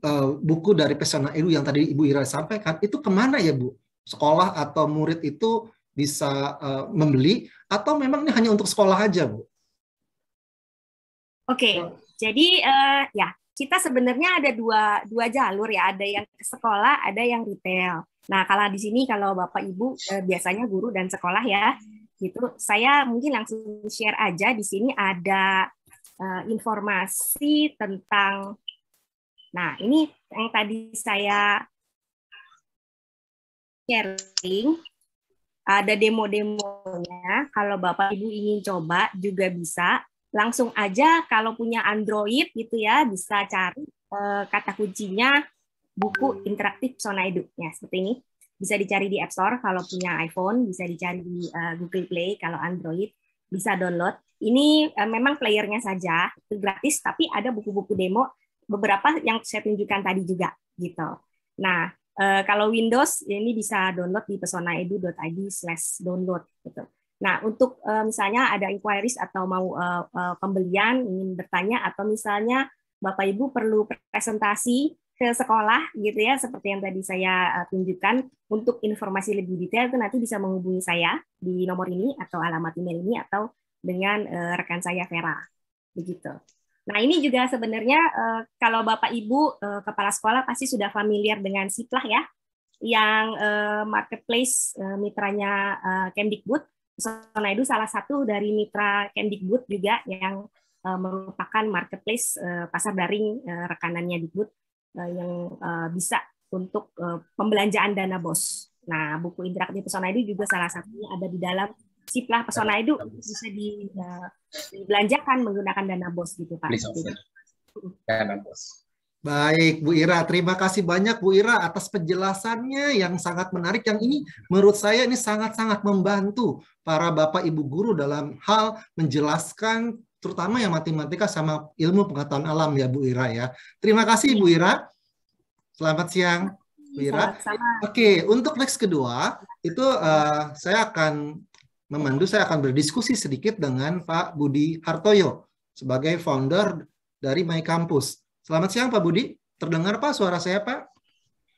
uh, buku dari pesona Edu yang tadi Ibu Ira sampaikan, itu kemana ya Bu? Sekolah atau murid itu bisa uh, membeli atau memang ini hanya untuk sekolah aja Bu? Oke, okay. Ya. jadi uh, ya kita sebenarnya ada dua dua jalur ya, ada yang ke sekolah, ada yang retail. Nah, kalau di sini kalau Bapak Ibu eh, biasanya guru dan sekolah ya, gitu. Saya mungkin langsung share aja di sini ada eh, informasi tentang Nah, ini yang tadi saya sharing ada demo-demonya. Kalau Bapak Ibu ingin coba juga bisa langsung aja kalau punya Android gitu ya bisa cari e, kata kuncinya buku interaktif Sona Edu. Ya, seperti ini. Bisa dicari di App Store kalau punya iPhone, bisa dicari di e, Google Play kalau Android, bisa download. Ini e, memang playernya saja, itu gratis, tapi ada buku-buku demo beberapa yang saya tunjukkan tadi juga gitu. Nah, e, kalau Windows ini bisa download di pesonaedu.id/download gitu. Nah, untuk uh, misalnya ada inquiries atau mau uh, uh, pembelian ingin bertanya atau misalnya Bapak Ibu perlu presentasi ke sekolah gitu ya seperti yang tadi saya tunjukkan untuk informasi lebih detail itu nanti bisa menghubungi saya di nomor ini atau alamat email ini atau dengan uh, rekan saya Vera begitu. Nah ini juga sebenarnya uh, kalau Bapak Ibu uh, kepala sekolah pasti sudah familiar dengan Siplah ya yang marketplace mitranya uh, Kemdikbud Pesona Edu salah satu dari mitra Kemdikbud juga yang eh, merupakan marketplace eh, pasar daring eh, rekanannya Dikbud uh, yang bisa untuk pembelanjaan dana bos. Nah, buku interaktif Pesona Edu juga salah satunya ada di dalam Siplah Pesona Edu bisa di, dibelanjakan menggunakan dana bos gitu Pak. Dana bos. Baik, Bu Ira. Terima kasih banyak Bu Ira atas penjelasannya yang sangat menarik. Yang ini menurut saya ini sangat-sangat membantu para Bapak Ibu guru dalam hal menjelaskan terutama yang matematika sama ilmu pengetahuan alam ya Bu Ira ya. Terima kasih Bu Ira. Selamat siang Bu Ira. Oke, untuk next kedua itu uh, saya akan memandu saya akan berdiskusi sedikit dengan Pak Budi Hartoyo sebagai founder dari My Campus. Selamat siang Pak Budi. Terdengar Pak suara saya Pak?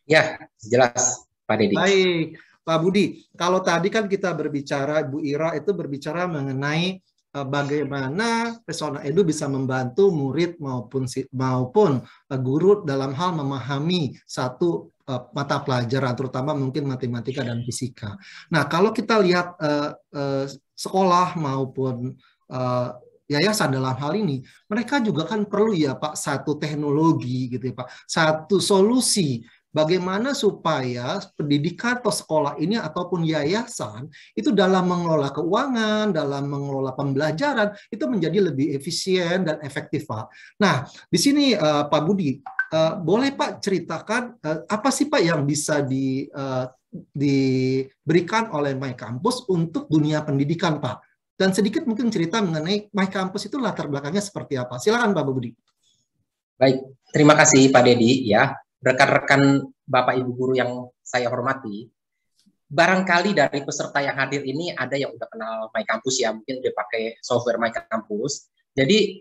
Ya, jelas Pak Deddy. Baik. Pak Budi, kalau tadi kan kita berbicara, Bu Ira itu berbicara mengenai e, bagaimana pesona edu bisa membantu murid maupun maupun e, guru dalam hal memahami satu e, mata pelajaran terutama mungkin matematika dan fisika. Nah, kalau kita lihat sekolah maupun yayasan dalam hal ini, mereka juga kan perlu ya Pak satu teknologi gitu ya Pak, satu solusi bagaimana supaya pendidikan atau sekolah ini ataupun yayasan itu dalam mengelola keuangan, dalam mengelola pembelajaran itu menjadi lebih efisien dan efektif Pak. Nah, di sini uh, Pak Budi, uh, boleh Pak ceritakan uh, apa sih Pak yang bisa di uh, diberikan oleh My Campus untuk dunia pendidikan Pak? dan sedikit mungkin cerita mengenai My Campus itu latar belakangnya seperti apa. Silakan Pak Budi. Baik, terima kasih Pak Dedi ya. Rekan-rekan Bapak Ibu guru yang saya hormati, barangkali dari peserta yang hadir ini ada yang udah kenal My Campus ya, mungkin udah pakai software My Campus. Jadi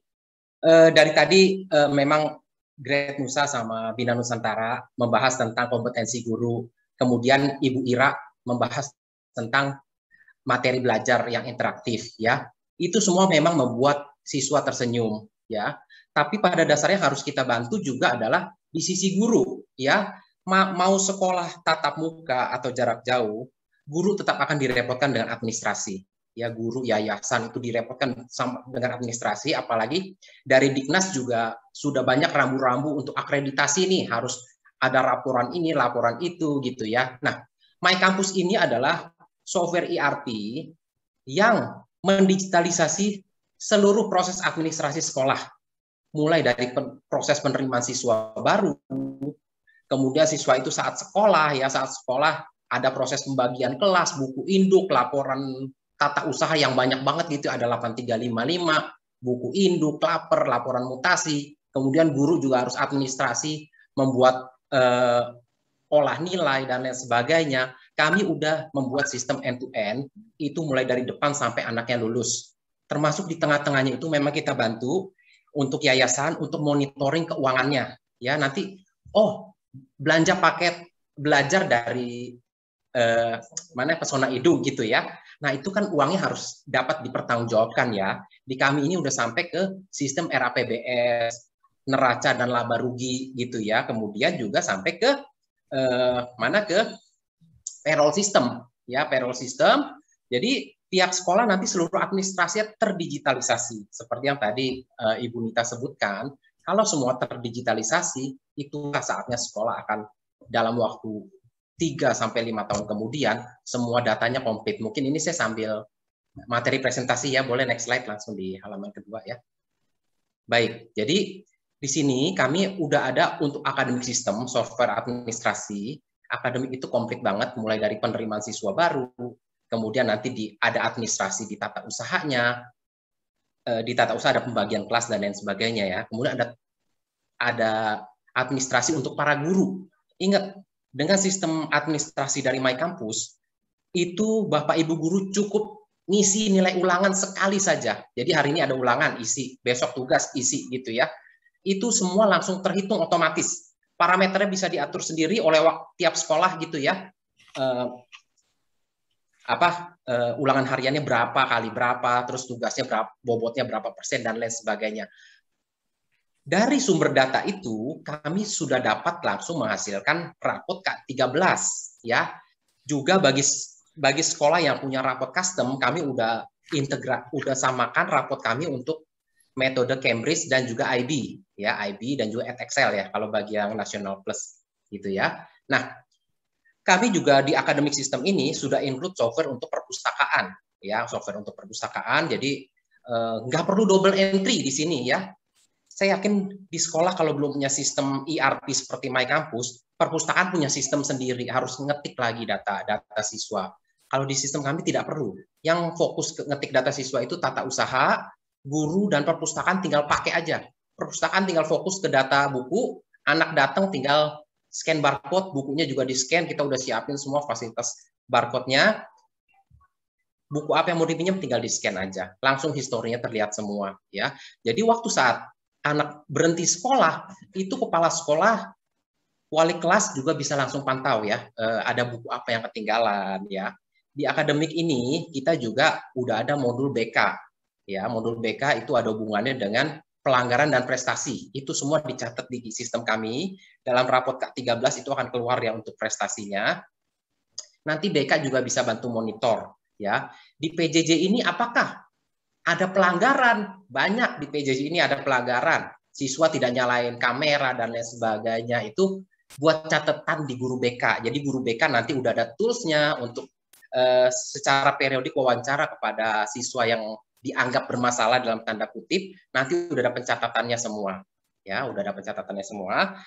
eh, dari tadi eh, memang Great Nusa sama Bina Nusantara membahas tentang kompetensi guru, kemudian Ibu Ira membahas tentang materi belajar yang interaktif ya. Itu semua memang membuat siswa tersenyum ya. Tapi pada dasarnya harus kita bantu juga adalah di sisi guru ya. Ma mau sekolah tatap muka atau jarak jauh, guru tetap akan direpotkan dengan administrasi. Ya guru yayasan itu direpotkan sama dengan administrasi apalagi dari Diknas juga sudah banyak rambu-rambu untuk akreditasi nih harus ada laporan ini, laporan itu gitu ya. Nah, My Campus ini adalah software ERP yang mendigitalisasi seluruh proses administrasi sekolah, mulai dari proses penerimaan siswa baru, kemudian siswa itu saat sekolah ya saat sekolah ada proses pembagian kelas, buku induk, laporan tata usaha yang banyak banget gitu ada 8355, buku induk, laper, laporan mutasi, kemudian guru juga harus administrasi membuat eh, olah nilai dan lain sebagainya kami udah membuat sistem end to end itu mulai dari depan sampai anaknya lulus. Termasuk di tengah-tengahnya itu memang kita bantu untuk yayasan untuk monitoring keuangannya. Ya, nanti oh, belanja paket belajar dari eh, mana pesona hidung gitu ya. Nah, itu kan uangnya harus dapat dipertanggungjawabkan ya. Di kami ini udah sampai ke sistem RAPBS, neraca dan laba rugi gitu ya. Kemudian juga sampai ke eh, mana ke payroll system ya payroll system. Jadi tiap sekolah nanti seluruh administrasi terdigitalisasi seperti yang tadi e, Ibu Nita sebutkan. Kalau semua terdigitalisasi, itulah saatnya sekolah akan dalam waktu 3 sampai lima tahun kemudian semua datanya komplit. Mungkin ini saya sambil materi presentasi ya, boleh next slide langsung di halaman kedua ya. Baik, jadi di sini kami udah ada untuk akademik sistem, software administrasi, akademik itu komplit banget, mulai dari penerimaan siswa baru, kemudian nanti di, ada administrasi di tata usahanya, eh, di tata usaha ada pembagian kelas dan lain sebagainya ya. Kemudian ada ada administrasi untuk para guru. Ingat, dengan sistem administrasi dari My Campus, itu Bapak Ibu guru cukup ngisi nilai ulangan sekali saja. Jadi hari ini ada ulangan, isi, besok tugas, isi gitu ya. Itu semua langsung terhitung otomatis parameternya bisa diatur sendiri oleh tiap sekolah gitu ya. Eh, apa eh, ulangan hariannya berapa kali berapa, terus tugasnya berapa, bobotnya berapa persen dan lain sebagainya. Dari sumber data itu kami sudah dapat langsung menghasilkan rapot K13 ya. Juga bagi bagi sekolah yang punya rapot custom kami udah integra udah samakan rapot kami untuk metode Cambridge dan juga IB ya IB dan juga Excel ya kalau bagi yang National plus gitu ya. Nah, kami juga di akademik sistem ini sudah include software untuk perpustakaan ya, software untuk perpustakaan. Jadi eh, nggak perlu double entry di sini ya. Saya yakin di sekolah kalau belum punya sistem ERP seperti My Campus, perpustakaan punya sistem sendiri, harus ngetik lagi data data siswa. Kalau di sistem kami tidak perlu. Yang fokus ngetik data siswa itu tata usaha, guru dan perpustakaan tinggal pakai aja. Perpustakaan tinggal fokus ke data buku, anak datang tinggal scan barcode, bukunya juga di-scan, kita udah siapin semua fasilitas barcode-nya. Buku apa yang mau dipinjam tinggal di-scan aja. Langsung historinya terlihat semua, ya. Jadi waktu saat anak berhenti sekolah, itu kepala sekolah wali kelas juga bisa langsung pantau ya, eh, ada buku apa yang ketinggalan ya. Di akademik ini kita juga udah ada modul BK ya modul BK itu ada hubungannya dengan pelanggaran dan prestasi. Itu semua dicatat di sistem kami. Dalam rapot K13 itu akan keluar ya untuk prestasinya. Nanti BK juga bisa bantu monitor ya. Di PJJ ini apakah ada pelanggaran? Banyak di PJJ ini ada pelanggaran. Siswa tidak nyalain kamera dan lain sebagainya itu buat catatan di guru BK. Jadi guru BK nanti udah ada toolsnya untuk eh, secara periodik wawancara kepada siswa yang dianggap bermasalah dalam tanda kutip, nanti udah ada pencatatannya semua. Ya, udah ada pencatatannya semua.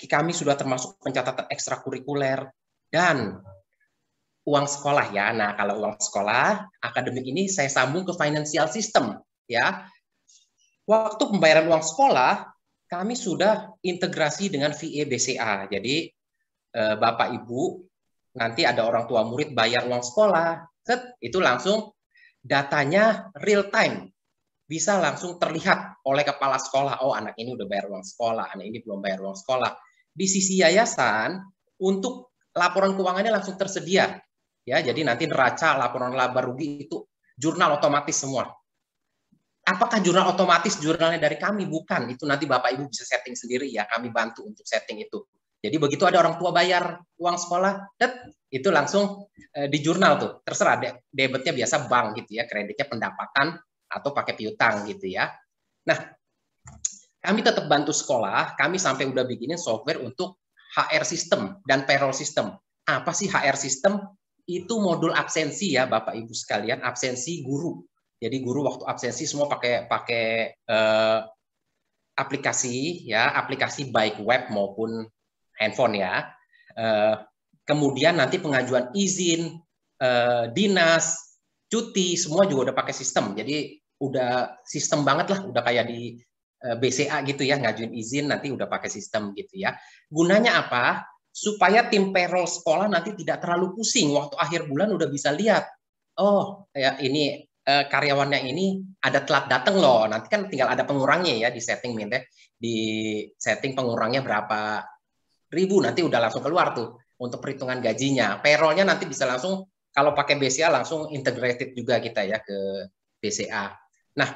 Kami sudah termasuk pencatatan ekstrakurikuler dan uang sekolah ya. Nah, kalau uang sekolah akademik ini saya sambung ke financial system ya. Waktu pembayaran uang sekolah kami sudah integrasi dengan VA e BCA. Jadi eh, Bapak Ibu nanti ada orang tua murid bayar uang sekolah, set, itu langsung datanya real time bisa langsung terlihat oleh kepala sekolah oh anak ini udah bayar uang sekolah anak ini belum bayar uang sekolah di sisi yayasan untuk laporan keuangannya langsung tersedia ya jadi nanti neraca laporan laba rugi itu jurnal otomatis semua apakah jurnal otomatis jurnalnya dari kami bukan itu nanti bapak ibu bisa setting sendiri ya kami bantu untuk setting itu jadi begitu ada orang tua bayar uang sekolah, det, itu langsung eh, di jurnal tuh. Terserah de debitnya biasa bank gitu ya, kreditnya pendapatan atau pakai piutang gitu ya. Nah, kami tetap bantu sekolah, kami sampai udah bikinin software untuk HR system dan payroll system. Apa sih HR system? Itu modul absensi ya Bapak Ibu sekalian, absensi guru. Jadi guru waktu absensi semua pakai pakai eh, aplikasi ya, aplikasi baik web maupun handphone ya. Eh, kemudian nanti pengajuan izin, eh, dinas, cuti, semua juga udah pakai sistem. Jadi udah sistem banget lah, udah kayak di eh, BCA gitu ya, ngajuin izin nanti udah pakai sistem gitu ya. Gunanya apa? Supaya tim payroll sekolah nanti tidak terlalu pusing waktu akhir bulan udah bisa lihat. Oh, ya ini karyawannya ini ada telat datang loh. Nanti kan tinggal ada pengurangnya ya di setting minte, di setting pengurangnya berapa ribu nanti udah langsung keluar tuh untuk perhitungan gajinya. Payrollnya nanti bisa langsung kalau pakai BCA langsung integrated juga kita ya ke BCA. Nah,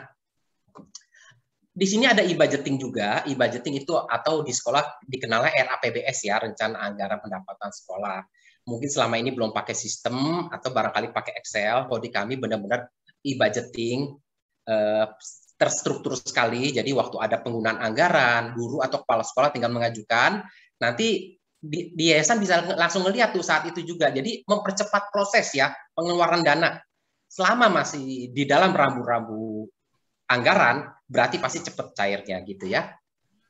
di sini ada e-budgeting juga. E-budgeting itu atau di sekolah dikenalnya RAPBS ya, Rencana Anggaran Pendapatan Sekolah. Mungkin selama ini belum pakai sistem atau barangkali pakai Excel. Kalau di kami benar-benar e-budgeting eh, terstruktur sekali. Jadi waktu ada penggunaan anggaran, guru atau kepala sekolah tinggal mengajukan nanti di, di yayasan bisa langsung ngelihat tuh saat itu juga. Jadi mempercepat proses ya pengeluaran dana. Selama masih di dalam rambu-rambu anggaran, berarti pasti cepat cairnya gitu ya.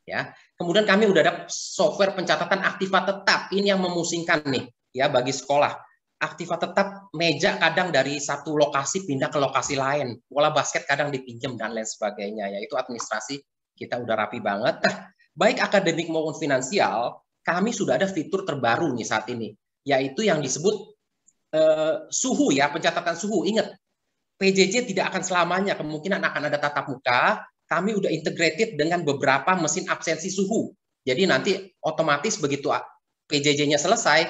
Ya. Kemudian kami udah ada software pencatatan aktiva tetap. Ini yang memusingkan nih ya bagi sekolah. Aktiva tetap meja kadang dari satu lokasi pindah ke lokasi lain. Bola basket kadang dipinjam dan lain sebagainya. Yaitu administrasi kita udah rapi banget. Nah, baik akademik maupun finansial, kami sudah ada fitur terbaru nih saat ini, yaitu yang disebut eh, suhu ya, pencatatan suhu. Ingat, PJJ tidak akan selamanya, kemungkinan akan ada tatap muka, kami udah integrated dengan beberapa mesin absensi suhu. Jadi nanti otomatis begitu ah, PJJ-nya selesai,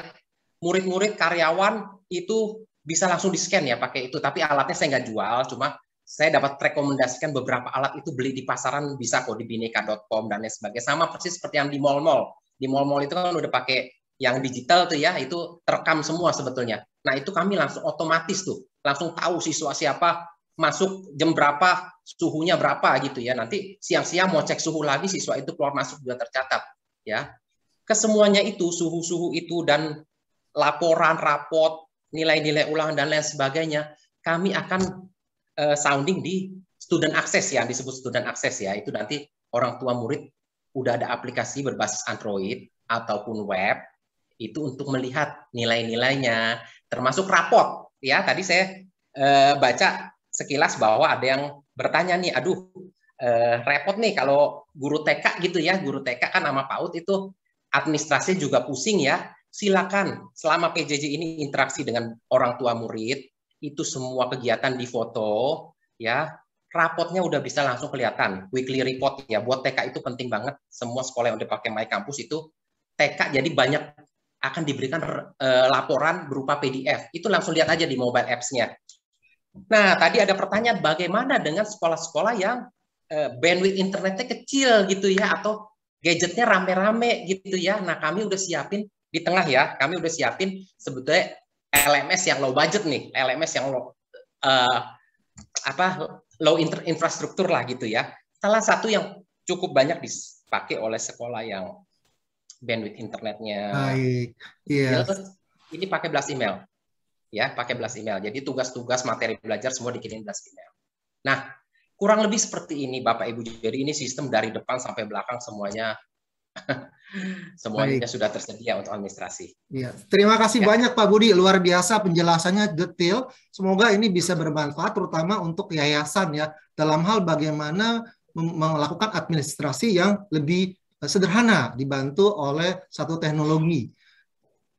murid-murid karyawan itu bisa langsung di-scan ya pakai itu. Tapi alatnya saya nggak jual, cuma saya dapat rekomendasikan beberapa alat itu beli di pasaran bisa kok di bineka.com dan lain sebagainya. Sama persis seperti yang di mall-mall di mall-mall itu kan udah pakai yang digital tuh ya itu terekam semua sebetulnya. Nah itu kami langsung otomatis tuh langsung tahu siswa siapa masuk jam berapa suhunya berapa gitu ya nanti siang-siang mau cek suhu lagi siswa itu keluar masuk juga tercatat ya kesemuanya itu suhu-suhu itu dan laporan rapot nilai-nilai ulang dan lain sebagainya kami akan uh, sounding di student access ya disebut student access ya itu nanti orang tua murid udah ada aplikasi berbasis Android ataupun web itu untuk melihat nilai-nilainya termasuk rapot ya tadi saya eh, baca sekilas bahwa ada yang bertanya nih aduh eh, repot nih kalau guru TK gitu ya guru TK kan nama PAUD itu administrasi juga pusing ya silakan selama PJJ ini interaksi dengan orang tua murid itu semua kegiatan difoto ya rapotnya udah bisa langsung kelihatan, weekly report ya. Buat TK itu penting banget. Semua sekolah yang udah pakai My Campus itu TK jadi banyak akan diberikan uh, laporan berupa PDF. Itu langsung lihat aja di mobile apps-nya. Nah, tadi ada pertanyaan bagaimana dengan sekolah-sekolah yang uh, bandwidth internetnya kecil gitu ya atau gadgetnya rame-rame gitu ya. Nah, kami udah siapin di tengah ya. Kami udah siapin sebetulnya LMS yang low budget nih, LMS yang low, uh, apa low infrastruktur lah gitu ya. Salah satu yang cukup banyak dipakai oleh sekolah yang bandwidth internetnya. Baik. Iya. Ini pakai blast email. Ya, pakai blast email. Jadi tugas-tugas materi belajar semua dikirim blast email. Nah, kurang lebih seperti ini Bapak Ibu. Jadi ini sistem dari depan sampai belakang semuanya Semuanya Baik. sudah tersedia untuk administrasi. Ya. Terima kasih ya. banyak Pak Budi, luar biasa penjelasannya detail. Semoga ini bisa bermanfaat terutama untuk yayasan ya dalam hal bagaimana melakukan administrasi yang lebih eh, sederhana dibantu oleh satu teknologi.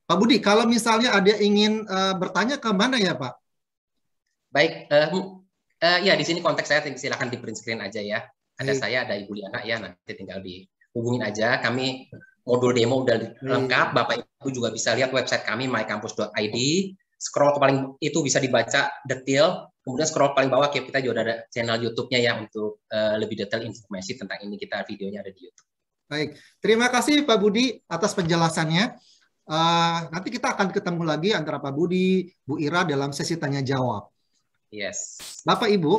Pak Budi, kalau misalnya ada ingin uh, bertanya ke mana ya Pak? Baik, uh, uh, ya di sini konteks saya silakan di print screen aja ya. Ada Baik. saya, ada Ibu Liana ya nanti tinggal di hubungin aja. Kami modul demo udah hmm. lengkap. Bapak Ibu juga bisa lihat website kami mycampus.id. Scroll ke paling itu bisa dibaca detail. Kemudian scroll paling bawah kita juga ada channel YouTube-nya ya untuk uh, lebih detail informasi tentang ini kita videonya ada di YouTube. Baik, terima kasih Pak Budi atas penjelasannya. Uh, nanti kita akan ketemu lagi antara Pak Budi, Bu Ira dalam sesi tanya jawab. Yes. Bapak Ibu,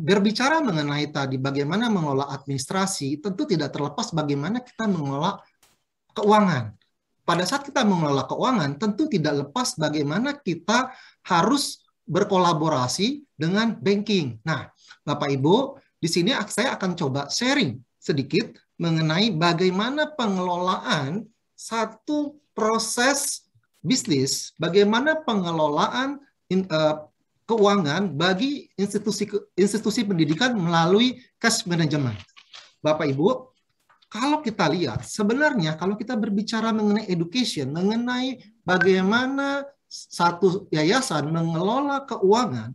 berbicara mengenai tadi bagaimana mengelola administrasi, tentu tidak terlepas bagaimana kita mengelola keuangan. Pada saat kita mengelola keuangan, tentu tidak lepas bagaimana kita harus berkolaborasi dengan banking. Nah, Bapak Ibu, di sini saya akan coba sharing sedikit mengenai bagaimana pengelolaan satu proses bisnis, bagaimana pengelolaan eh, keuangan bagi institusi institusi pendidikan melalui cash management. Bapak Ibu, kalau kita lihat sebenarnya kalau kita berbicara mengenai education, mengenai bagaimana satu yayasan mengelola keuangan,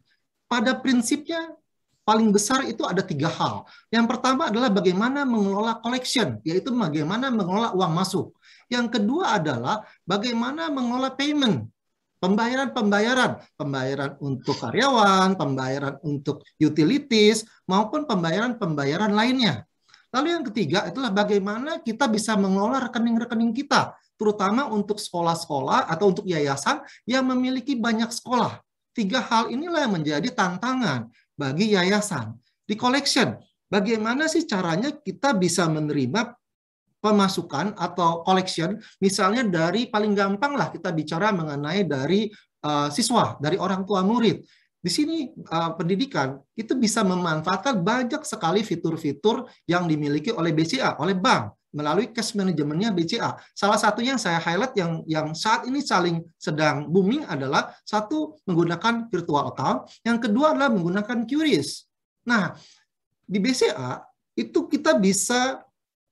pada prinsipnya paling besar itu ada tiga hal. Yang pertama adalah bagaimana mengelola collection, yaitu bagaimana mengelola uang masuk. Yang kedua adalah bagaimana mengelola payment, Pembayaran-pembayaran, pembayaran untuk karyawan, pembayaran untuk utilities, maupun pembayaran-pembayaran lainnya. Lalu yang ketiga itulah bagaimana kita bisa mengelola rekening-rekening kita, terutama untuk sekolah-sekolah atau untuk yayasan yang memiliki banyak sekolah. Tiga hal inilah yang menjadi tantangan bagi yayasan. Di collection, bagaimana sih caranya kita bisa menerima pemasukan atau collection misalnya dari paling gampang lah kita bicara mengenai dari uh, siswa, dari orang tua murid. Di sini uh, pendidikan itu bisa memanfaatkan banyak sekali fitur-fitur yang dimiliki oleh BCA, oleh bank melalui cash manajemennya BCA. Salah satu yang saya highlight yang yang saat ini saling sedang booming adalah satu menggunakan virtual account, yang kedua adalah menggunakan QRIS. Nah, di BCA itu kita bisa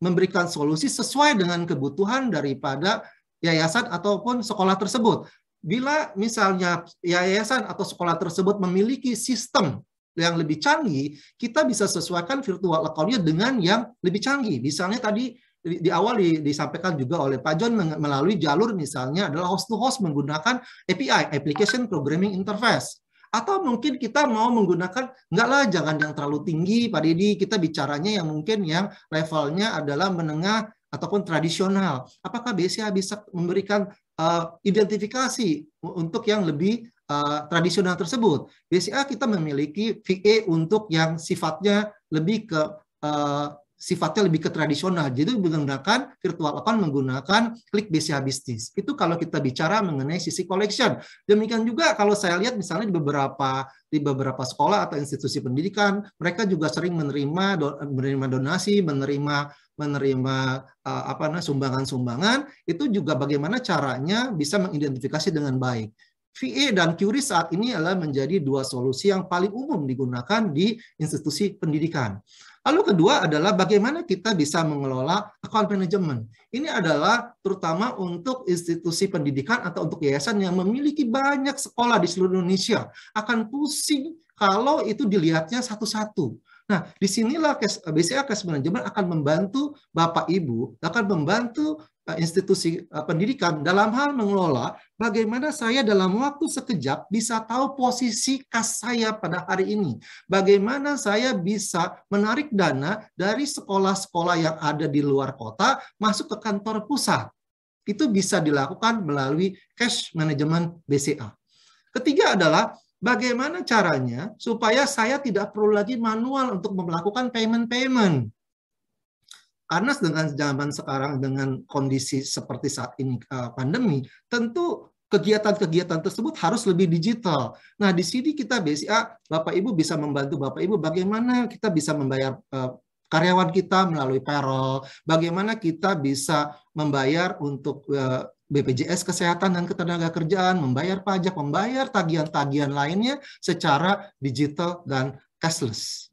memberikan solusi sesuai dengan kebutuhan daripada yayasan ataupun sekolah tersebut. Bila misalnya yayasan atau sekolah tersebut memiliki sistem yang lebih canggih, kita bisa sesuaikan virtual account-nya dengan yang lebih canggih. Misalnya tadi di, awal disampaikan juga oleh Pak John melalui jalur misalnya adalah host to host menggunakan API, Application Programming Interface. Atau mungkin kita mau menggunakan, enggak lah jangan yang terlalu tinggi Pak Deddy, kita bicaranya yang mungkin yang levelnya adalah menengah ataupun tradisional. Apakah BCA bisa memberikan uh, identifikasi untuk yang lebih uh, tradisional tersebut? BCA kita memiliki VA e untuk yang sifatnya lebih ke uh, sifatnya lebih ke tradisional. Jadi menggunakan virtual account menggunakan klik BCA bisnis. Itu kalau kita bicara mengenai sisi collection. Demikian juga kalau saya lihat misalnya di beberapa di beberapa sekolah atau institusi pendidikan, mereka juga sering menerima do, menerima donasi, menerima menerima uh, apa namanya sumbangan-sumbangan, itu juga bagaimana caranya bisa mengidentifikasi dengan baik. VA dan QRI saat ini adalah menjadi dua solusi yang paling umum digunakan di institusi pendidikan. Lalu kedua adalah bagaimana kita bisa mengelola account management. Ini adalah terutama untuk institusi pendidikan atau untuk yayasan yang memiliki banyak sekolah di seluruh Indonesia. Akan pusing kalau itu dilihatnya satu-satu. Nah, disinilah eh, BCA Cash Management akan membantu Bapak Ibu, akan membantu Eh, institusi eh, pendidikan dalam hal mengelola bagaimana saya dalam waktu sekejap bisa tahu posisi kas saya pada hari ini. Bagaimana saya bisa menarik dana dari sekolah-sekolah yang ada di luar kota masuk ke kantor pusat. Itu bisa dilakukan melalui cash management BCA. Ketiga adalah bagaimana caranya supaya saya tidak perlu lagi manual untuk melakukan payment-payment Panas dengan zaman sekarang dengan kondisi seperti saat ini eh, pandemi, tentu kegiatan-kegiatan tersebut harus lebih digital. Nah, di sini kita BCA Bapak Ibu bisa membantu Bapak Ibu bagaimana kita bisa membayar eh, karyawan kita melalui payroll, bagaimana kita bisa membayar untuk eh, BPJS Kesehatan dan Ketenaga Kerjaan, membayar pajak, membayar tagihan-tagihan lainnya secara digital dan cashless.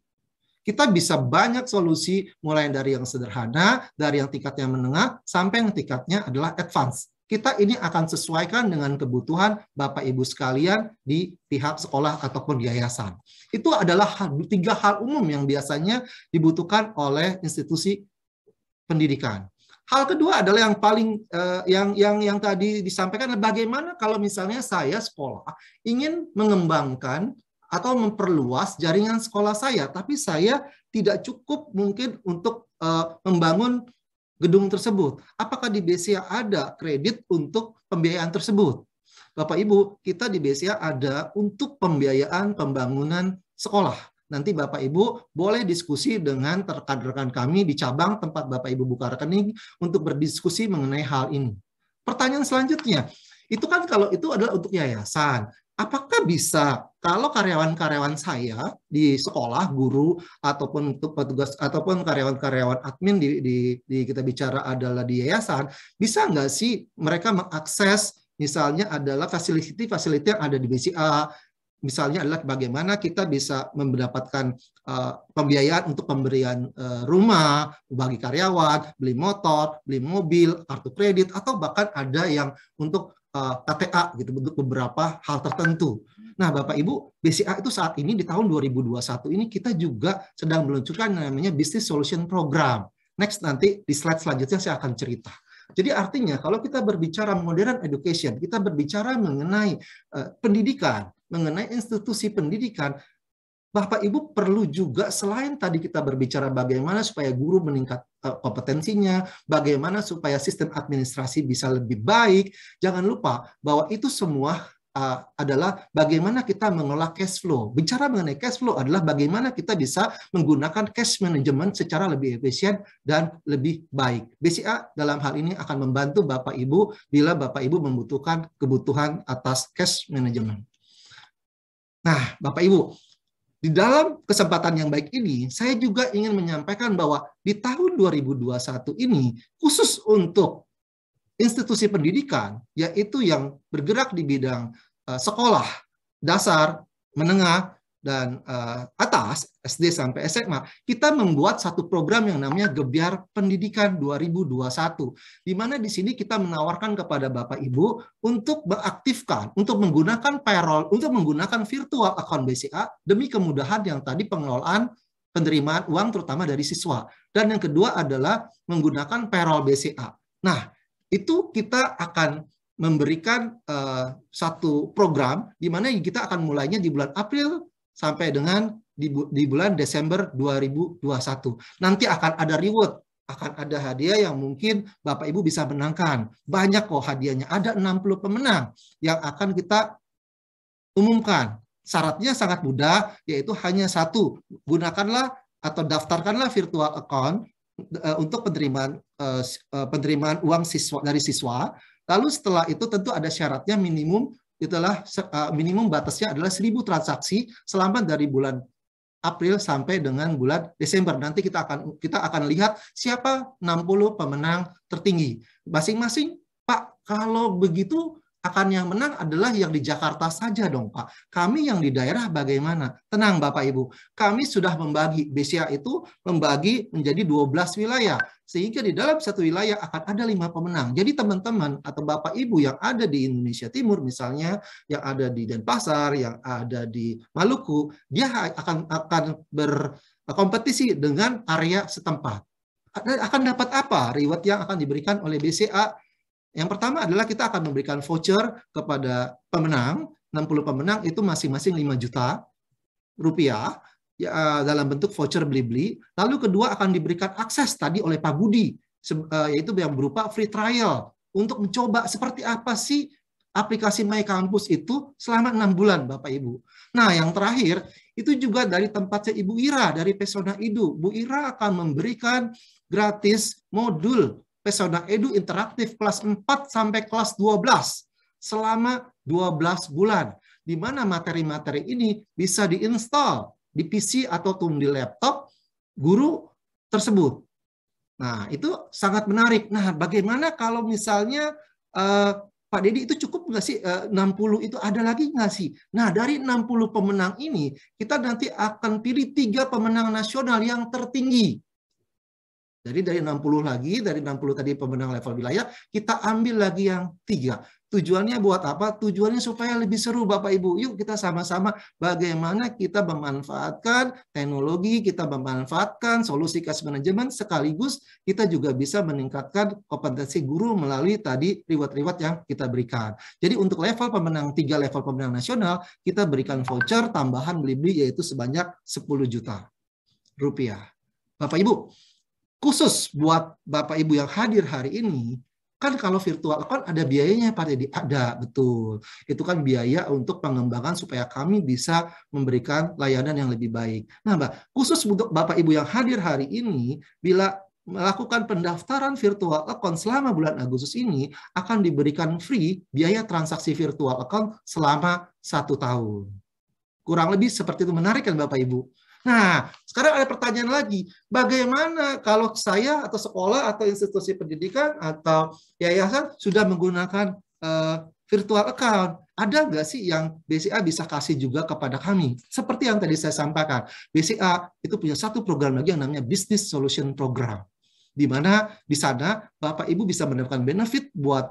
Kita bisa banyak solusi mulai dari yang sederhana, dari yang tingkatnya menengah, sampai yang tingkatnya adalah advance. Kita ini akan sesuaikan dengan kebutuhan Bapak Ibu sekalian di pihak sekolah ataupun yayasan. Itu adalah tiga hal umum yang biasanya dibutuhkan oleh institusi pendidikan. Hal kedua adalah yang paling eh, yang yang yang tadi disampaikan bagaimana kalau misalnya saya sekolah ingin mengembangkan atau memperluas jaringan sekolah saya, tapi saya tidak cukup mungkin untuk uh, membangun gedung tersebut. Apakah di BCA ada kredit untuk pembiayaan tersebut? Bapak Ibu, kita di BCA ada untuk pembiayaan pembangunan sekolah. Nanti Bapak Ibu boleh diskusi dengan rekan-rekan kami di cabang tempat Bapak Ibu buka rekening untuk berdiskusi mengenai hal ini. Pertanyaan selanjutnya, itu kan kalau itu adalah untuk yayasan, apakah bisa kalau karyawan-karyawan saya di sekolah, guru ataupun petugas ataupun karyawan-karyawan admin di, di, di kita bicara adalah di yayasan, bisa nggak sih mereka mengakses misalnya adalah fasilitas fasilitas yang ada di BCA, misalnya adalah bagaimana kita bisa mendapatkan uh, pembiayaan untuk pemberian uh, rumah bagi karyawan, beli motor, beli mobil, kartu kredit, atau bahkan ada yang untuk Eh, KTA gitu untuk beberapa hal tertentu. Nah, Bapak Ibu, BCA itu saat ini di tahun 2021 ini kita juga sedang meluncurkan namanya Business Solution Program. Next nanti di slide selanjutnya saya akan cerita. Jadi artinya kalau kita berbicara modern education, kita berbicara mengenai uh, pendidikan, mengenai institusi pendidikan, Bapak Ibu perlu juga selain tadi kita berbicara bagaimana supaya guru meningkat Eh, kompetensinya, bagaimana supaya sistem administrasi bisa lebih baik. Jangan lupa bahwa itu semua uh, adalah bagaimana kita mengelola cash flow. Bicara mengenai cash flow adalah bagaimana kita bisa menggunakan cash management secara lebih efisien dan lebih baik. BCA dalam hal ini akan membantu Bapak Ibu bila Bapak Ibu membutuhkan kebutuhan atas cash management. Nah, Bapak Ibu, di dalam kesempatan yang baik ini, saya juga ingin menyampaikan bahwa di tahun 2021 ini, khusus untuk institusi pendidikan, yaitu yang bergerak di bidang eh, sekolah, dasar, menengah, dan uh, atas SD sampai SMA kita membuat satu program yang namanya Gebiar Pendidikan 2021 di mana di sini kita menawarkan kepada Bapak Ibu untuk mengaktifkan, untuk menggunakan payroll untuk menggunakan virtual account BCA demi kemudahan yang tadi pengelolaan penerimaan uang terutama dari siswa dan yang kedua adalah menggunakan payroll BCA. Nah, itu kita akan memberikan uh, satu program di mana kita akan mulainya di bulan April sampai dengan di, bu di bulan Desember 2021. Nanti akan ada reward, akan ada hadiah yang mungkin Bapak Ibu bisa menangkan. Banyak kok hadiahnya, ada 60 pemenang yang akan kita umumkan. Syaratnya sangat mudah, yaitu hanya satu, gunakanlah atau daftarkanlah virtual account eh, untuk penerimaan eh, eh, penerimaan uang siswa dari siswa. Lalu setelah itu tentu ada syaratnya minimum itulah eh, minimum batasnya adalah 1000 transaksi selama dari bulan April sampai dengan bulan Desember. Nanti kita akan kita akan lihat siapa 60 pemenang tertinggi. Masing-masing, Pak, kalau begitu akan yang menang adalah yang di Jakarta saja dong, Pak. Kami yang di daerah bagaimana? Tenang, Bapak Ibu. Kami sudah membagi BCA itu membagi menjadi 12 wilayah sehingga di dalam satu wilayah akan ada lima pemenang. Jadi teman-teman atau bapak ibu yang ada di Indonesia Timur misalnya, yang ada di Denpasar, yang ada di Maluku, dia akan akan berkompetisi dengan area setempat. Akan dapat apa reward yang akan diberikan oleh BCA? Yang pertama adalah kita akan memberikan voucher kepada pemenang, 60 pemenang itu masing-masing 5 juta rupiah ya, eh, dalam bentuk voucher beli-beli. Lalu kedua akan diberikan akses tadi oleh Pak Budi, eh, yaitu yang berupa free trial untuk mencoba seperti apa sih aplikasi My Campus itu selama enam bulan, Bapak Ibu. Nah, yang terakhir itu juga dari tempatnya Ibu Ira dari Pesona Edu. Bu Ira akan memberikan gratis modul Pesona Edu interaktif kelas 4 sampai kelas 12 selama 12 bulan di mana materi-materi ini bisa diinstal di PC atau di laptop guru tersebut. Nah, itu sangat menarik. Nah, bagaimana kalau misalnya uh, Pak Dedi itu cukup nggak sih eh, uh, 60 itu ada lagi nggak sih? Nah, dari 60 pemenang ini kita nanti akan pilih tiga pemenang nasional yang tertinggi. Jadi dari 60 lagi, dari 60 tadi pemenang level wilayah, kita ambil lagi yang tiga. Tujuannya buat apa? Tujuannya supaya lebih seru Bapak Ibu. Yuk kita sama-sama bagaimana kita memanfaatkan teknologi, kita memanfaatkan solusi cash management sekaligus kita juga bisa meningkatkan kompetensi guru melalui tadi reward-reward yang kita berikan. Jadi untuk level pemenang tiga level pemenang nasional, kita berikan voucher tambahan beli-beli yaitu sebanyak 10 juta rupiah. Bapak Ibu, khusus buat Bapak Ibu yang hadir hari ini, Kan kalau virtual account ada biayanya Pak Deddy? Ada, betul. Itu kan biaya untuk pengembangan supaya kami bisa memberikan layanan yang lebih baik. Nah Mbak, khusus untuk Bapak Ibu yang hadir hari ini, bila melakukan pendaftaran virtual account selama bulan Agustus ini akan diberikan free biaya transaksi virtual account selama satu tahun. Kurang lebih seperti itu menarik kan Bapak Ibu? Nah, sekarang ada pertanyaan lagi, bagaimana kalau saya atau sekolah atau institusi pendidikan atau yayasan sudah menggunakan uh, virtual account? Ada nggak sih yang BCA bisa kasih juga kepada kami? Seperti yang tadi saya sampaikan, BCA itu punya satu program lagi yang namanya Business Solution Program di mana di sana Bapak Ibu bisa mendapatkan benefit buat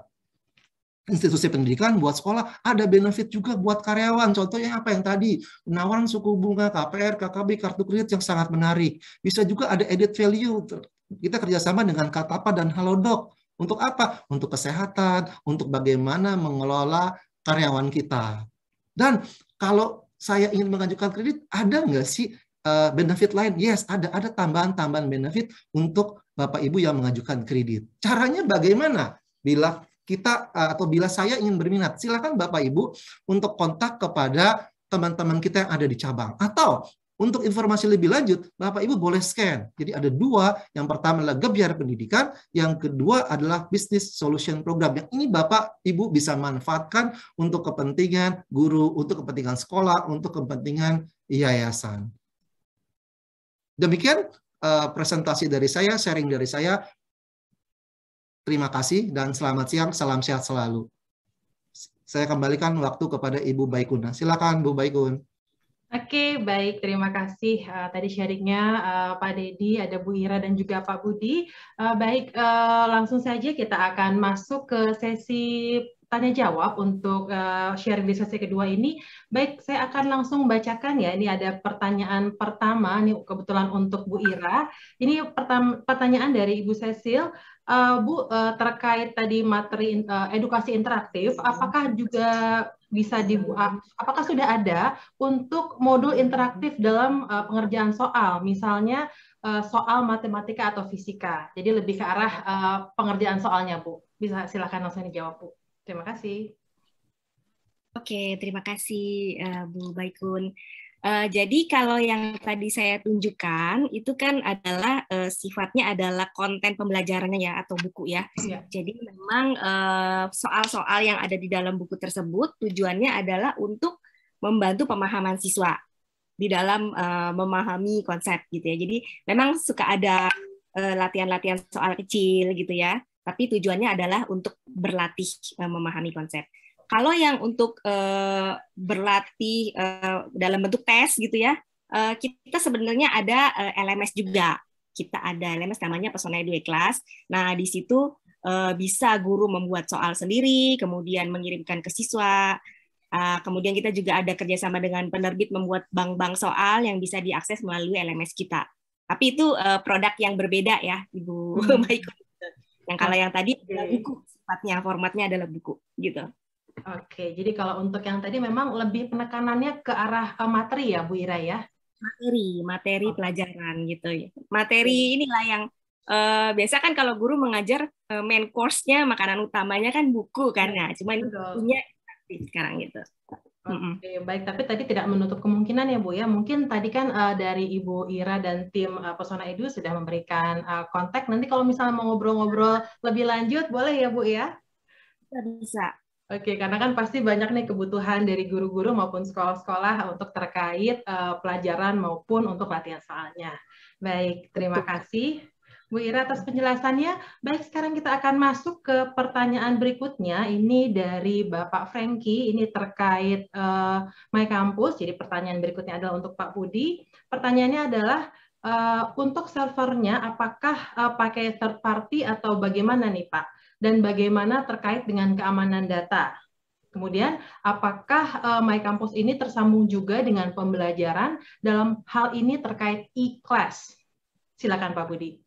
institusi pendidikan, buat sekolah, ada benefit juga buat karyawan. Contohnya apa yang tadi, penawaran suku bunga, KPR, KKB, kartu kredit yang sangat menarik. Bisa juga ada added value. Kita kerjasama dengan Katapa dan Halodoc. Untuk apa? Untuk kesehatan, untuk bagaimana mengelola karyawan kita. Dan kalau saya ingin mengajukan kredit, ada nggak sih eh, benefit lain? Yes, ada ada tambahan-tambahan benefit untuk Bapak Ibu yang mengajukan kredit. Caranya bagaimana? Bila kita eh, atau bila saya ingin berminat, silakan Bapak Ibu untuk kontak kepada teman-teman kita yang ada di cabang. Atau untuk informasi lebih lanjut, Bapak Ibu boleh scan. Jadi ada dua, yang pertama adalah Gebyar Pendidikan, yang kedua adalah Business Solution Program. Yang ini Bapak Ibu bisa manfaatkan untuk kepentingan guru, untuk kepentingan sekolah, untuk kepentingan yayasan. Demikian uh, presentasi dari saya, sharing dari saya. Terima kasih dan selamat siang, salam sehat selalu. Saya kembalikan waktu kepada Ibu Baikun. Silakan Bu Baikun. Oke, baik. Terima kasih uh, tadi sharingnya uh, eh, Pak Dedi, ada Bu Ira dan juga Pak Budi. Uh, baik, uh, langsung saja kita akan masuk ke sesi tanya jawab untuk uh, sharing di sesi kedua ini. Baik, saya akan langsung bacakan ya. Ini ada pertanyaan pertama, Nih kebetulan untuk Bu Ira. Ini pertanyaan dari Ibu Cecil. Uh, Bu, uh, terkait tadi materi uh, edukasi interaktif, iya. apakah juga bisa dibuat, apakah sudah ada untuk modul interaktif dalam uh, pengerjaan soal, misalnya uh, soal matematika atau fisika. Jadi lebih ke arah uh, pengerjaan soalnya, Bu. Bisa silakan langsung dijawab, Bu. Terima kasih. Oke, terima kasih uh, Bu Baikun. Uh, jadi kalau yang tadi saya tunjukkan itu kan adalah uh, sifatnya adalah konten pembelajarannya ya atau buku ya. ya. Jadi memang eh, soal-soal uh, yang ada di dalam buku tersebut tujuannya adalah untuk membantu pemahaman siswa di dalam uh, memahami konsep gitu ya. Jadi memang suka ada latihan-latihan uh, soal kecil gitu ya. Tapi tujuannya adalah untuk berlatih uh, memahami konsep. Kalau yang untuk uh, berlatih uh, dalam bentuk tes gitu ya, uh, kita sebenarnya ada uh, LMS juga. Kita ada LMS namanya Pesona Edu Kelas. Nah, di situ uh, bisa guru membuat soal sendiri, kemudian mengirimkan ke siswa, Uh, kemudian kita juga ada kerjasama dengan penerbit membuat bank-bank soal yang bisa diakses melalui LMS kita. Tapi itu uh, produk yang berbeda ya, Ibu hmm. Maiko. Yang kalau yang tadi adalah buku, sifatnya formatnya adalah buku gitu. Oke, jadi kalau untuk yang tadi memang lebih penekanannya ke arah eh, materi ya, Bu Ira ya? Materi, materi oh. pelajaran gitu ya. Materi inilah yang uh, biasa kan kalau guru mengajar uh, main course-nya, makanan utamanya kan buku kan, cuma ini punya sekarang gitu. Oke, okay, baik. Tapi tadi tidak menutup kemungkinan ya Bu ya. Mungkin tadi kan uh, dari Ibu Ira dan tim uh, Pesona Edu sudah memberikan uh, kontak. Nanti kalau misalnya mau ngobrol-ngobrol lebih lanjut, boleh ya Bu ya? bisa. Oke, karena kan pasti banyak nih kebutuhan dari guru-guru maupun sekolah-sekolah untuk terkait uh, pelajaran maupun untuk latihan soalnya. Baik, terima kasih Bu Ira atas penjelasannya. Baik, sekarang kita akan masuk ke pertanyaan berikutnya. Ini dari Bapak Franky, ini terkait uh, My Campus. Jadi pertanyaan berikutnya adalah untuk Pak Budi. Pertanyaannya adalah, uh, untuk servernya apakah uh, pakai third party atau bagaimana nih Pak? dan bagaimana terkait dengan keamanan data. Kemudian, apakah eh, My Campus ini tersambung juga dengan pembelajaran dalam hal ini terkait e-class? Silakan Pak Budi.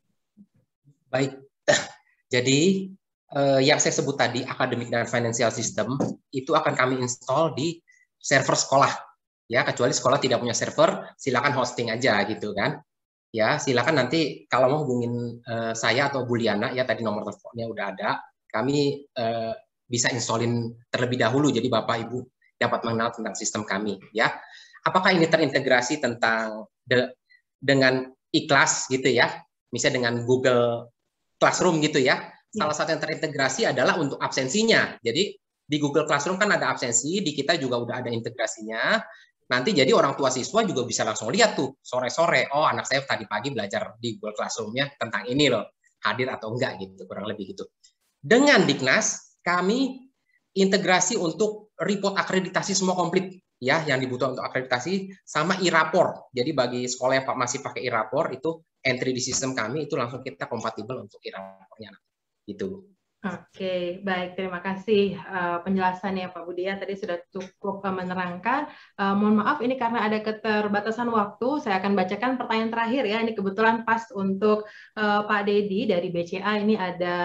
Baik, jadi eh, yang saya sebut tadi akademik dan financial system itu akan kami install di server sekolah ya kecuali sekolah tidak punya server silakan hosting aja gitu kan ya silakan nanti kalau mau hubungin uh, saya atau Buliana ya tadi nomor teleponnya udah ada kami uh, bisa installin terlebih dahulu jadi bapak ibu dapat mengenal tentang sistem kami ya apakah ini terintegrasi tentang de dengan ikhlas e gitu ya misalnya dengan Google Classroom gitu ya? ya salah satu yang terintegrasi adalah untuk absensinya jadi di Google Classroom kan ada absensi di kita juga udah ada integrasinya nanti jadi orang tua siswa juga bisa langsung lihat tuh sore-sore oh anak saya tadi pagi belajar di Google Classroom-nya tentang ini loh hadir atau enggak gitu kurang lebih gitu dengan Diknas kami integrasi untuk report akreditasi semua komplit ya yang dibutuhkan untuk akreditasi sama e-rapor jadi bagi sekolah yang masih pakai e-rapor itu entry di sistem kami itu langsung kita kompatibel untuk e-rapornya gitu Oke, baik. Terima kasih uh, penjelasannya Pak Ya, Tadi sudah cukup eh, menerangkan. Uh, mohon maaf, ini karena ada keterbatasan waktu, saya akan bacakan pertanyaan terakhir ya. Ini kebetulan pas untuk uh, Pak Dedi dari BCA. Ini ada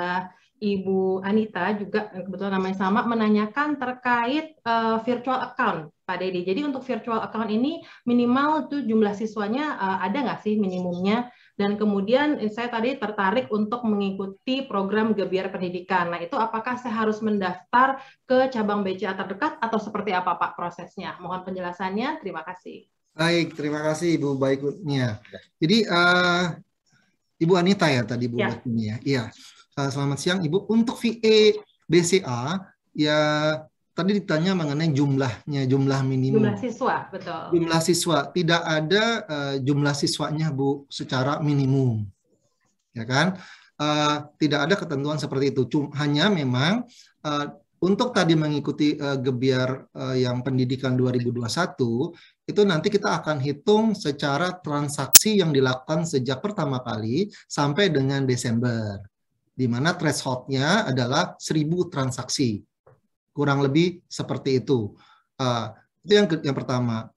Ibu Anita juga kebetulan namanya sama menanyakan terkait uh, virtual account Pak Dedi. Jadi untuk virtual account ini minimal tuh jumlah siswanya uh, ada nggak sih minimumnya? Dan kemudian eh, saya tadi tertarik untuk mengikuti program Gebiar Pendidikan. Nah, itu apakah saya harus mendaftar ke cabang BCA terdekat atau seperti apa Pak prosesnya? Mohon penjelasannya. Terima kasih. Baik, terima kasih Ibu Baikutnya. Ya. Jadi uh, Ibu Anita ya tadi Ibu ya. Iya. Uh, selamat siang Ibu. Untuk VA e BCA ya tadi ditanya mengenai jumlahnya, jumlah minimum. Jumlah siswa, betul. Jumlah siswa, tidak ada uh, jumlah siswanya Bu secara minimum. Ya kan? Uh, tidak ada ketentuan seperti itu. Cuma hanya memang uh, untuk tadi mengikuti uh, gebiar uh, yang pendidikan 2021 itu nanti kita akan hitung secara transaksi yang dilakukan sejak pertama kali sampai dengan Desember di mana thresholdnya adalah 1000 transaksi Kurang lebih seperti itu. Uh, itu yang yang pertama.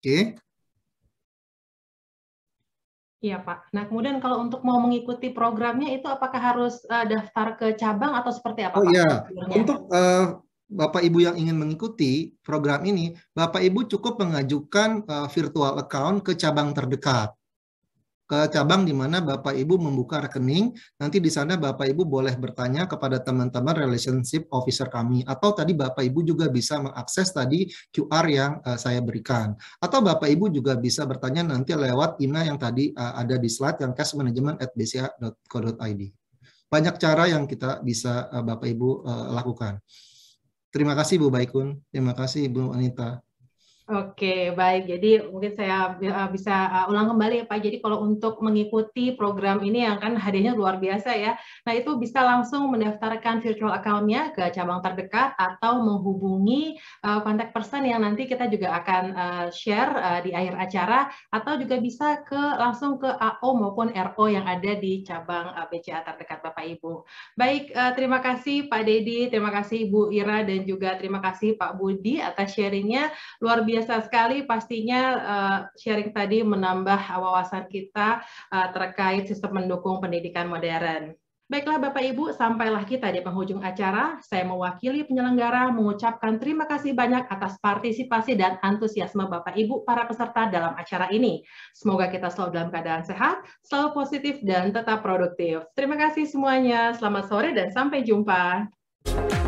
Oke. Okay. Iya Pak. Nah kemudian kalau untuk mau mengikuti programnya itu apakah harus uh, daftar ke cabang atau seperti apa? Oh iya. Untuk uh, Bapak Ibu yang ingin mengikuti program ini, Bapak Ibu cukup mengajukan uh, virtual account ke cabang terdekat ke cabang di mana Bapak Ibu membuka rekening. Nanti di sana Bapak Ibu boleh bertanya kepada teman-teman relationship officer kami atau tadi Bapak Ibu juga bisa mengakses tadi QR yang uh, saya berikan. Atau Bapak Ibu juga bisa bertanya nanti lewat email yang tadi uh, ada di slide yang cashmanagement@bca.co.id. Banyak cara yang kita bisa uh, Bapak Ibu uh, lakukan. Terima kasih Bu Baikun, terima kasih Ibu Anita. Oke, baik. Jadi mungkin saya eh, bisa eh, ulang kembali ya Pak. Jadi kalau untuk mengikuti program ini yang kan hadiahnya luar biasa ya. Nah itu bisa langsung mendaftarkan virtual account-nya ke cabang terdekat atau menghubungi eh, kontak person yang nanti kita juga akan share di akhir acara atau juga bisa ke langsung ke AO maupun RO yang ada di cabang BCA terdekat Bapak Ibu. Baik, terima kasih Pak Dedi, terima kasih Ibu Ira dan juga terima kasih Pak Budi atas sharingnya. Luar biasa biasa sekali pastinya uh, sharing tadi menambah wawasan kita uh, terkait sistem mendukung pendidikan modern. Baiklah Bapak Ibu, sampailah kita di penghujung acara. Saya mewakili penyelenggara mengucapkan terima kasih banyak atas partisipasi dan antusiasme Bapak Ibu para peserta dalam acara ini. Semoga kita selalu dalam keadaan sehat, selalu positif dan tetap produktif. Terima kasih semuanya. Selamat sore dan sampai jumpa.